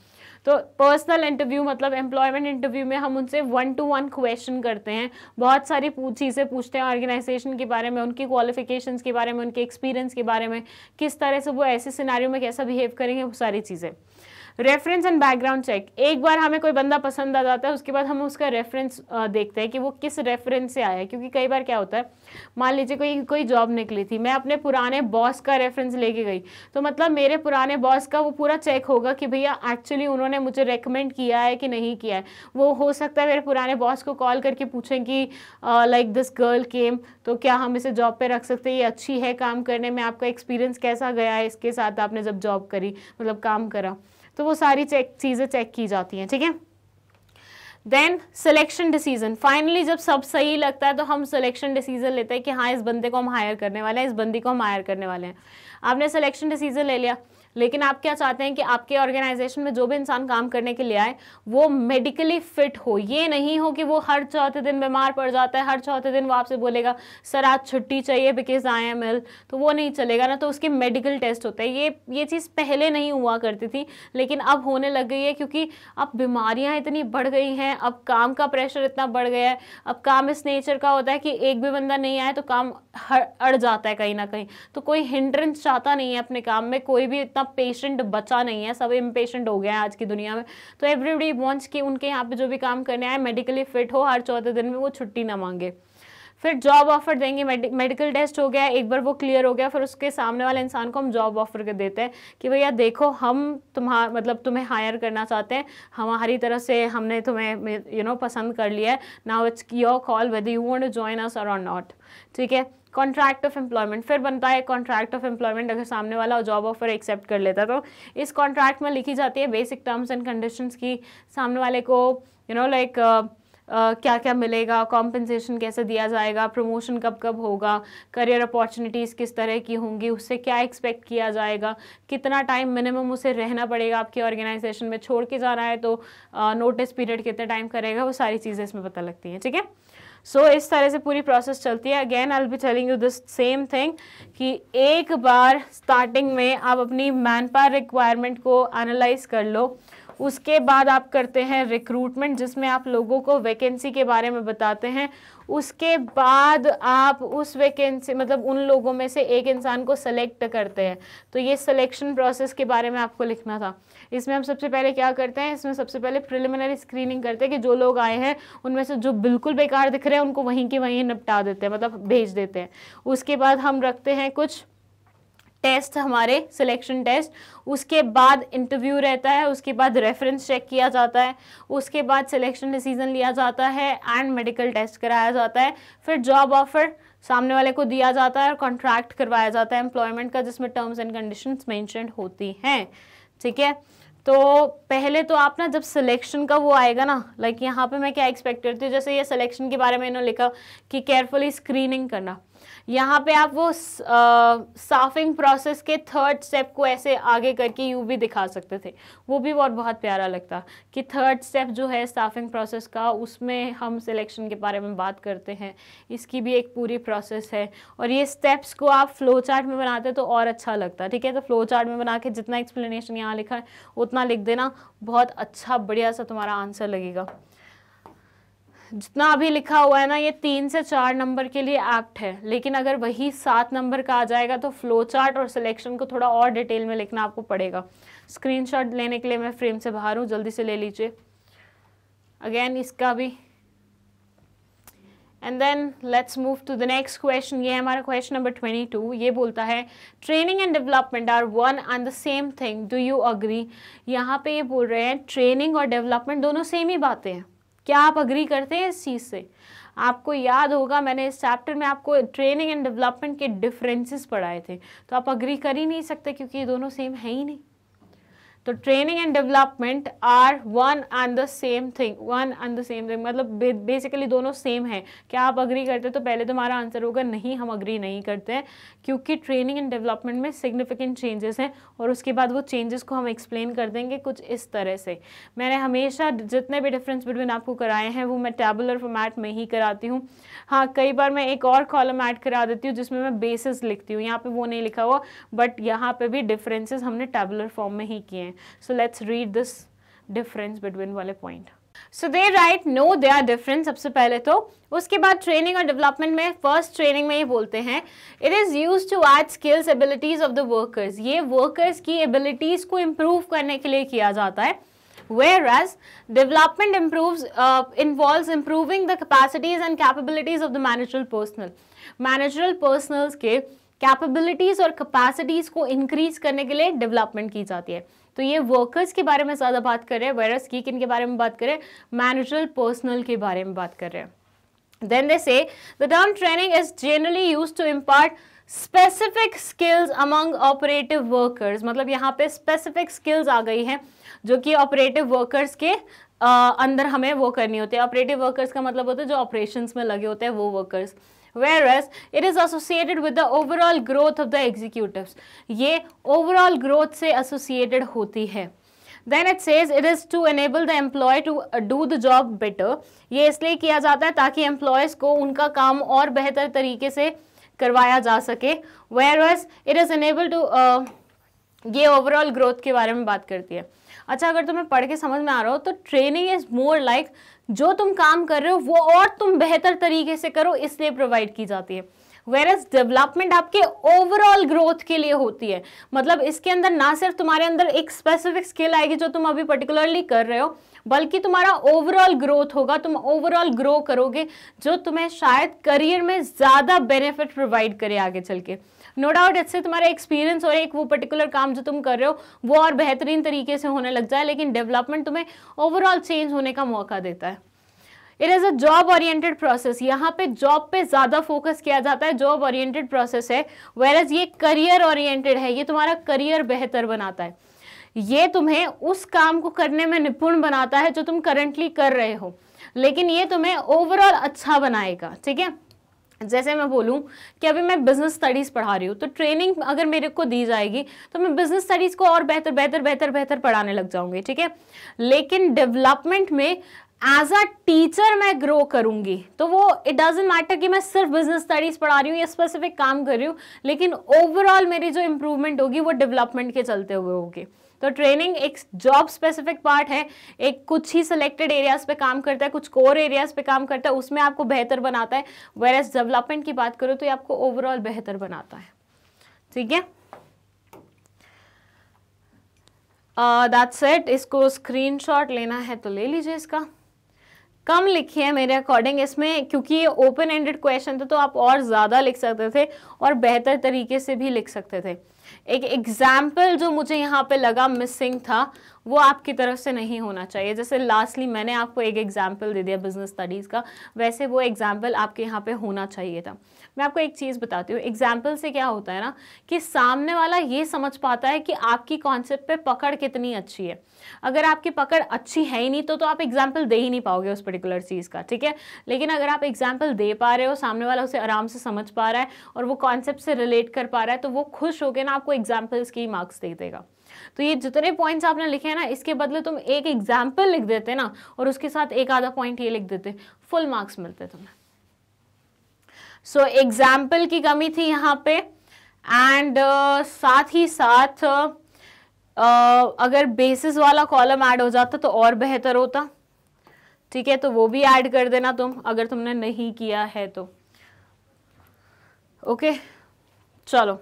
तो पर्सनल इंटरव्यू मतलब एम्प्लॉयमेंट इंटरव्यू में हम उनसे वन टू वन क्वेश्चन करते हैं बहुत सारी चीज़ें पूछते हैं ऑर्गेनाइजेशन के बारे में उनकी क्वालिफिकेशंस के बारे में उनके एक्सपीरियंस के बारे में किस तरह से वो ऐसे सिनारियों में कैसा बिहेव करेंगे वो सारी चीज़ें रेफरेंस एंड बैकग्राउंड चेक एक बार हमें कोई बंदा पसंद आ जाता है उसके बाद हम उसका रेफरेंस देखते हैं कि वो किस रेफरेंस से आया है क्योंकि कई बार क्या होता है मान लीजिए कोई कोई जॉब निकली थी मैं अपने पुराने बॉस का रेफरेंस लेके गई तो मतलब मेरे पुराने बॉस का वो पूरा चेक होगा कि भैया एक्चुअली उन्होंने मुझे रेकमेंड किया है कि नहीं किया है वो हो सकता है मेरे पुराने बॉस को कॉल करके पूछें कि लाइक दिस गर्ल केम तो क्या हम इसे जॉब पर रख सकते हैं ये अच्छी है काम करने में आपका एक्सपीरियंस कैसा गया है इसके साथ आपने जब जॉब करी मतलब काम करा तो वो सारी चेक चीज़ें चेक की जाती हैं ठीक है देन सिलेक्शन डिसीजन फाइनली जब सब सही लगता है तो हम सिलेक्शन डिसीजन लेते हैं कि हाँ इस बंदे को हम हायर करने वाले हैं इस बंदी को हम हायर करने वाले हैं आपने सिलेक्शन डिसीजन ले लिया लेकिन आप क्या चाहते हैं कि आपके ऑर्गेनाइजेशन में जो भी इंसान काम करने के लिए आए वो मेडिकली फिट हो ये नहीं हो कि वो हर चौथे दिन बीमार पड़ जाता है हर चौथे दिन वो आपसे बोलेगा सर आज छुट्टी चाहिए बिकॉज आई एम एल तो वो नहीं चलेगा ना तो उसके मेडिकल टेस्ट होते हैं ये ये चीज़ पहले नहीं हुआ करती थी लेकिन अब होने लग गई है क्योंकि अब बीमारियाँ इतनी बढ़ गई हैं अब काम का प्रेशर इतना बढ़ गया है अब काम इस नेचर का होता है कि एक भी बंदा नहीं आए तो काम हर अड़ जाता है कहीं ना कहीं तो कोई हिंड्रेंस चाहता नहीं है अपने काम में कोई भी इतना पेशेंट बचा नहीं है सब इम्पेशेंट हो गया है आज की दुनिया में तो एवरीबडी वॉन्ट्स कि उनके यहाँ पे जो भी काम करने आए मेडिकली फिट हो हर चौथे दिन में वो छुट्टी ना मांगे फिर जॉब ऑफर देंगे मेडिकल टेस्ट हो गया एक बार वो क्लियर हो गया फिर उसके सामने वाले इंसान को हम जॉब ऑफर कर देते हैं कि भैया देखो हम तुम्हारा मतलब तुम्हें हायर करना चाहते हैं हमारी तरफ से हमने तुम्हें यू you नो know, पसंद कर लिया है now it's your call whether you want to join us or not ठीक है कॉन्ट्रैक्ट ऑफ एम्प्लॉयमेंट फिर बनता है कॉन्ट्रैक्ट ऑफ एम्प्लॉयमेंट अगर सामने वाला जॉब ऑफर एक्सेप्ट कर लेता तो इस कॉन्ट्रैक्ट में लिखी जाती है बेसिक टर्म्स एंड कंडीशंस की सामने वाले को you know like Uh, uh क्या क्या मिलेगा कॉम्पनसेशन कैसे दिया जाएगा प्रमोशन कब कब होगा करियर अपॉर्चुनिटीज़ किस तरह की होंगी उससे क्या एक्सपेक्ट किया जाएगा कितना टाइम मिनिमम उसे रहना पड़ेगा आपके ऑर्गेनाइजेशन में छोड़ के जाना है तो नोटिस uh, पीरियड कितने टाइम करेगा वो सारी चीज़ें इसमें पता लगती हैं ठीक है सो so, इस तरह से पूरी प्रोसेस चलती है again I be telling you this same thing कि एक बार स्टार्टिंग में आप अपनी मैन पावर रिक्वायरमेंट को एनालाइज कर लो उसके बाद आप करते हैं रिक्रूटमेंट जिसमें आप लोगों को वैकेंसी के बारे में बताते हैं उसके बाद आप उस वैकेंसी मतलब उन लोगों में से एक इंसान को सेलेक्ट करते हैं तो ये सिलेक्शन प्रोसेस के बारे में आपको लिखना था इसमें हम सबसे पहले क्या करते हैं इसमें सबसे पहले प्रिलिमिनरी स्क्रीनिंग करते हैं कि जो लोग आए हैं उनमें से जो बिल्कुल बेकार दिख रहे हैं उनको वहीं के वहीं निपटा देते हैं मतलब भेज देते हैं उसके बाद हम रखते हैं कुछ टेस्ट हमारे सिलेक्शन टेस्ट उसके बाद इंटरव्यू रहता है उसके बाद रेफरेंस चेक किया जाता है उसके बाद सिलेक्शन डिसीजन लिया जाता है एंड मेडिकल टेस्ट कराया जाता है फिर जॉब ऑफर सामने वाले को दिया जाता है और कॉन्ट्रैक्ट करवाया जाता है एम्प्लॉयमेंट का जिसमें टर्म्स एंड कंडीशंस मेंशन होती हैं ठीक है तो पहले तो आप ना जब सिलेक्शन का वो आएगा ना लाइक यहाँ पे मैं क्या एक्सपेक्ट करती हूँ जैसे ये सिलेक्शन के बारे में इन्होंने लिखा कि केयरफुली स्क्रीनिंग करना यहाँ पे आप वो साफिंग प्रोसेस के थर्ड स्टेप को ऐसे आगे करके यू भी दिखा सकते थे वो भी और बहुत प्यारा लगता कि थर्ड स्टेप जो है साफिंग प्रोसेस का उसमें हम सिलेक्शन के बारे में बात करते हैं इसकी भी एक पूरी प्रोसेस है और ये स्टेप्स को आप फ्लो चार्ट में बनाते तो और अच्छा लगता ठीक है तो फ्लो चार्ट में बना के जितना एक्सप्लेनेशन यहाँ लिखा है उतना लिख देना बहुत अच्छा बढ़िया सा तुम्हारा आंसर लगेगा जितना अभी लिखा हुआ है ना ये तीन से चार नंबर के लिए एप्ट है लेकिन अगर वही सात नंबर का आ जाएगा तो फ्लो चार्ट और सिलेक्शन को थोड़ा और डिटेल में लिखना आपको पड़ेगा स्क्रीनशॉट लेने के लिए मैं फ्रेम से बाहर हूँ जल्दी से ले लीजिए अगेन इसका भी and then let's move to the next question ये हमारा क्वेश्चन नंबर ट्वेंटी टू ये बोलता है training and development are one and the same thing do you agree यहाँ पे ये बोल रहे हैं ट्रेनिंग और डेवलपमेंट दोनों सेम ही बातें हैं क्या आप अग्री करते हैं इस चीज़ से आपको याद होगा मैंने इस चैप्टर में आपको ट्रेनिंग एंड डेवलपमेंट के डिफरेंसेस पढ़ाए थे तो आप अग्री कर ही नहीं सकते क्योंकि ये दोनों सेम है ही नहीं तो training and development are one and the same thing one and the same thing मतलब बेसिकली दोनों सेम है क्या आप अग्री करते हो तो पहले तुम्हारा आंसर होगा नहीं हम अग्री नहीं करते हैं क्योंकि ट्रेनिंग एंड डेवलपमेंट में सिग्निफिकेंट चेंजेस हैं और उसके बाद वो चेंजेस को हम एक्सप्लेन कर देंगे कुछ इस तरह से मैंने हमेशा जितने भी डिफरेंस बिटवीन आपको कराए हैं वो मैं टेबुलर फॉर्मैट में ही कराती हूँ हाँ कई बार मैं एक और कॉलम ऐड करा देती हूँ जिसमें मैं बेसिस लिखती हूँ यहाँ पर वो नहीं लिखा हुआ बट यहाँ पर भी डिफरेंसेज हमने टेबुलर फॉर्म में ही किए हैं so let's read this difference between wale point so they write no they are difference सबसे पहले तो उसके बाद ट्रेनिंग और डेवलपमेंट में फर्स्ट ट्रेनिंग में ये बोलते हैं it is use to art skills abilities of the workers ये वर्कर्स की एबिलिटीज को इम्प्रूव करने के लिए किया जाता है whereas development improve involve improving the capacities and capabilities of the managerial personnel managerial personnels के कैपेबिलिटीज और कैपेसिटीज को इंक्रीज करने के लिए डेवलपमेंट की जाती है तो ये वर्कर्स के बारे में ज़्यादा बात कर रहे हैं वायरस की किन के बारे में बात कर रहे हैं मैनेजरल पर्सनल के बारे में बात कर रहे हैं Then they say the term training is generally used to impart specific skills among operative workers. मतलब यहाँ पे स्पेसिफिक स्किल्स आ गई हैं जो कि ऑपरेटिव वर्कर्स के आ, अंदर हमें वो करनी होती है ऑपरेटिव वर्कर्स का मतलब होता है जो ऑपरेशंस में लगे होते हैं वो workers whereas it is associated with the overall growth of the executives. ये overall growth से associated होती है then it says it is to enable the employee to do the job better ये इसलिए किया जाता है ताकि एम्प्लॉयज़ को उनका काम और बेहतर तरीके से करवाया जा सके whereas it is enable to ये ओवरऑल ग्रोथ के बारे में बात करती है अच्छा अगर तुम्हें पढ़ के समझ में आ रहा हो तो ट्रेनिंग इज़ मोर लाइक जो तुम काम कर रहे हो वो और तुम बेहतर तरीके से करो इसलिए प्रोवाइड की जाती है वेर एज डेवलपमेंट आपके ओवरऑल ग्रोथ के लिए होती है मतलब इसके अंदर ना सिर्फ तुम्हारे अंदर एक स्पेसिफिक स्किल आएगी जो तुम अभी पर्टिकुलरली कर रहे हो बल्कि तुम्हारा ओवरऑल ग्रोथ होगा तुम ओवरऑल ग्रो करोगे जो तुम्हें शायद करियर में ज़्यादा बेनिफिट प्रोवाइड करे आगे चल के नो डाउट इससे तुम्हारा एक्सपीरियंस और एक वो पर्टिकुलर काम जो तुम कर रहे हो वो और बेहतरीन तरीके से होने लग जाए लेकिन डेवलपमेंट तुम्हें ओवरऑल चेंज होने का मौका देता है it is a job oriented process यहाँ पे जॉब पे ज़्यादा फोकस किया जाता है जॉब ओरिएंटेड प्रोसेस है वेरज ये करियर ओरिएंटेड है ये तुम्हारा करियर बेहतर बनाता है ये तुम्हें उस काम को करने में निपुण बनाता है जो तुम करंटली कर रहे हो लेकिन ये तुम्हें ओवरऑल अच्छा बनाएगा ठीक है जैसे मैं बोलूँ कि अभी मैं बिज़नेस स्टडीज़ पढ़ा रही हूँ तो ट्रेनिंग अगर मेरे को दी जाएगी तो मैं बिज़नेस स्टडीज़ को और बेहतर बेहतर बेहतर बेहतर पढ़ाने लग जाऊँगी ठीक है लेकिन डेवलपमेंट में एज अ टीचर मैं ग्रो करूंगी तो वो इट डजेंट मैटर कि मैं सिर्फ बिजनेस स्टडीज पढ़ा रही हूँ या स्पेसिफिक काम कर रही हूँ लेकिन ओवरऑल मेरी जो इम्प्रूवमेंट होगी वो डेवलपमेंट के चलते हुए होगी तो ट्रेनिंग एक जॉब स्पेसिफिक पार्ट है एक कुछ ही सिलेक्टेड एरियाज पे काम करता है कुछ कोर एरियाज पे काम करता है उसमें आपको बेहतर बनाता है वेर एस डेवलपमेंट की बात करो तो ये आपको ओवरऑल बेहतर बनाता है ठीक है दैट uh, सेट इसको स्क्रीनशॉट लेना है तो ले लीजिए इसका कम लिखी है मेरे अकॉर्डिंग इसमें क्योंकि ये ओपन एंडेड क्वेश्चन थे तो आप और ज़्यादा लिख सकते थे और बेहतर तरीके से भी लिख सकते थे एक एग्जाम्पल जो मुझे यहाँ पे लगा मिसिंग था वो आपकी तरफ से नहीं होना चाहिए जैसे लास्टली मैंने आपको एक एग्जाम्पल दे दिया बिजनेस स्टडीज़ का वैसे वो एग्जाम्पल आपके यहाँ पे होना चाहिए था मैं आपको एक चीज़ बताती हूँ एग्जाम्पल से क्या होता है ना कि सामने वाला ये समझ पाता है कि आपकी कॉन्सेप्ट पे पकड़ कितनी अच्छी है अगर आपकी पकड़ अच्छी है ही नहीं तो, तो आप एग्जाम्पल दे ही नहीं पाओगे उस पर्टिकुलर चीज़ का ठीक है लेकिन अगर आप एग्जाम्पल दे पा रहे हो सामने वाला उसे आराम से समझ पा रहा है और वो कॉन्सेप्ट से रिलेट कर पा रहा है तो वो खुश होकर ना आपको एग्जाम्पल्स की मार्क्स दे देगा तो ये जितने पॉइंट्स आपने लिखे हैं ना इसके बदले तुम एक एग्जाम्पल लिख देते ना और उसके साथ एक आधा पॉइंट ये लिख देते फुल मार्क्स मिलते तुम्हें सो so, एग्जाम्पल की कमी थी यहाँ पे एंड uh, साथ ही साथ uh, अगर बेसिस वाला कॉलम ऐड हो जाता तो और बेहतर होता ठीक है तो वो भी ऐड कर देना तुम अगर तुमने नहीं किया है तो ओके okay, चलो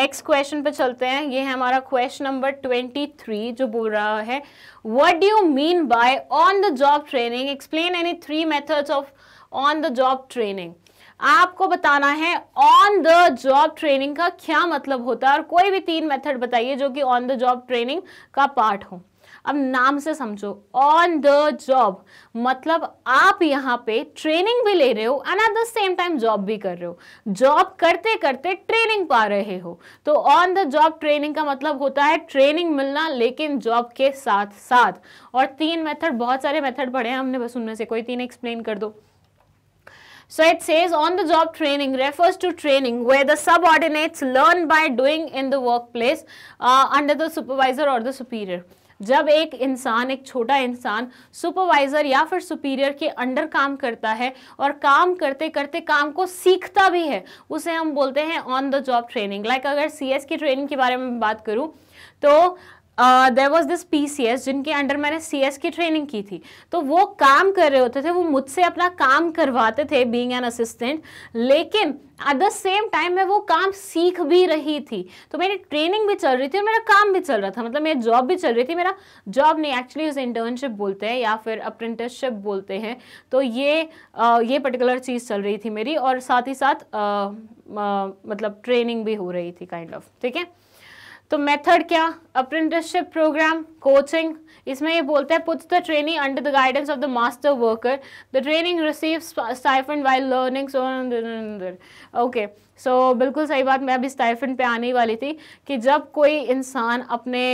नेक्स्ट क्वेश्चन पे चलते हैं ये है हमारा क्वेश्चन नंबर ट्वेंटी थ्री जो बोल रहा है what do you mean by on the job training explain any three methods of on the job training आपको बताना है ऑन द जॉब ट्रेनिंग का क्या मतलब होता है और कोई भी तीन मेथड बताइए जो कि ऑन द जॉब ट्रेनिंग का पार्ट हो अब नाम से समझो ऑन द जॉब मतलब आप यहाँ पे ट्रेनिंग भी ले रहे हो and at the same time job भी कर रहे हो जॉब करते करते ट्रेनिंग पा रहे हो तो ऑन द जॉब ट्रेनिंग का मतलब होता है ट्रेनिंग मिलना लेकिन जॉब के साथ साथ और तीन मेथड बहुत सारे मेथड पढ़े हैं हमने बस उनमें से कोई तीन एक्सप्लेन कर दो So it says on the job training refers to training where the subordinates learn by doing in the workplace uh, under the supervisor or the superior. जब एक इंसान एक छोटा इंसान सुपरवाइज़र या फिर सुपीरियर के अंडर काम करता है और काम करते करते काम को सीखता भी है उसे हम बोलते हैं on the job training like अगर सीएस की ट्रेनिंग के बारे में बात करूं तो there was this P C S जिनके अंडर मैंने सी एस की ट्रेनिंग की थी तो वो काम कर रहे होते थे वो मुझसे अपना काम करवाते थे बींग एन असिस्टेंट लेकिन एट द सेम टाइम मैं वो काम सीख भी रही थी तो मेरी ट्रेनिंग भी चल रही थी और मेरा काम भी चल रहा था मतलब मेरी जॉब भी चल रही थी मेरा जॉब नहीं एक्चुअली उसे इंटर्नशिप बोलते हैं या फिर अप्रेंटिसशिप बोलते हैं तो ये आ, ये पर्टिकुलर चीज़ चल रही थी मेरी और साथ ही साथ आ, आ, मतलब ट्रेनिंग भी हो रही थी काइंड ऑफ ठीक है तो मेथड क्या अप्रेंटिसशिप प्रोग्राम कोचिंग इसमें ये बोलता है put the training under the guidance of the master worker the training receive stipend while learning okay so बिल्कुल सही बात मैं अभी स्टाइफन पे आने ही वाली थी कि जब कोई इंसान अपने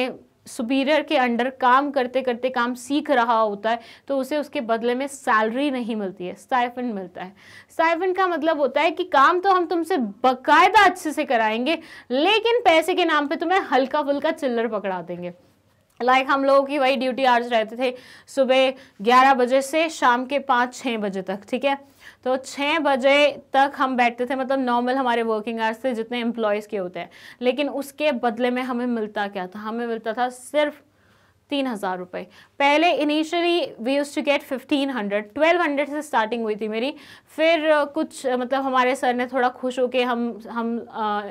सुपीरियर के अंडर काम करते करते काम सीख रहा होता है तो उसे उसके बदले में सैलरी नहीं मिलती है स्टाइफन मिलता है स्टाइफन का मतलब होता है कि काम तो हम तुमसे बकायदा अच्छे से कराएंगे लेकिन पैसे के नाम पे तुम्हें हल्का फुल्का चिल्लर पकड़ा देंगे लाइक like हम लोगों की वही ड्यूटी आज रहते थे सुबह ग्यारह बजे से शाम के पाँच छः बजे तक ठीक है तो छः बजे तक हम बैठते थे मतलब नॉर्मल हमारे वर्किंग आवर्स थे जितने एम्प्लॉयज़ के होते हैं लेकिन उसके बदले में हमें मिलता क्या था हमें मिलता था सिर्फ तीन हज़ार रुपये पहले initially we use to get fifteen hundred twelve hundred से स्टार्टिंग हुई थी मेरी फिर कुछ मतलब हमारे सर ने थोड़ा खुश के हम हम आ,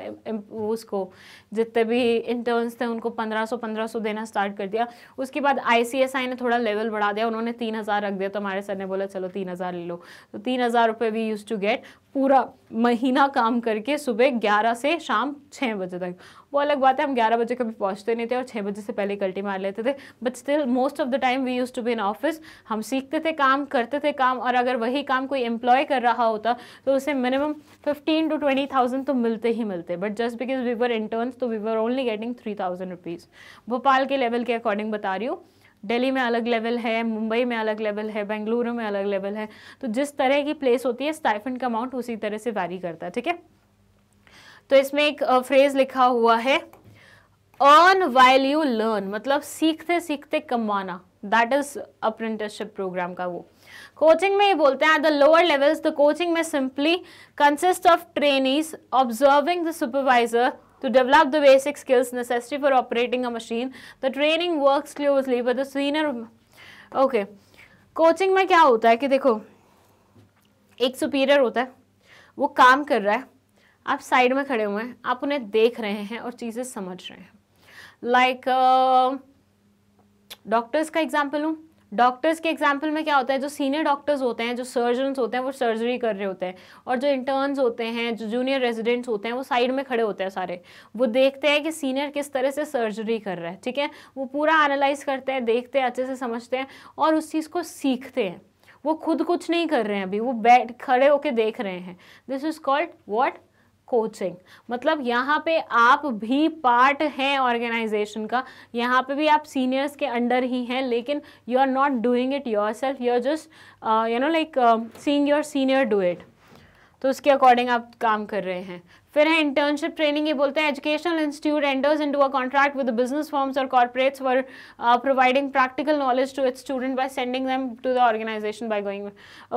उसको जितने भी इंटर्न्स थे उनको पंद्रह सौ पंद्रह सौ देना स्टार्ट कर दिया उसके बाद आईसीएसआई ने थोड़ा लेवल बढ़ा दिया उन्होंने तीन हज़ार रख दिया तो हमारे सर ने बोला चलो तीन हज़ार ले लो तो तीन हज़ार रुपये वी यूज़ टू गेट पूरा महीना काम करके सुबह ग्यारह से शाम छः बजे तक वो अलग बात है हम ग्यारह बजे कभी पहुँचते नहीं थे और छः बजे से पहले कल्टी मार लेते थे but still most of the time we use to be in office हम सीखते थे काम करते थे काम और अगर वही काम कोई एम्प्लॉय कर रहा होता तो उसे minimum fifteen to twenty thousand तो मिलते ही मिलते but just because we were interns तो we were only getting three thousand rupees Bhopal के लेवल के अकॉर्डिंग बता रही हूँ दिल्ली में अलग लेवल है मुंबई में अलग लेवल है बेंगलुरु में अलग लेवल है तो जिस तरह की प्लेस होती है स्टाइफंड का अमाउंट उसी तरह से वैरी करता है ठीक है तो इसमें एक फ्रेज लिखा हुआ है अर्न वाइल यू लर्न मतलब सीखते सीखते कमाना दैट इज अप्रेंटिसशिप प्रोग्राम का वो कोचिंग में ये बोलते हैं at the lower levels the coaching में simply consist of trainees observing the supervisor to develop the basic skills necessary for operating a machine the training works closely with the senior okay coaching में क्या होता है कि देखो एक सुपीरियर होता है वो काम कर रहा है आप साइड में खड़े हुए हैं आप उन्हें देख रहे हैं और चीज़ें समझ रहे हैं लाइक डॉक्टर्स uh, का एग्जाम्पल हूँ डॉक्टर्स के एग्जाम्पल में क्या होता है जो सीनियर डॉक्टर्स होते हैं जो सर्जन्स होते हैं वो सर्जरी कर रहे होते हैं और जो इंटर्न्स होते हैं जो जूनियर रेजिडेंट्स होते हैं वो साइड में खड़े होते हैं सारे वो देखते हैं कि सीनियर किस तरह से सर्जरी कर रहा है ठीक है वो पूरा एनालाइज करते हैं देखते हैं अच्छे से समझते हैं और उस चीज़ को सीखते हैं वो खुद कुछ नहीं कर रहे हैं अभी वो बैठ खड़े होके देख रहे हैं this is called what coaching मतलब यहाँ पे आप भी पार्ट हैं ऑर्गेनाइजेशन का यहाँ पे भी आप सीनियर्स के अंडर ही हैं लेकिन you are not doing it yourself you are just you know like seeing your senior do it तो उसके अकॉर्डिंग आप काम कर रहे हैं फिर है इंटर्नशिप ट्रेनिंग ये बोलते हैं educational institute enters into a contract with business firms और corporates for providing practical knowledge to its student by sending them to the organisation by going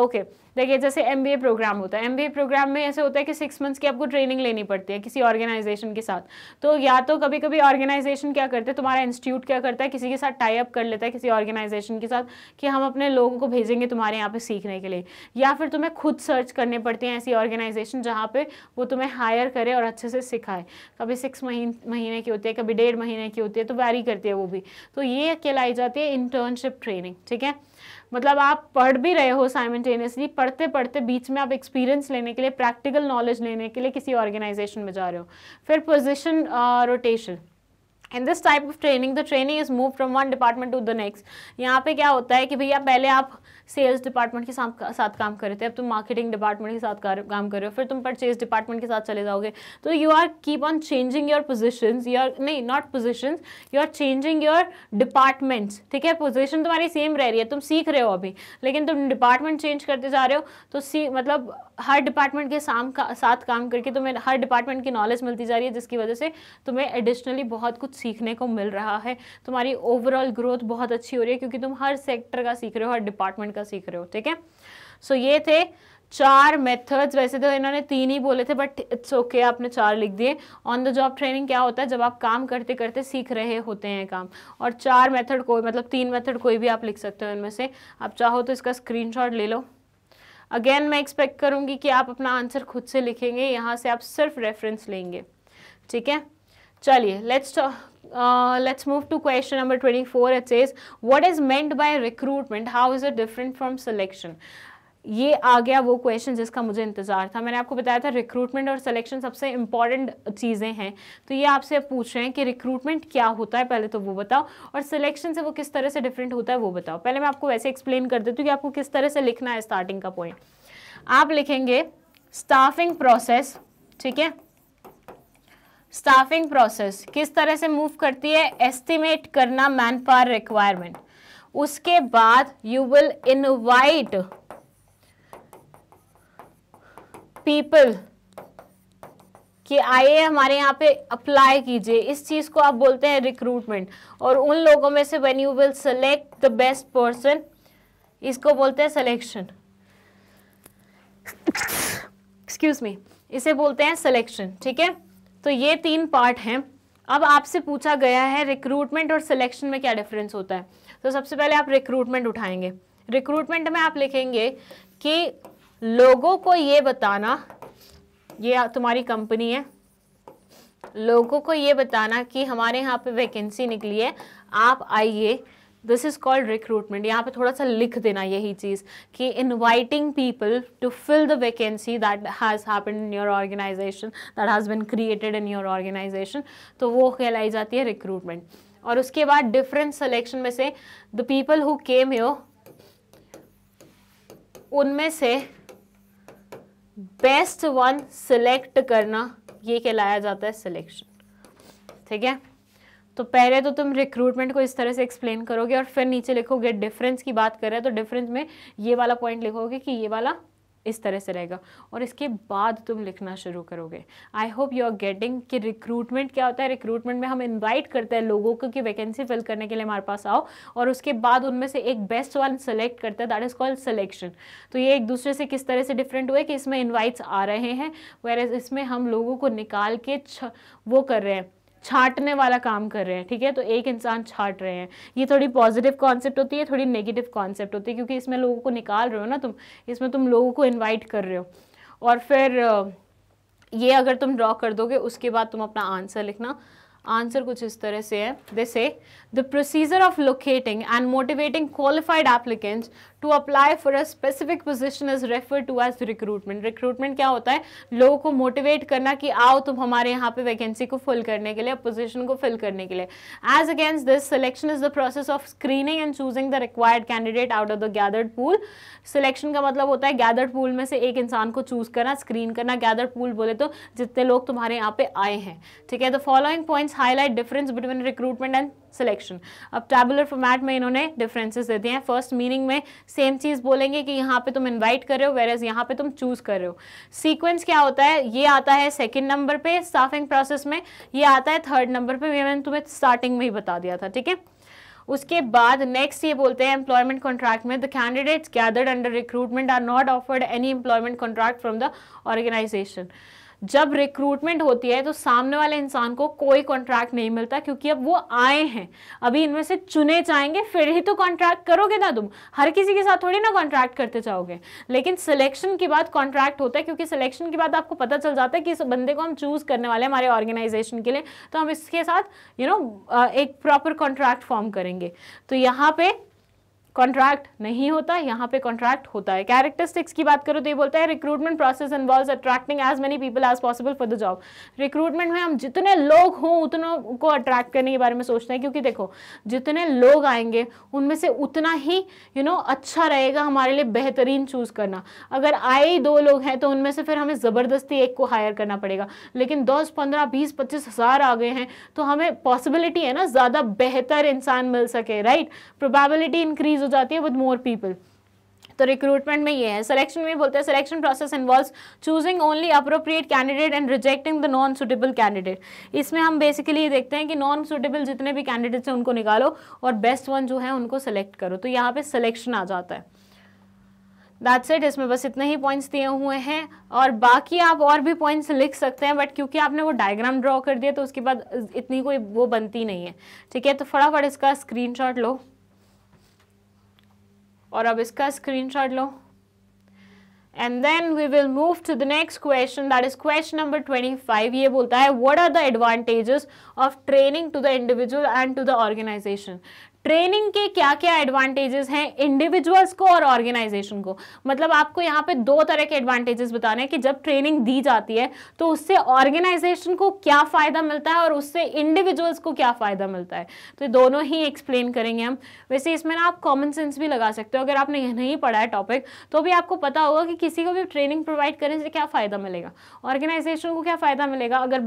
okay देखिए जैसे एम प्रोग्राम होता है एम प्रोग्राम में ऐसे होता है कि सिक्स मंथ्स की आपको ट्रेनिंग लेनी पड़ती है किसी ऑर्गेनाइजेशन के साथ तो या तो कभी कभी ऑर्गेनाइजेशन क्या करते हैं तुम्हारा इंस्टीट्यूट क्या करता है किसी के साथ टाइप कर लेता है किसी ऑर्गेनाइजेशन के साथ कि हम अपने लोगों को भेजेंगे तुम्हारे यहाँ पर सीखने के लिए या फिर तुम्हें खुद सर्च करने पड़ते हैं ऐसी ऑर्गेनाइजेशन जहाँ पर वो तुम्हें हायर करे और अच्छे से सिखाए कभी सिक्स महीने की होती है कभी डेढ़ महीने की होती है तो वैरी करती है वो भी तो ये कहलाई जाती है इंटर्नशिप ट्रेनिंग ठीक है मतलब आप पढ़ भी रहे हो साइमटेनियसली पढ़ते पढ़ते बीच में आप एक्सपीरियंस लेने के लिए प्रैक्टिकल नॉलेज लेने के लिए किसी ऑर्गेनाइजेशन में जा रहे हो फिर position rotation in this type of training the training is move from one department to the next यहाँ पे क्या होता है कि भैया पहले आप सेल्स डिपार्टमेंट के साथ साथ काम कर रहे थे अब तुम मार्केटिंग डिपार्टमेंट के साथ काम कर रहे हो फिर तुम परचेज डिपार्टमेंट के साथ चले जाओगे तो you are keep on changing your position you are नहीं not position you are changing your departments ठीक है पोजिशन तुम्हारी सेम रह रही है तुम सीख रहे हो अभी लेकिन तुम डिपार्टमेंट चेंज करते जा रहे हो तो सी मतलब हर डिपार्टमेंट के साम का, साथ काम करके तुम्हें हर डिपार्टमेंट की नॉलेज मिलती जा रही है जिसकी वजह से तुम्हें एडिशनली बहुत कुछ सीखने को मिल रहा है तुम्हारी ओवरऑल ग्रोथ बहुत अच्छी हो रही है क्योंकि तुम हर सेक्टर का सीख रहे हो हर डिपार्टमेंट का सीख रहे हो ठीक है सो ये थे चार मेथड्स वैसे तो इन्होंने तीन ही बोले थे बट इट्स ओके आपने चार लिख दिए ऑन द जॉब ट्रेनिंग क्या होता है जब आप काम करते करते सीख रहे होते हैं काम और चार मेथड कोई मतलब तीन मेथड कोई भी आप लिख सकते हो इनमें से आप चाहो तो इसका स्क्रीनशॉट ले लो अगेन मैं एक्सपेक्ट करूंगी कि आप अपना आंसर खुद से लिखेंगे यहाँ से आप सिर्फ रेफरेंस लेंगे ठीक है चलिए let's let's move to question number twenty four it says what is meant by recruitment how is it different from selection ये आ गया वो क्वेश्चन जिसका मुझे इंतज़ार था मैंने आपको बताया था रिक्रूटमेंट और सिलेक्शन सबसे इंपॉर्टेंट चीज़ें हैं तो ये आपसे पूछ रहे हैं कि रिक्रूटमेंट क्या होता है पहले तो वो बताओ और सिलेक्शन से वो किस तरह से डिफरेंट होता है वो बताओ पहले मैं आपको वैसे एक्सप्लेन कर देती हूँ कि आपको किस तरह से लिखना है स्टार्टिंग का पॉइंट आप लिखेंगे स्टाफिंग प्रोसेस ठीक है स्टाफिंग प्रोसेस किस तरह से मूव करती है एस्टिमेट करना मैन पावर रिक्वायरमेंट उसके बाद यू विल इनवाइट पीपल कि आइए हमारे यहाँ पे अप्लाई कीजिए इस चीज़ को आप बोलते हैं रिक्रूटमेंट और उन लोगों में से when you will select the best person इसको बोलते हैं सिलेक्शन एक्सक्यूज मी इसे बोलते हैं सिलेक्शन ठीक है तो ये तीन पार्ट हैं अब आपसे पूछा गया है रिक्रूटमेंट और सिलेक्शन में क्या डिफरेंस होता है तो सबसे पहले आप रिक्रूटमेंट उठाएंगे रिक्रूटमेंट में आप लिखेंगे कि लोगों को ये बताना ये तुम्हारी कंपनी है लोगों को ये बताना कि हमारे यहाँ पे वैकेंसी निकली है आप आइए दिस इज़ कॉल्ड रिक्रूटमेंट यहाँ पे थोड़ा सा लिख देना यही चीज़ कि inviting people to fill the vacancy that has happened in your organisation that has been created in your organisation तो वो कहलाई जाती है रिक्रूटमेंट और उसके बाद डिफरेंट सिलेक्शन में से द पीपल हु केम यो उनमें से बेस्ट वन सिलेक्ट करना ये कहलाया जाता है सिलेक्शन ठीक है तो पहले तो तुम रिक्रूटमेंट को इस तरह से एक्सप्लेन करोगे और फिर नीचे लिखोगे डिफरेंस की बात कर रहे हैं तो डिफरेंस में ये वाला पॉइंट लिखोगे कि ये वाला इस तरह से रहेगा और इसके बाद तुम लिखना शुरू करोगे I hope you are getting कि रिक्रूटमेंट क्या होता है रिक्रूटमेंट में हम इनवाइट करते हैं लोगों को कि वैकेंसी फिल करने के लिए हमारे पास आओ और उसके बाद उनमें से एक बेस्ट वन सेलेक्ट करते हैं दैट इज़ कॉल्ड सिलेक्शन तो ये एक दूसरे से किस तरह से डिफरेंट हुए कि इसमें इन्वाइट्स आ रहे हैं वेर इसमें हम लोगों को निकाल के वो कर रहे हैं छाटने वाला काम कर रहे हैं ठीक है तो एक इंसान छाट रहे हैं ये थोड़ी पॉजिटिव कॉन्सेप्ट होती है थोड़ी नेगेटिव कॉन्सेप्ट होती है क्योंकि इसमें लोगों को निकाल रहे हो ना तुम इसमें तुम लोगों को इन्वाइट कर रहे हो और फिर ये अगर तुम ड्रॉ कर दोगे उसके बाद तुम अपना आंसर लिखना आंसर कुछ इस तरह से है जैसे the procedure of locating and motivating qualified applicants to apply for a specific position is referred to as recruitment. Recruitment क्या होता है लोगों को motivate करना कि आओ तुम हमारे यहाँ पे vacancy को fill करने के लिए position को fill करने के लिए As against this, selection is the process of screening and choosing the required candidate out of the gathered pool. Selection का मतलब होता है gathered pool में से एक इंसान को choose करना screen करना gathered pool बोले तो जितने लोग तुम्हारे यहाँ पे आए हैं ठीक है The following points highlight difference between recruitment and selection अब टैबुलर फॉर्मेट में इन्होंने डिफरेंसेस दे दिए हैं फर्स्ट मीनिंग में सेम चीज़ बोलेंगे कि यहाँ पे तुम इनवाइट कर रहे हो वेर एज यहाँ पे तुम चूज़ कर रहे हो सीक्वेंस क्या होता है ये आता है सेकंड नंबर पे स्टाफिंग प्रोसेस में ये आता है थर्ड नंबर पे मैंने तुम्हें स्टार्टिंग में ही बता दिया था ठीक है उसके बाद नेक्स्ट ये बोलते हैं एम्प्लॉयमेंट कॉन्ट्रैक्ट में the candidates gathered under recruitment are not offered any employment contract from the organisation जब रिक्रूटमेंट होती है तो सामने वाले इंसान को कोई कॉन्ट्रैक्ट नहीं मिलता क्योंकि अब वो आए हैं अभी इनमें से चुने जाएंगे फिर ही तो कॉन्ट्रैक्ट करोगे ना तुम हर किसी के साथ थोड़ी ना कॉन्ट्रैक्ट करते जाओगे लेकिन सिलेक्शन के बाद कॉन्ट्रैक्ट होता है क्योंकि सिलेक्शन के बाद आपको पता चल जाता है कि इस बंदे को हम चूज़ करने वाले हमारे ऑर्गेनाइजेशन के लिए तो हम इसके साथ यू you नो know, एक प्रॉपर कॉन्ट्रैक्ट फॉर्म करेंगे तो यहाँ पे कॉन्ट्रैक्ट नहीं होता यहाँ पे कॉन्ट्रैक्ट होता है कैरेक्टरिस्टिक्स की बात करो तो ये बोलता है recruitment process involve attracting as many people as possible for the job recruitment में हम जितने लोग हों उतनों को अट्रैक्ट करने के बारे में सोचते हैं क्योंकि देखो जितने लोग आएंगे उनमें से उतना ही यू you नो know, अच्छा रहेगा हमारे लिए बेहतरीन चूज़ करना अगर आए ही दो लोग हैं तो उनमें से फिर हमें ज़बरदस्ती एक को हायर करना पड़ेगा लेकिन दस पंद्रह बीस पच्चीस हज़ार आ गए हैं तो हमें पॉसिबिलिटी है ना ज़्यादा बेहतर इंसान मिल सके राइट प्रोबेबिलिटी इंक्रीज हो जाती है विद मोर पीपल तो रिक्रूटमेंट में ये है सिलेक्शन में बोलते हैं selection process involve choosing only appropriate candidate and rejecting the non suitable candidate इसमें हम बेसिकली ये देखते हैं कि नॉन सुटेबल जितने भी कैंडिडेट्स हैं उनको निकालो और बेस्ट वन जो है उनको सेलेक्ट करो तो यहाँ पे सिलेक्शन आ जाता है दैट सेट इसमें बस इतने ही पॉइंट्स दिए हुए हैं और बाकी आप और भी पॉइंट्स लिख सकते हैं बट क्योंकि आपने वो डायग्राम ड्रॉ कर दिया तो उसके बाद इतनी कोई वो बनती नहीं है ठीक है तो फटाफट इसका स्क्रीन लो और अब इसका स्क्रीन शॉट लो and then we will move to the next question that is question number twenty five ये बोलता है what are the advantages of training to the individual and to the organisation training के क्या क्या एडवांटेजेस हैं इंडिविजुअल्स को और ऑर्गेनाइजेशन को मतलब आपको यहाँ पे दो तरह के एडवांटेजेस बताने हैं कि जब ट्रेनिंग दी जाती है तो उससे ऑर्गेनाइजेशन को क्या फ़ायदा मिलता है और उससे इंडिविजुअल्स को क्या फ़ायदा मिलता है तो दोनों ही एक्सप्लेन करेंगे हम वैसे इसमें ना आप कॉमन सेंस भी लगा सकते हो अगर आपने नहीं पढ़ा है टॉपिक तो भी आपको पता होगा कि किसी को भी ट्रेनिंग प्रोवाइड करने से क्या फ़ायदा मिलेगा ऑर्गेनाइजेशन को क्या फ़ायदा मिलेगा अगर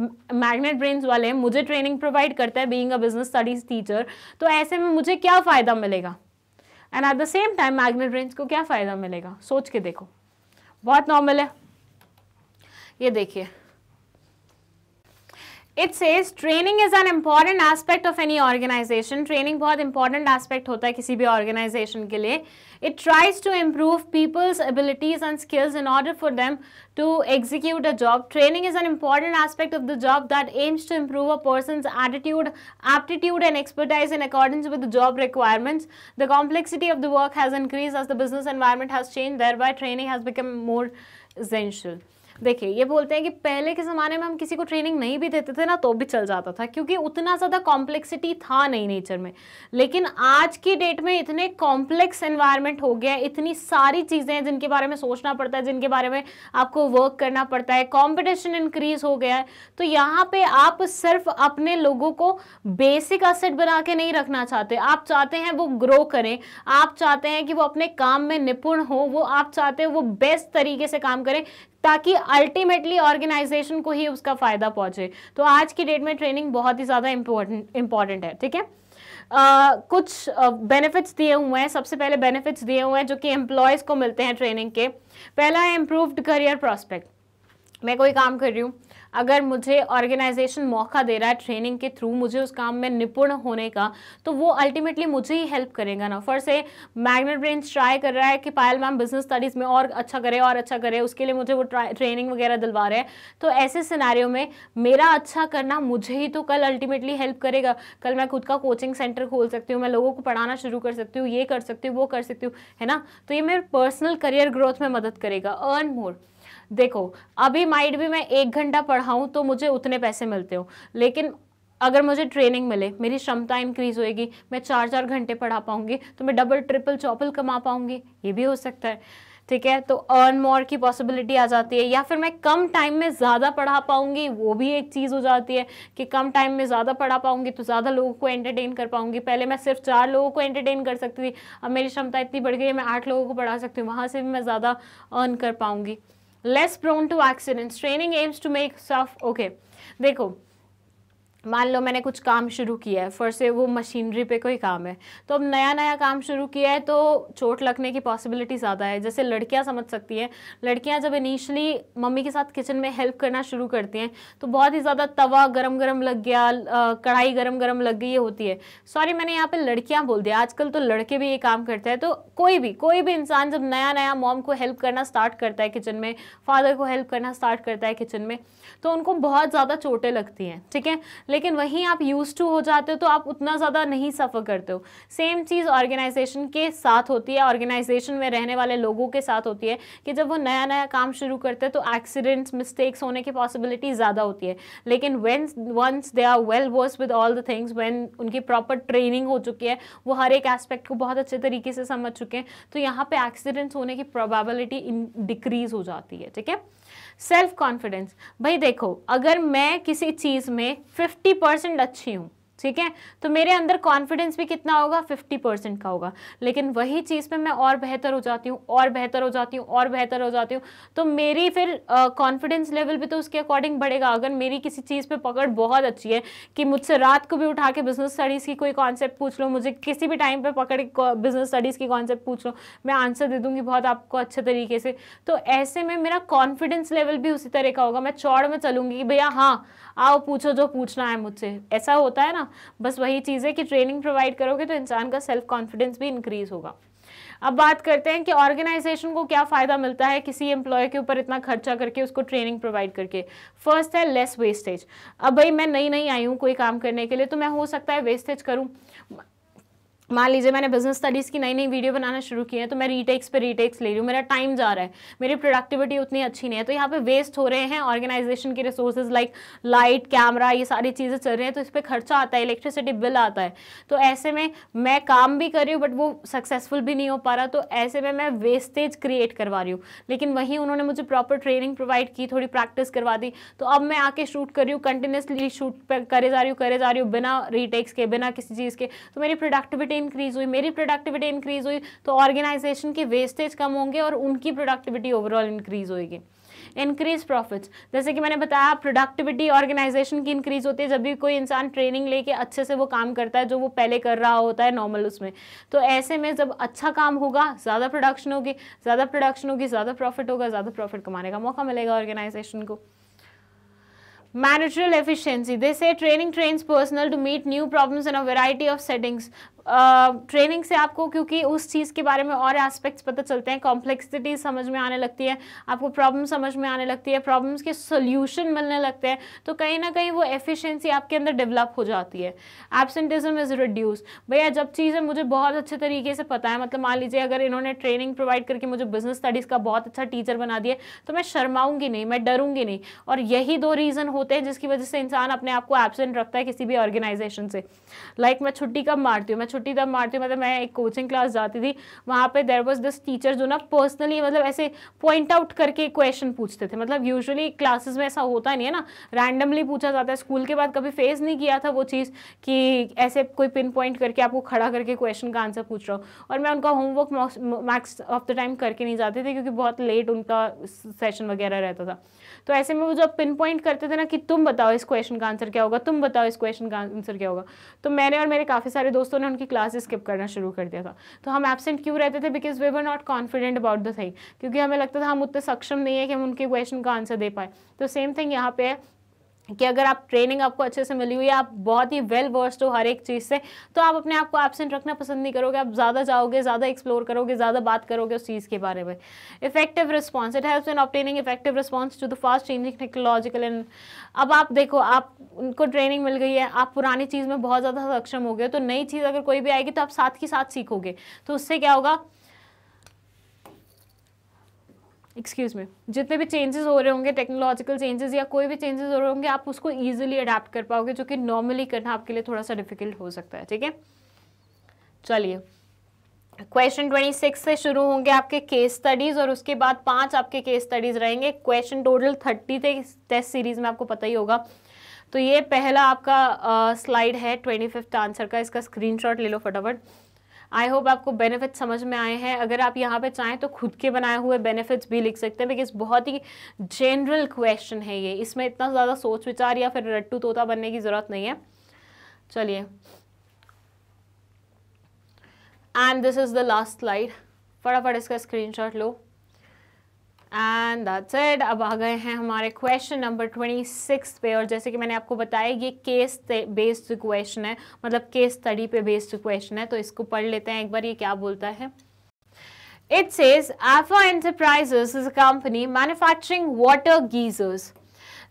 मैग्नेट ब्रेन्स वाले मुझे ट्रेनिंग प्रोवाइड करता है being a business studies teacher तो ऐसे में मुझे मुझे क्या फ़ायदा मिलेगा and at the same time मैग्नेट रेंज को क्या फ़ायदा मिलेगा सोच के देखो बहुत नॉर्मल है ये देखिए it says training is an important aspect of any organisation training बहुत इंपॉर्टेंट एस्पेक्ट होता है किसी भी ऑर्गेनाइजेशन के लिए it tries to improve people's abilities and skills in order for them to execute a job training is an important aspect of the job that aims to improve a attitude, aptitude and expertise in accordance with the job requirements. The complexity of the work has increased as the business environment has changed, thereby training has become more essential. देखिए ये बोलते हैं कि पहले के ज़माने में हम किसी को ट्रेनिंग नहीं भी देते थे ना तो भी चल जाता था क्योंकि उतना ज़्यादा कॉम्प्लेक्सिटी था नहीं नेचर में लेकिन आज की डेट में इतने कॉम्प्लेक्स एनवायरनमेंट हो गया है इतनी सारी चीज़ें हैं जिनके बारे में सोचना पड़ता है जिनके बारे में आपको वर्क करना पड़ता है कॉम्पिटिशन इंक्रीज हो गया है तो यहाँ पे आप सिर्फ अपने लोगों को बेसिक असेट बना के नहीं रखना चाहते आप चाहते हैं वो ग्रो करें आप चाहते हैं कि वो अपने काम में निपुण हो वो आप चाहते हैं वो बेस्ट तरीके से काम करें ताकि अल्टीमेटली ऑर्गेनाइजेशन को ही उसका फ़ायदा पहुंचे तो आज की डेट में ट्रेनिंग बहुत ही ज़्यादा इम्पोर्टेंट इंपॉर्टेंट है ठीक है Uh, कुछ बेनिफिट्स uh, दिए हुए हैं सबसे पहले बेनिफिट्स दिए हुए हैं जो कि एम्प्लॉयज़ को मिलते हैं ट्रेनिंग के पहला है इम्प्रूव्ड करियर प्रॉस्पेक्ट मैं कोई काम कर रही हूँ अगर मुझे ऑर्गेनाइजेशन मौका दे रहा है ट्रेनिंग के थ्रू मुझे उस काम में निपुण होने का तो वो अल्टीमेटली मुझे ही हेल्प करेगा ना फर से मैग्नेट ब्रेंच ट्राई कर रहा है कि पायल मैम बिजनेस स्टडीज़ में और अच्छा करे और अच्छा करे उसके लिए मुझे वो ट्रेनिंग वगैरह दिलवा रहे हैं तो ऐसे सिनारियों में मेरा अच्छा करना मुझे ही तो कल अल्टीमेटली हेल्प करेगा कल मैं खुद का कोचिंग सेंटर खोल सकती हूँ मैं लोगों को पढ़ाना शुरू कर सकती हूँ ये कर सकती हूँ वो कर सकती हूँ है ना तो ये मेरे पर्सनल करियर ग्रोथ में मदद करेगा अर्न मोर देखो अभी माइड भी मैं एक घंटा पढ़ाऊँ तो मुझे उतने पैसे मिलते हो लेकिन अगर मुझे ट्रेनिंग मिले मेरी क्षमता इंक्रीज होएगी मैं चार चार घंटे पढ़ा पाऊंगी तो मैं डबल ट्रिपल चौपल कमा पाऊँगी ये भी हो सकता है ठीक है तो अर्न मोर की पॉसिबिलिटी आ जाती है या फिर मैं कम टाइम में ज़्यादा पढ़ा पाऊंगी वो भी एक चीज़ हो जाती है कि कम टाइम में ज़्यादा पढ़ा पाऊंगी तो ज़्यादा लोगों को एंटरटेन कर पाऊँगी पहले मैं सिर्फ चार लोगों को एंटरटेन कर सकती थी अब मेरी क्षमता इतनी बढ़ गई है मैं आठ लोगों को पढ़ा सकती हूँ वहाँ से भी मैं ज़्यादा अर्न कर पाऊँगी less prone to accidents training aims to make सफ ओके देखो मान लो मैंने कुछ काम शुरू किया है फिर से वो मशीनरी पे कोई काम है तो अब नया नया काम शुरू किया है तो चोट लगने की पॉसिबिलिटी ज़्यादा है जैसे लड़कियाँ समझ सकती हैं लड़कियाँ जब इनिशली मम्मी के साथ किचन में हेल्प करना शुरू करती हैं तो बहुत ही ज़्यादा तवा गरम गरम लग गया कढ़ाई गरम गरम लग गई ये होती है सॉरी मैंने यहाँ पर लड़कियाँ बोल दिया आजकल तो लड़के भी ये काम करते हैं तो कोई भी कोई भी इंसान जब नया नया मॉम को हेल्प करना स्टार्ट करता है किचन में फादर को हेल्प करना स्टार्ट करता है किचन में तो उनको बहुत ज़्यादा चोटें लगती हैं ठीक है लेकिन वहीं आप यूज़ टू हो जाते हो तो आप उतना ज़्यादा नहीं सफ़र करते हो सेम चीज़ ऑर्गेनाइजेशन के साथ होती है ऑर्गेनाइजेशन में रहने वाले लोगों के साथ होती है कि जब वो नया नया काम शुरू करते हैं तो एक्सीडेंट्स मिस्टेक्स होने की पॉसिबिलिटी ज़्यादा होती है लेकिन when once they are well versed with all the things when उनकी प्रॉपर ट्रेनिंग हो चुकी है वो हर एक एस्पेक्ट को बहुत अच्छे तरीके से समझ चुके हैं तो यहाँ पे एक्सीडेंट्स होने की प्रोबेबिलिटी डिक्रीज हो जाती है ठीक है सेल्फ कॉन्फिडेंस भाई देखो अगर मैं किसी चीज़ में 50 परसेंट अच्छी हूँ ठीक है तो मेरे अंदर कॉन्फिडेंस भी कितना होगा 50 परसेंट का होगा लेकिन वही चीज़ पे मैं और बेहतर हो जाती हूँ और बेहतर हो जाती हूँ और बेहतर हो जाती हूँ तो मेरी फिर कॉन्फिडेंस uh, लेवल भी तो उसके अकॉर्डिंग बढ़ेगा अगर मेरी किसी चीज़ पे पकड़ बहुत अच्छी है कि मुझसे रात को भी उठा के बिजनेस स्टडीज़ की कोई कॉन्सेप्ट पूछ लो मुझे किसी भी टाइम पर पकड़ बिजनेस स्टडीज़ की कॉन्सेप्ट पूछ लो मैं आंसर दे दूँगी बहुत आपको अच्छे तरीके से तो ऐसे में मेरा कॉन्फिडेंस लेवल भी उसी तरह का होगा मैं चौड़ में चलूँगी कि भैया हाँ आओ पूछो जो पूछना है मुझसे ऐसा होता है ना बस वही चीज़ है कि ट्रेनिंग प्रोवाइड करोगे तो इंसान का सेल्फ कॉन्फिडेंस भी इंक्रीज़ होगा अब बात करते हैं कि ऑर्गेनाइजेशन को क्या फ़ायदा मिलता है किसी एम्प्लॉय के ऊपर इतना खर्चा करके उसको ट्रेनिंग प्रोवाइड करके फर्स्ट है लेस वेस्टेज अब भाई मैं नई नई आई हूँ कोई काम करने के लिए तो मैं हो सकता है वेस्टेज करूँ मान लीजिए मैंने बिजनेस स्टडीज़ की नई नई वीडियो बनाना शुरू की है तो मैं रीटेक्स पे रीटेक्स ले रही हूँ मेरा टाइम जा रहा है मेरी प्रोडक्टिविटी उतनी अच्छी नहीं है तो यहाँ पे वेस्ट हो रहे हैं ऑर्गेनाइजेशन के रिसोर्सेज लाइक लाइट कैमरा ये सारी चीज़ें चल रही हैं तो इस पर खर्चा आता है इलेक्ट्रिसिटी बिल आता है तो ऐसे में मैं काम भी कर रही हूँ बट वो सक्सेसफुल भी नहीं हो पा रहा तो ऐसे में मैं वेस्टेज क्रिएट करवा रही हूँ लेकिन वहीं उन्होंने मुझे प्रॉपर ट्रेनिंग प्रोवाइड की थोड़ी प्रैक्टिस करवा दी तो अब मैं आके शूट कर रही हूँ कंटिन्यूसली शूट करे जा रही हूँ करे जा रही हूँ बिना रीटेक्स के बिना किसी चीज़ के तो मेरी प्रोडक्टिविटी इंक्रीज हुई मेरी प्रोडक्टिविटी इंक्रीज हुई तो ऑर्गेनाइजेशन के वेस्टेज कम होंगे और उनकी प्रोडक्टिविटी ओवरऑल इंक्रीज होगी इंक्रीज प्रॉफिट्स जैसे कि मैंने बताया प्रोडक्टिविटी ऑर्गेनाइजेशन की इंक्रीज होती है जब भी कोई इंसान ट्रेनिंग लेके अच्छे से वो काम करता है जो वो पहले कर रहा होता है नॉर्मल उसमें तो ऐसे में जब अच्छा काम होगा ज़्यादा प्रोडक्शन होगी ज़्यादा प्रोडक्शन होगी ज़्यादा प्रॉफिट होगा ज़्यादा प्रॉफिट कमाने का मौका मिलेगा ऑर्गेनाइजेशन को managerial efficiency they say training trains personnel to meet new problems in a variety of settings training से आपको क्योंकि उस चीज़ के बारे में और एस्पेक्ट्स पता चलते हैं कॉम्प्लेक्सिटी समझ में आने लगती है आपको प्रॉब्लम समझ में आने लगती है प्रॉब्लम्स के सोल्यूशन मिलने लगते हैं तो कहीं ना कहीं वो एफिशिएंसी आपके अंदर डेवलप हो जाती है एबसेंटिज्म इज़ रिड्यूस भैया जब चीज़ें मुझे बहुत अच्छे तरीके से पता है मतलब मान लीजिए अगर इन्होंने ट्रेनिंग प्रोवाइड करके मुझे बिजनेस स्टडीज़ का बहुत अच्छा टीचर बना दिया तो मैं शर्माऊंगी नहीं मैं डरूंगी नहीं और यही दो रीज़न होते हैं जिसकी वजह से इंसान अपने आप को एबसेंट रखता है किसी भी ऑर्गेनाइजेशन से लाइक मैं छुट्टी कब मारती हूँ मैं छुट्टी तब मारती हूँ मतलब मैं एक कोचिंग क्लास जाती थी वहाँ पे देर वॉज दिस टीचर जो ना पर्सनली मतलब ऐसे पॉइंट आउट करके क्वेश्चन पूछते थे मतलब यूजुअली क्लासेस में ऐसा होता नहीं है ना रैंडमली पूछा जाता है स्कूल के बाद कभी फेस नहीं किया था वो चीज़ कि ऐसे कोई पिन पॉइंट करके आपको खड़ा करके क्वेश्चन का आंसर पूछ रहा हो और मैं उनका homework max of the time करके नहीं जाती थी क्योंकि बहुत लेट उनका सेशन वगैरह रहता था तो ऐसे में वो जब पिन पॉइंट करते थे ना कि तुम बताओ इस क्वेश्चन का आंसर क्या होगा तुम बताओ इस क्वेश्चन का आंसर क्या होगा तो मैंने और मेरे काफ़ी सारे दोस्तों ने उनकी क्लास स्किप करना शुरू कर दिया था तो हम एबसेंट क्यों रहते थे because they were not confident about the thing क्योंकि हमें लगता था हम उतने सक्षम नहीं है कि हम उनके क्वेश्चन का आंसर दे पाए तो सेम थिंग यहाँ पे है कि अगर आप ट्रेनिंग आपको अच्छे से मिली हुई है आप बहुत ही वेल वर्स्ड हो हर एक चीज़ से तो आप अपने आप को एबसेंट रखना पसंद नहीं करोगे आप ज़्यादा जाओगे ज़्यादा एक्सप्लोर करोगे ज़्यादा बात करोगे उस चीज़ के बारे में effective response it has in obtaining effective response to the fast changing technological and अब आप देखो आप उनको ट्रेनिंग मिल गई है आप पुरानी चीज़ में बहुत ज़्यादा सक्षम हो गए तो नई चीज़ अगर कोई भी आएगी तो आप साथ ही साथ सीखोगे तो उससे क्या होगा एक्सक्यूज़ में जितने भी चेंजेस हो रहे होंगे टेक्नोलॉजिकल चेंजेस या कोई भी चेंजेस हो रहे होंगे आप उसको ईजिली अडेप्ट कर पाओगे जो कि नॉर्मली करना आपके लिए थोड़ा सा डिफिकल्ट हो सकता है ठीक है चलिए क्वेश्चन ट्वेंटी सिक्स से शुरू होंगे आपके केस स्टडीज और उसके बाद पांच आपके केस स्टडीज रहेंगे क्वेश्चन टोटल थर्टी थे टेस्ट सीरीज में आपको पता ही होगा तो ये पहला आपका स्लाइड है ट्वेंटी फिफ्थ आंसर का इसका स्क्रीनशॉट ले लो फटाफट आई होप आपको बेनिफिट समझ में आए हैं अगर आप यहाँ पे चाहें तो खुद के बनाए हुए बेनिफिट्स भी लिख सकते हैं बिकॉज बहुत ही जनरल क्वेश्चन है ये इसमें इतना ज़्यादा सोच विचार या फिर रट्टू तोता बनने की ज़रूरत नहीं है चलिए and this is the last slide फटाफट इसका स्क्रीनशॉट लो एंड दैट्स इट अब आ गए हैं हमारे क्वेश्चन नंबर ट्वेंटी सिक्स पे और जैसे कि मैंने आपको बताया ये केस बेस्ड क्वेश्चन है मतलब केस स्टडी पे बेस्ड क्वेश्चन है तो इसको पढ़ लेते हैं एक बार ये क्या बोलता है इट सेज एफो enterprises is a company manufacturing water geysers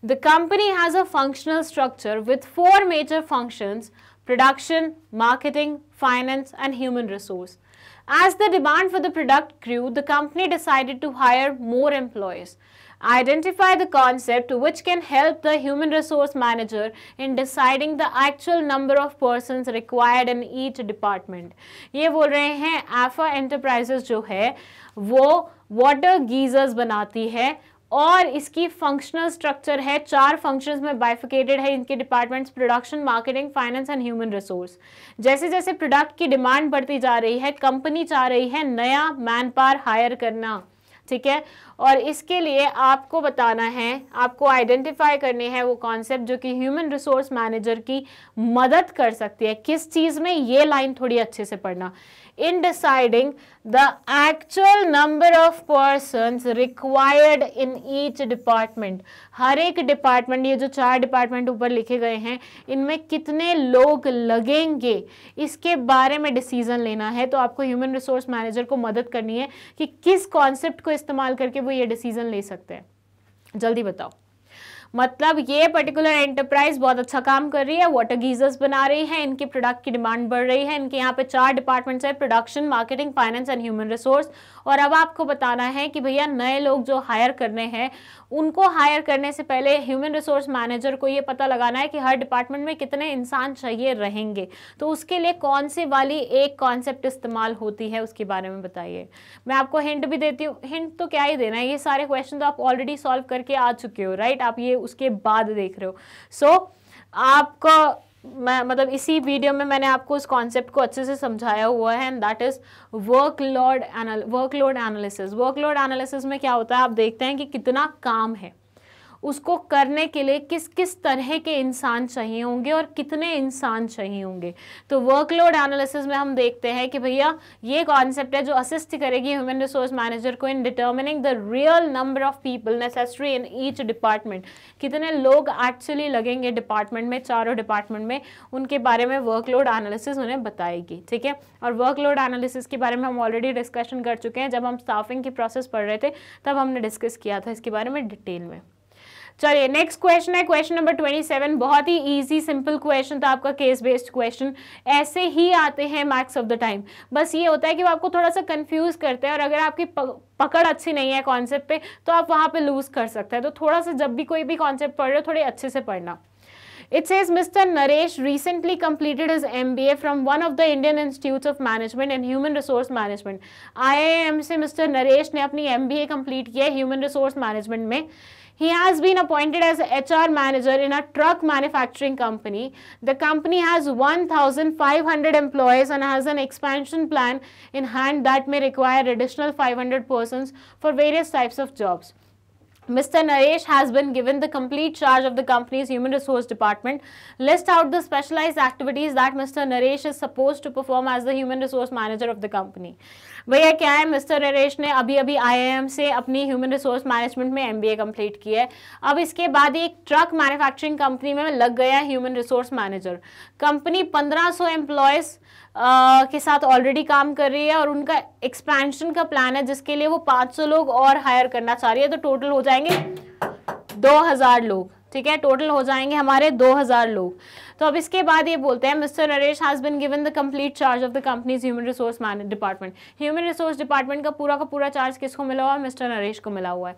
the company has a functional structure with four major functions production marketing finance and human resource As the demand for the product grew, the company decided to hire more employees. Identify the concept which can help the human resource manager in deciding the actual number of persons required in each department. ये बोल रहे हैं एफा Enterprises जो है वो water geysers बनाती है और इसकी फंक्शनल स्ट्रक्चर है चार फंक्शंस में बाइफिकेटेड है इनके departments production marketing finance and human resource जैसे जैसे प्रोडक्ट की डिमांड बढ़ती जा रही है कंपनी चाह रही है नया मैन पावर हायर करना ठीक है और इसके लिए आपको बताना है आपको आइडेंटिफाई करने हैं वो कॉन्सेप्ट जो कि ह्यूमन रिसोर्स मैनेजर की मदद कर सकती है किस चीज़ में ये लाइन थोड़ी अच्छे से पढ़ना in deciding the actual number of persons required in each department. हर एक department ये जो चार department ऊपर लिखे गए हैं इनमें कितने लोग लगेंगे इसके बारे में decision लेना है तो आपको human resource manager को मदद करनी है कि किस concept को इस्तेमाल करके वो ये decision ले सकते हैं जल्दी बताओ मतलब ये पर्टिकुलर एंटरप्राइज बहुत अच्छा काम कर रही है वाटर गीजर्स बना रही है इनके प्रोडक्ट की डिमांड बढ़ रही है इनके यहाँ पे चार डिपार्टमेंट्स है production marketing finance and human resource और अब आपको बताना है कि भैया नए लोग जो हायर करने हैं उनको हायर करने से पहले ह्यूमन रिसोर्स मैनेजर को ये पता लगाना है कि हर डिपार्टमेंट में कितने इंसान चाहिए रहेंगे तो उसके लिए कौन सी वाली एक कॉन्सेप्ट इस्तेमाल होती है उसके बारे में बताइए मैं आपको हिंट भी देती हूँ हिंट तो क्या ही देना है ये सारे क्वेश्चन तो आप ऑलरेडी सॉल्व करके आ चुके हो राइट आप ये उसके बाद देख रहे हो सो so, आपका मैं मतलब इसी वीडियो में मैंने आपको उस कॉन्सेप्ट को अच्छे से समझाया हुआ है and that is work load work load analysis work load analysis में क्या होता है आप देखते हैं कि कितना काम है उसको करने के लिए किस किस तरह के इंसान चाहिए होंगे और कितने इंसान चाहिए होंगे तो वर्कलोड एनालिसिस में हम देखते हैं कि भैया ये कॉन्सेप्ट है जो असिस्ट करेगी ह्यूमन रिसोर्स मैनेजर को in determining the real number of people necessary in each department कितने लोग एक्चुअली लगेंगे डिपार्टमेंट में चारों डिपार्टमेंट में उनके बारे में वर्कलोड एनालिसिस उन्हें बताएगी ठीक है और वर्कलोड एनालिसिस के बारे में हम ऑलरेडी डिस्कशन कर चुके हैं जब हम स्टाफिंग की प्रोसेस पढ़ रहे थे तब हमने डिस्कस किया था इसके बारे में डिटेल में चलिए नेक्स्ट क्वेश्चन है क्वेश्चन नंबर ट्वेंटी सेवन बहुत ही ईजी सिंपल क्वेश्चन था आपका केस बेस्ड क्वेश्चन ऐसे ही आते हैं मार्क्स ऑफ द टाइम बस ये होता है कि वो आपको थोड़ा सा कंफ्यूज करते हैं और अगर आपकी पकड़ अच्छी नहीं है कॉन्सेप्ट पे तो आप वहाँ पे लूज़ कर सकते हैं तो थोड़ा सा जब भी कोई भी कॉन्सेप्ट पढ़ रहे हो थोड़े अच्छे से पढ़ना It says Mr. Naresh recently completed his MBA from one of the Indian Institutes of Management and Human Resource Management. IIM से Mr. नरेश ने अपनी MBA कम्प्लीट किया है ह्यूमन रिसोर्स मैनेजमेंट में He has been appointed as HR manager in a truck manufacturing company. The company has 1,500 employees and has an expansion plan in hand that may require additional 500 persons for various types of jobs. Mr. Naresh has been given the complete charge of the company's human resource department. List out the specialized activities that Mr. Naresh is supposed to perform as the human resource manager of the company. भैया क्या है मिस्टर नरेश ने अभी अभी आईआईएम से अपनी ह्यूमन रिसोर्स मैनेजमेंट में एमबीए कंप्लीट किया है अब इसके बाद एक ट्रक मैन्युफैक्चरिंग कंपनी में लग गया ह्यूमन रिसोर्स मैनेजर कंपनी 1500 सौ के साथ ऑलरेडी काम कर रही है और उनका एक्सपेंशन का प्लान है जिसके लिए वो 500 लोग और हायर करना चाह रही है तो टोटल हो जाएंगे 2000 लोग ठीक है टोटल हो जाएंगे हमारे 2000 लोग तो अब इसके बाद ये बोलते हैं mister Naresh has been given the complete charge of the company's human resource manage department human resource department का पूरा का पूरा चार्ज किसको मिला हुआ है मिस्टर नरेश को मिला हुआ है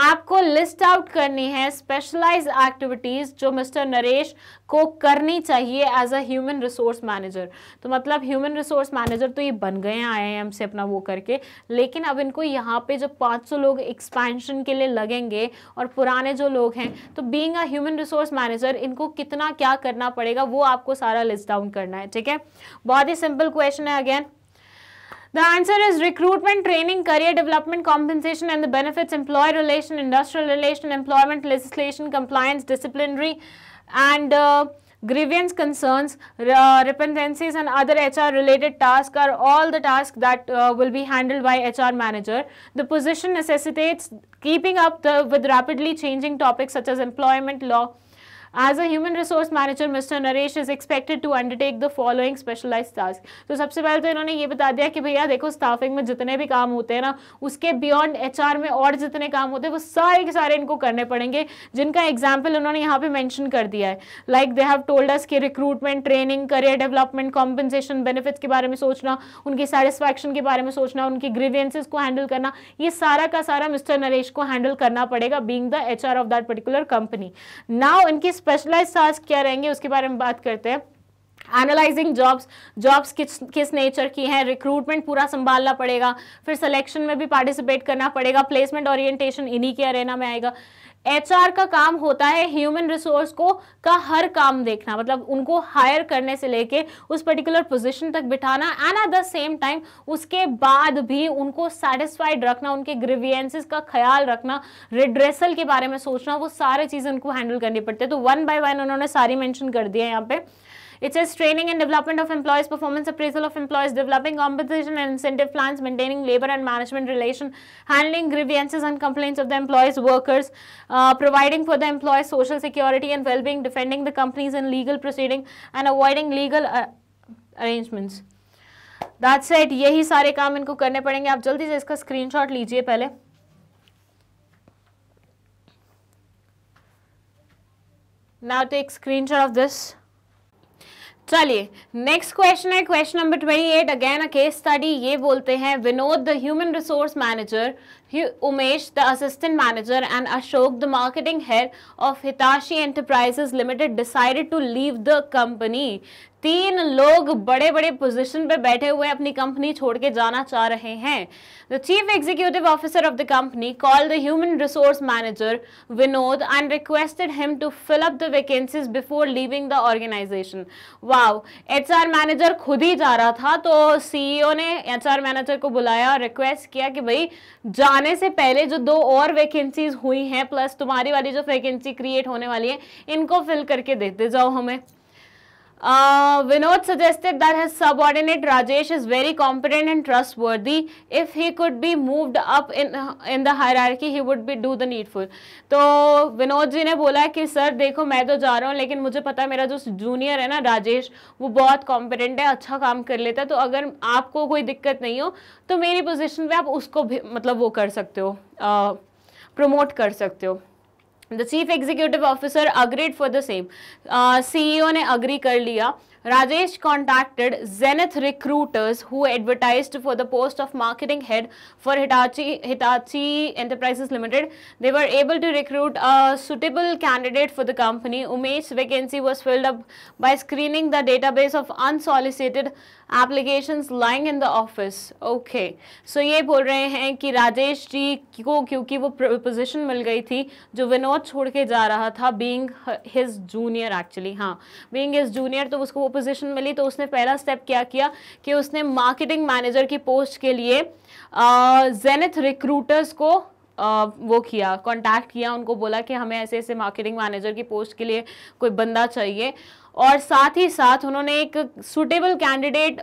आपको लिस्ट आउट करनी है स्पेशलाइज एक्टिविटीज़ जो मिस्टर नरेश को करनी चाहिए as a human resource manager तो मतलब ह्यूमन रिसोर्स मैनेजर तो ये बन गए हैं आई से अपना वो करके लेकिन अब इनको यहाँ पे जब 500 लोग एक्सपेंशन के लिए लगेंगे और पुराने जो लोग हैं तो being a human resource manager इनको कितना क्या करना पड़ेगा वो आपको सारा लिस्ट डाउन करना है ठीक है बहुत ही सिंपल क्वेश्चन है again The answer is recruitment, training, career development, compensation and the benefits, employee relation, industrial relation, employment, legislation, compliance, disciplinary and uh, grievance concerns, uh, and other HR related tasks are all the tasks that uh, will be handled by HR manager. The position necessitates keeping up the, with rapidly changing topics such as employment law, as a human resource manager mister Naresh is expected to undertake the following specialise task तो सबसे पहले तो इन्होंने ये बता दिया कि भैया देखो स्टाफिंग में जितने भी काम होते हैं ना उसके बियॉन्ड एच में और जितने काम होते हैं वो सारे के सारे इनको करने पड़ेंगे जिनका एग्जाम्पल उन्होंने यहाँ पे मैंशन कर दिया है like they have told us के recruitment training career development compensation benefits के बारे में सोचना उनकी सेटिस्फैक्शन के बारे में सोचना उनकी ग्रीवियंसिस को हैंडल करना ये सारा का सारा मिस्टर नरेश को हैंडल करना पड़ेगा being the H of that particular company now इनकी स्पेशलाइज टास्क क्या रहेंगे उसके बारे में बात करते हैं एनालाइजिंग जॉब्स जॉब्स किस किस नेचर की हैं रिक्रूटमेंट पूरा संभालना पड़ेगा फिर सिलेक्शन में भी पार्टिसिपेट करना पड़ेगा प्लेसमेंट ओरिएंटेशन इन्हीं के अरेना में आएगा एचआर का काम होता है ह्यूमन रिसोर्स को का हर काम देखना मतलब उनको हायर करने से लेके उस पर्टिकुलर पोजीशन तक बिठाना and at the same time उसके बाद भी उनको सेटिस्फाइड रखना उनके ग्रीवियंसिस का ख्याल रखना रिड्रेसल के बारे में सोचना वो सारे चीज़ें उनको हैंडल करनी पड़ती है तो वन बाय वन उन्होंने सारी मैंशन कर दिया है यहाँ पे It says training and development of employees, performance appraisal of employees, developing compensation and incentive plans, maintaining labor and management relation, handling grievances and complaints of the employees, workers, uh, providing for the employees social security and well-being, defending the companies in legal proceeding and avoiding legal uh, arrangements. That's it. यही सारे काम इनको करने पड़ेंगे आप जल्दी से इसका screenshot लीजिए पहले now take screenshot of this चलिए नेक्स्ट क्वेश्चन है question number twenty eight again a case study ये बोलते हैं Vinod the human resource manager Umesh, the assistant manager, and Ashok, the marketing head of Hitachi Enterprises Limited, decided to leave the company. तीन लोग बड़े बड़े पोजीशन पर बैठे हुए अपनी कंपनी छोड़ के जाना चाह रहे हैं the chief executive officer of the company call the human resource manager Vinod and requested him to fill up the vacancies before leaving the organisation wow HR manager खुद ही जा रहा था तो सीईओ ने एचआर मैनेजर को बुलाया और रिक्वेस्ट किया कि भाई जान जाने से पहले जो दो और वैकेंसीज हुई हैं प्लस तुम्हारी वाली जो वैकेंसी क्रिएट होने वाली है इनको फिल करके देते जाओ हमें Uh, Vinod suggested that his subordinate Rajesh is very competent and trustworthy. If he could be moved up in in the hierarchy, he would be do the needful. तो विनोद जी ने बोला कि सर देखो मैं तो जा रहा हूँ लेकिन मुझे पता है मेरा जो जूनियर है ना राजेश वो बहुत कॉम्पिटेंट है अच्छा काम कर लेता है तो अगर आपको कोई दिक्कत नहीं हो तो मेरी पोजीशन पे आप उसको भी मतलब वो कर सकते हो प्रमोट कर सकते हो The Chief Executive Officer agreed for the same. Uh, CEO ne agree kar liya. Rajesh contacted Zenith recruiters who advertised for the post of marketing head for Hitachi, Hitachi Enterprises Limited. They were able to recruit a suitable candidate for the company. Umesh vacancy was filled up by screening the database of unsolicited application lying in the office okay so ये बोल रहे हैं कि राजेश जी को क्योंकि वो पोजिशन मिल गई थी जो विनोद छोड़ के जा रहा था बींग हिज जूनियर एक्चुअली हाँ बींग हिज जूनियर तो उसको वो पोजिशन मिली तो उसने पहला स्टेप क्या किया कि उसने मार्केटिंग मैनेजर की पोस्ट के लिए जेनिथ uh, रिक्रूटर्स को वो किया कॉन्टैक्ट किया उनको बोला कि हमें ऐसे ऐसे मार्केटिंग मैनेजर की पोस्ट के लिए कोई बंदा चाहिए और साथ ही साथ उन्होंने एक सूटेबल कैंडिडेट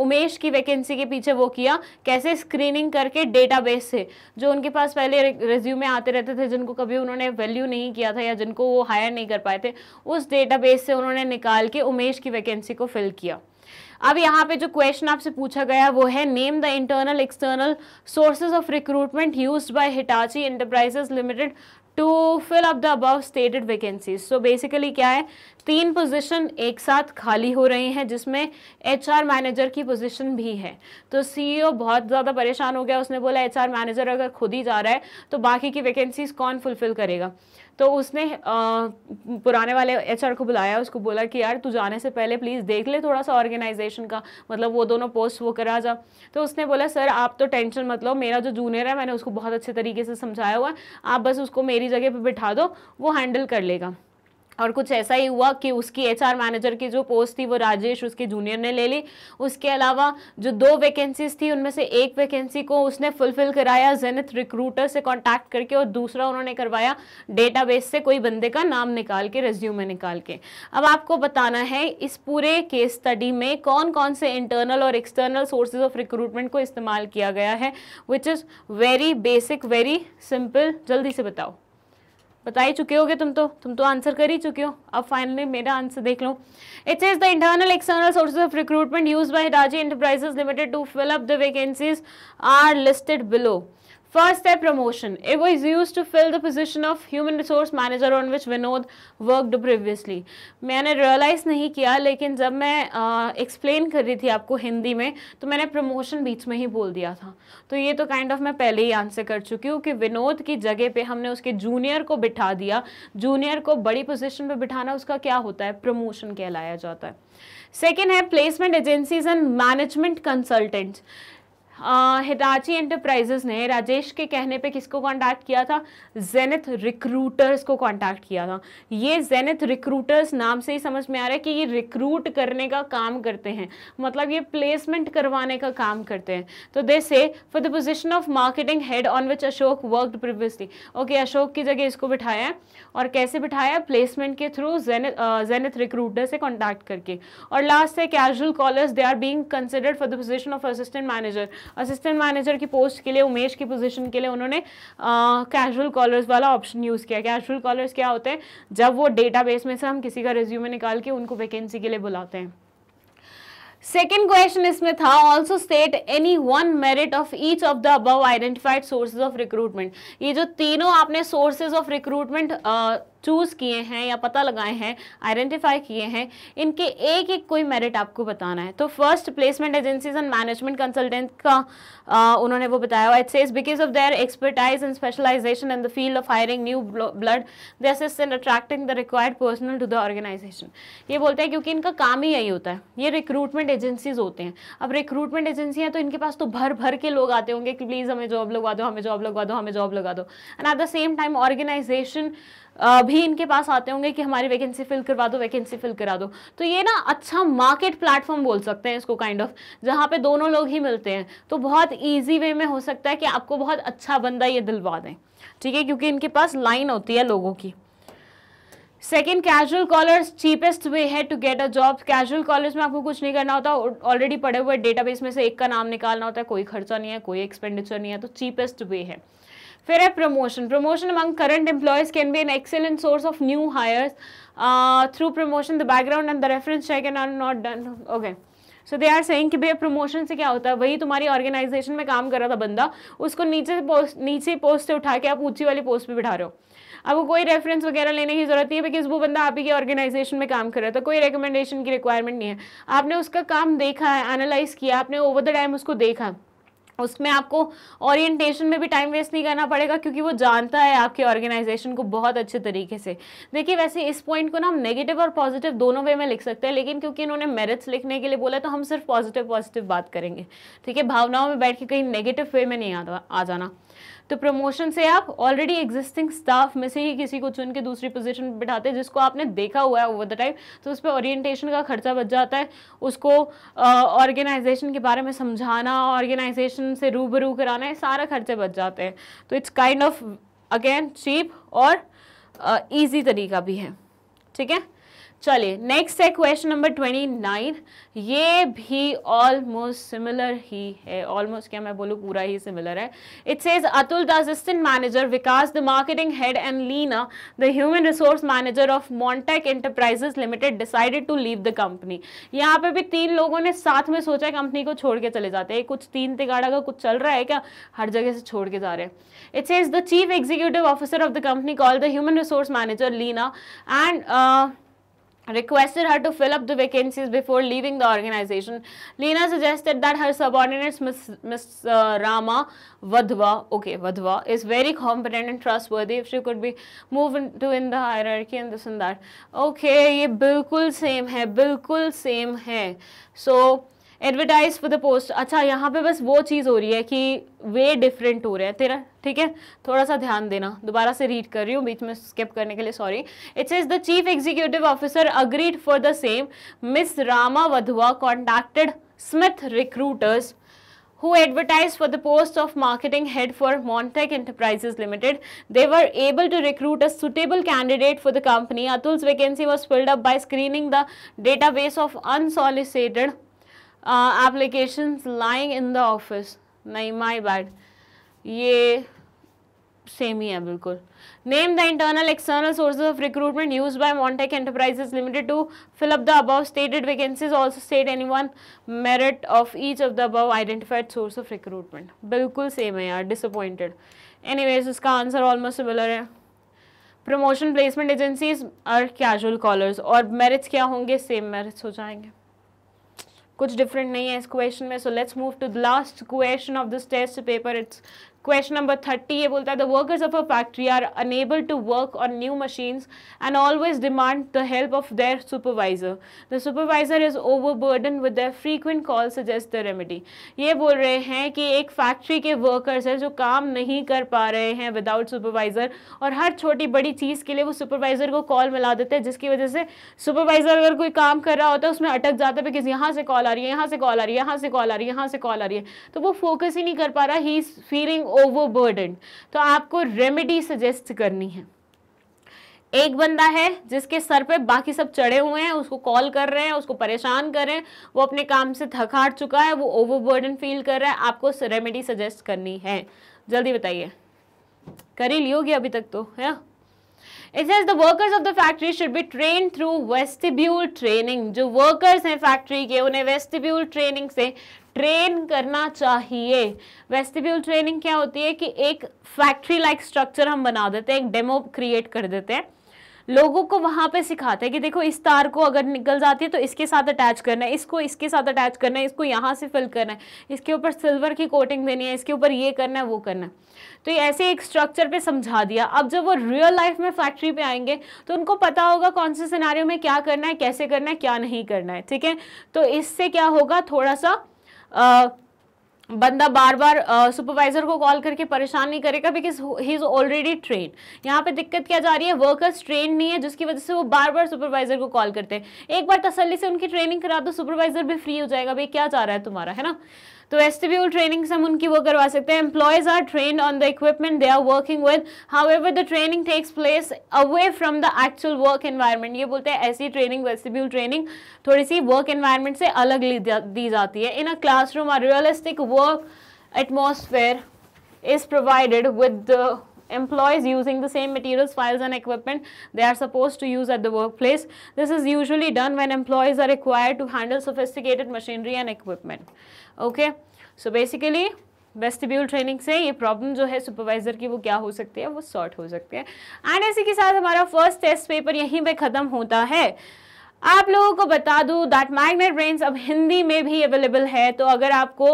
उमेश की वैकेंसी के पीछे वो किया कैसे स्क्रीनिंग करके डेटाबेस से जो उनके पास पहले रिज्यूमे आते रहते थे जिनको कभी उन्होंने वैल्यू नहीं किया था या जिनको वो हायर नहीं कर पाए थे उस डेटाबेस से उन्होंने निकाल के उमेश की वैकेंसी को फिल किया अब यहाँ पे जो क्वेश्चन आपसे पूछा गया वो है name the internal external sources of recruitment use by Hitachi enterprises limited to fill up the above stated vacancies so basically क्या है तीन पोजिशन एक साथ खाली हो रही हैं जिसमें एच आर मैनेजर की पोजिशन भी है तो सी ई ओ बहुत ज़्यादा परेशान हो गया उसने बोला एच आर मैनेजर अगर खुद ही जा रहा है तो बाकी की वैकेंसीज कौन फुलफिल करेगा तो उसने आ, पुराने वाले एच को बुलाया उसको बोला कि यार तू जाने से पहले प्लीज़ देख ले थोड़ा सा ऑर्गेनाइजेशन का मतलब वो दोनों पोस्ट वो करा जा तो उसने बोला सर आप तो टेंशन मत लो मेरा जो जूनियर है मैंने उसको बहुत अच्छे तरीके से समझाया हुआ है आप बस उसको मेरी जगह पर बिठा दो वो हैंडल कर लेगा और कुछ ऐसा ही हुआ कि उसकी एचआर मैनेजर की जो पोस्ट थी वो राजेश उसके जूनियर ने ले ली उसके अलावा जो दो वैकेंसीज थी उनमें से एक वैकेंसी को उसने फुलफिल कराया जेनिथ रिक्रूटर से कांटेक्ट करके और दूसरा उन्होंने करवाया डेटाबेस से कोई बंदे का नाम निकाल के रेज्यूमे निकाल के अब आपको बताना है इस पूरे केस स्टडी में कौन कौन से इंटरनल और एक्सटर्नल सोर्सेज ऑफ रिक्रूटमेंट को इस्तेमाल किया गया है which is very basic very simple जल्दी से बताओ बता ही चुके होगे तुम तो तुम तो आंसर कर ही चुके हो अब फाइनली मेरा आंसर देख लो it is the internal external sources of recruitment use by Raji enterprises limited to fill up the vacancies are listed below First step promotion. It was used to fill the position of human resource manager on which Vinod worked previously. मैंने realize नहीं किया लेकिन जब मैं uh, explain कर रही थी आपको हिंदी में तो मैंने promotion बीच में ही बोल दिया था तो ये तो kind of मैं पहले ही आंसर कर चुकी हूँ कि विनोद की जगह पे हमने उसके जूनियर को बिठा दिया जूनियर को बड़ी पोजिशन पर बिठाना उसका क्या होता है प्रमोशन कहलाया जाता है सेकेंड है placement agencies and management consultants Hitachi enterprises ने राजेश के कहने पे किसको कांटेक्ट किया था जेनिथ रिक्रूटर्स को कांटेक्ट किया था ये जेनिथ रिक्रूटर्स नाम से ही समझ में आ रहा है कि ये रिक्रूट करने का काम करते हैं मतलब ये प्लेसमेंट करवाने का काम करते हैं तो they say for the position of marketing head on which Ashok work previously okay Ashok की जगह इसको बिठाया है और कैसे बिठाया प्लेसमेंट के थ्रू जेनिथ रिक्रूटर से कॉन्टैक्ट करके और लास्ट है casual callers they are being considered for the position of assistant manager assistant manager की पोस्ट के लिए उमेश की पोजीशन के लिए उन्होंने कैजुअल कॉलर्स वाला ऑप्शन यूज़ किया कैजुअल कॉलर्स क्या होते हैं जब वो डेटाबेस में से हम किसी का रिज्यूमे निकाल के उनको वैकेंसी के लिए बुलाते हैं सेकेंड क्वेश्चन इसमें था also state any one merit of each of the above identified sources of recruitment ये जो तीनों आपने सोर्सेज ऑफ रिक्रूटमेंट चूज़ किए हैं या पता लगाए हैं आइडेंटिफाई किए हैं इनके एक एक कोई मेरिट आपको बताना है तो first placement agencies and management consultant का आ, उन्होंने वो बताया it says because of their expertise and specialisation in the field of hiring new blood this is in attracting the required personnel to the organisation ये बोलते हैं क्योंकि इनका काम ही यही होता है ये रिक्रूटमेंट एजेंसीज होते हैं अब रिक्रूटमेंट एजेंसी हैं तो इनके पास तो भर भर के लोग आते होंगे कि प्लीज़ हमें जॉब लगवा दो हमें जॉब लगवा दो हमें जॉब लगा दो and at the same time organisation भी इनके पास आते होंगे कि हमारी वैकेंसी फिल करवा दो वैकेंसी फिल करा दो तो ये ना अच्छा मार्केट प्लेटफॉर्म बोल सकते हैं इसको काइंड ऑफ जहाँ पे दोनों लोग ही मिलते हैं तो बहुत ईजी वे में हो सकता है कि आपको बहुत अच्छा बंदा ये दिलवा दें ठीक है क्योंकि इनके पास लाइन होती है लोगों की second casual callers cheapest way है to get a job casual callers में आपको कुछ नहीं करना होता ऑलरेडी पड़े हुए डेटाबेस में से एक का नाम निकालना होता है कोई खर्चा नहीं है कोई एक्सपेंडिचर नहीं है तो चीपेस्ट वे है फिर है promotion promotion among current employees can be an excellent source of new hires through promotion the background and the reference check and are not done okay so they are saying कि भैया प्रमोशन से क्या होता है वही तुम्हारी ऑर्गेनाइजेशन में काम कर रहा था बंदा उसको नीचे पोस्ट नीचे पोस्ट से उठा के आप ऊंची वाली पोस्ट पे बिठा रहे हो आपको कोई रेफरेंस वगैरह लेने की जरूरत नहीं है बिकॉज वो बंदा आप ही की ऑर्गेनाइजेशन में काम कर रहा था तो कोई रिकमेंडेशन की रिक्वायरमेंट नहीं है आपने उसका काम देखा है एनालाइज किया आपने ओवर द टाइम उसको देखा उसमें आपको ओरिएंटेशन में भी टाइम वेस्ट नहीं करना पड़ेगा क्योंकि वो जानता है आपके ऑर्गेनाइजेशन को बहुत अच्छे तरीके से देखिए वैसे इस पॉइंट को ना हम नेगेटिव और पॉजिटिव दोनों वे में लिख सकते हैं लेकिन क्योंकि इन्होंने मेरिट्स लिखने के लिए बोला तो हम सिर्फ पॉजिटिव पॉजिटिव बात करेंगे ठीक है भावनाओं में बैठ के कहीं नेगेटिव वे में नहीं आ, आ जाना तो प्रमोशन से आप ऑलरेडी एग्जिस्टिंग स्टाफ में से ही किसी को चुन के दूसरी पोजीशन पर बैठाते हैं जिसको आपने देखा हुआ है ओवर द टाइम तो उस पर ओरिएंटेशन का खर्चा बच जाता है उसको ऑर्गेनाइजेशन uh, के बारे में समझाना ऑर्गेनाइजेशन से रूबरू कराना है सारा खर्चे बच जाते हैं तो it's kind of again cheap और ईजी uh, तरीका भी है ठीक है चलिए नेक्स्ट है क्वेश्चन नंबर ट्वेंटी नाइन ये भी ऑलमोस्ट सिमिलर ही है ऑलमोस्ट क्या मैं बोलूँ पूरा ही सिमिलर है it's is Atul the assistant manager Vikas the marketing head and Leena the human resource manager of Montek enterprises limited decided to leave the company यहाँ पे भी तीन लोगों ने साथ में सोचा कंपनी को छोड़ के चले जाते हैं कुछ तीन तिगाड़ा का कुछ चल रहा है क्या हर जगह से छोड़ के जा रहे हैं it's is the chief executive officer of the company call the human resource manager Leena and requested her to fill up the vacancies before leaving the organization. Lena suggested that her subordinates, Miss, Miss uh, Rama Vadhva, okay, Vadhva, is very competent and trustworthy if she could be moved into in the hierarchy and this and that. Okay, ये बिल्कुल same है, बिल्कुल same है. So, advertise for the post अच्छा यहाँ पे बस वो चीज़ हो रही है कि वे डिफरेंट हो रहे हैं तेरा ठीक है थोड़ा सा ध्यान देना दोबारा से रीड कर रही हूँ बीच में स्किप करने के लिए sorry it's is the chief executive officer agreed for the same miss Rama Wadhwa contacted Smith recruiters who advertised for the post of marketing head for Montec Enterprises Limited. They were able to recruit a suitable candidate for the company. Atul's vacancy was filled up by screening the database of unsolicited application lying in the office नहीं माई बैड ये सेम ही है बिल्कुल name the internal external sources of recruitment use by Montek enterprises limited to fill up the above stated vacancies also state any one merit of each of the above identified source of recruitment बिल्कुल सेम है यार डिसअपॉइंटेड वेज इसका आंसर ऑलमोस्ट सिमिलर है promotion placement agencies are casual callers और मेरिट्स क्या होंगे सेम मेरिट्स हो जाएंगे कुछ डिफरेंट नहीं है इस क्वेश्चन में so let's move to the last question of this test paper it's question number thirty ये बोलता है the workers of a factory are unable to work on new machines and always demand the help of their supervisor the supervisor is overburden with their frequent call suggest the remedy ये बोल रहे हैं कि एक फैक्ट्री के वर्कर्स हैं जो काम नहीं कर पा रहे हैं विदाउट सुपरवाइजर और हर छोटी बड़ी चीज़ के लिए वो सुपरवाइजर को कॉल मिला देते हैं जिसकी वजह से सुपरवाइजर अगर कोई काम कर रहा होता है उसमें अटक जाता है बिकॉज यहाँ से कॉल आ रही है यहाँ से कॉल आ रही है यहाँ से कॉल आ रही है यहाँ से कॉल आ रही है तो वो फोकस ही नहीं कर पा रहा ही इज़ फीलिंग ओवरबर्डन तो आपको रेमेडी सजेस्ट करनी है एक बंदा है जिसके सर पे बाकी सब चढ़े हुए हैं उसको कॉल कर रहे हैं उसको परेशान कर रहे हैं वो अपने काम से थक चुका है वो ओवरबर्डन फील कर रहा है आपको रेमेडी सजेस्ट करनी है जल्दी बताइए कर ही लियोगे अभी तक तो है it has the workers of the factory should be train through vestibule training जो वर्कर्स हैं फैक्ट्री के उन्हें वेस्टिब्यूल ट्रेनिंग से ट्रेन करना चाहिए वेस्टिब्यूल ट्रेनिंग क्या होती है कि एक फैक्ट्री लाइक स्ट्रक्चर हम बना देते हैं एक डेमो क्रिएट कर देते हैं लोगों को वहाँ पे सिखाते हैं कि देखो इस तार को अगर निकल जाती है तो इसके साथ अटैच करना है इसको इसके साथ अटैच करना है इसको यहाँ से फिल करना है इसके ऊपर सिल्वर की कोटिंग देनी है इसके ऊपर ये करना है वो करना है तो ये ऐसे एक स्ट्रक्चर पे समझा दिया अब जब वो रियल लाइफ में फैक्ट्री पे आएंगे तो उनको पता होगा कौन से सिनारियों में क्या करना है कैसे करना है क्या नहीं करना है ठीक है तो इससे क्या होगा थोड़ा सा बंदा बार बार सुपरवाइजर को कॉल करके परेशान नहीं करेगा because he is already train यहाँ पे दिक्कत क्या जा रही है वर्कर्स ट्रेन नहीं है जिसकी वजह से वो बार बार सुपरवाइजर को कॉल करते हैं एक बार तसल्ली से उनकी ट्रेनिंग करा दो सुपरवाइजर भी फ्री हो जाएगा भाई क्या जा रहा है तुम्हारा है ना तो एस्टिब्यूल ट्रेनिंग हम उनकी वो करवा सकते हैं employees are train on the equipment they are working with however the training takes place away from the actual work environment ये बोलते हैं ऐसी ट्रेनिंग वेस्टिब्यूल ट्रेनिंग थोड़ी सी वर्क एनवायरमेंट से अलग दी जाती है in a classroom or realistic work atmosphere is provided with employees using the same materials, files and equipment they are supposed to use at the workplace. This is usually done when employees are required to handle sophisticated machinery and equipment. Okay, so basically vestibule training से ये प्रॉब्लम जो है सुपरवाइजर की वो क्या हो सकती है वो सॉर्ट हो सकती है एंड इसी के साथ हमारा फर्स्ट टेस्ट पेपर यहीं पे ख़त्म होता है आप लोगों को बता दूं दैट मैग्नेट ब्रेन अब हिंदी में भी अवेलेबल है तो अगर आपको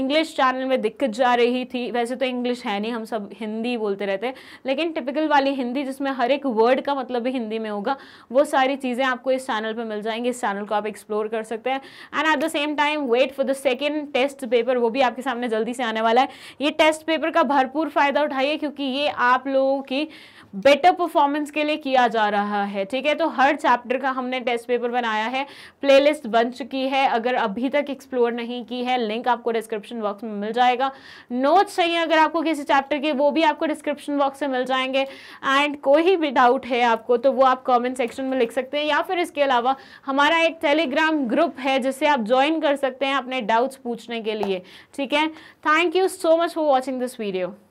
इंग्लिश चैनल में दिक्कत जा रही थी वैसे तो इंग्लिश है नहीं हम सब हिंदी बोलते रहते हैं लेकिन टिपिकल वाली हिंदी जिसमें हर एक वर्ड का मतलब भी हिंदी में होगा वो सारी चीज़ें आपको इस चैनल पर मिल जाएंगी इस चैनल को आप एक्सप्लोर कर सकते हैं and at the same time wait for the second test paper वो भी आपके सामने जल्दी से आने वाला है ये टेस्ट पेपर का भरपूर फ़ायदा उठाइए क्योंकि ये आप लोगों की बेटर परफॉर्मेंस के लिए किया जा रहा है ठीक है तो हर चैप्टर का हमने टेस्ट पेपर बनाया है प्लेलिस्ट बन चुकी है अगर अभी तक एक्सप्लोर नहीं की है लिंक आपको डिस्क्रिप्शन बॉक्स में मिल जाएगा नोट्स चाहिए अगर आपको किसी चैप्टर के वो भी आपको डिस्क्रिप्शन बॉक्स में मिल जाएंगे एंड कोई भी डाउट है आपको तो वो आप कॉमेंट सेक्शन में लिख सकते हैं या फिर इसके अलावा हमारा एक टेलीग्राम ग्रुप है जिसे आप ज्वाइन कर सकते हैं अपने डाउट्स पूछने के लिए ठीक है thank you so much for watching this video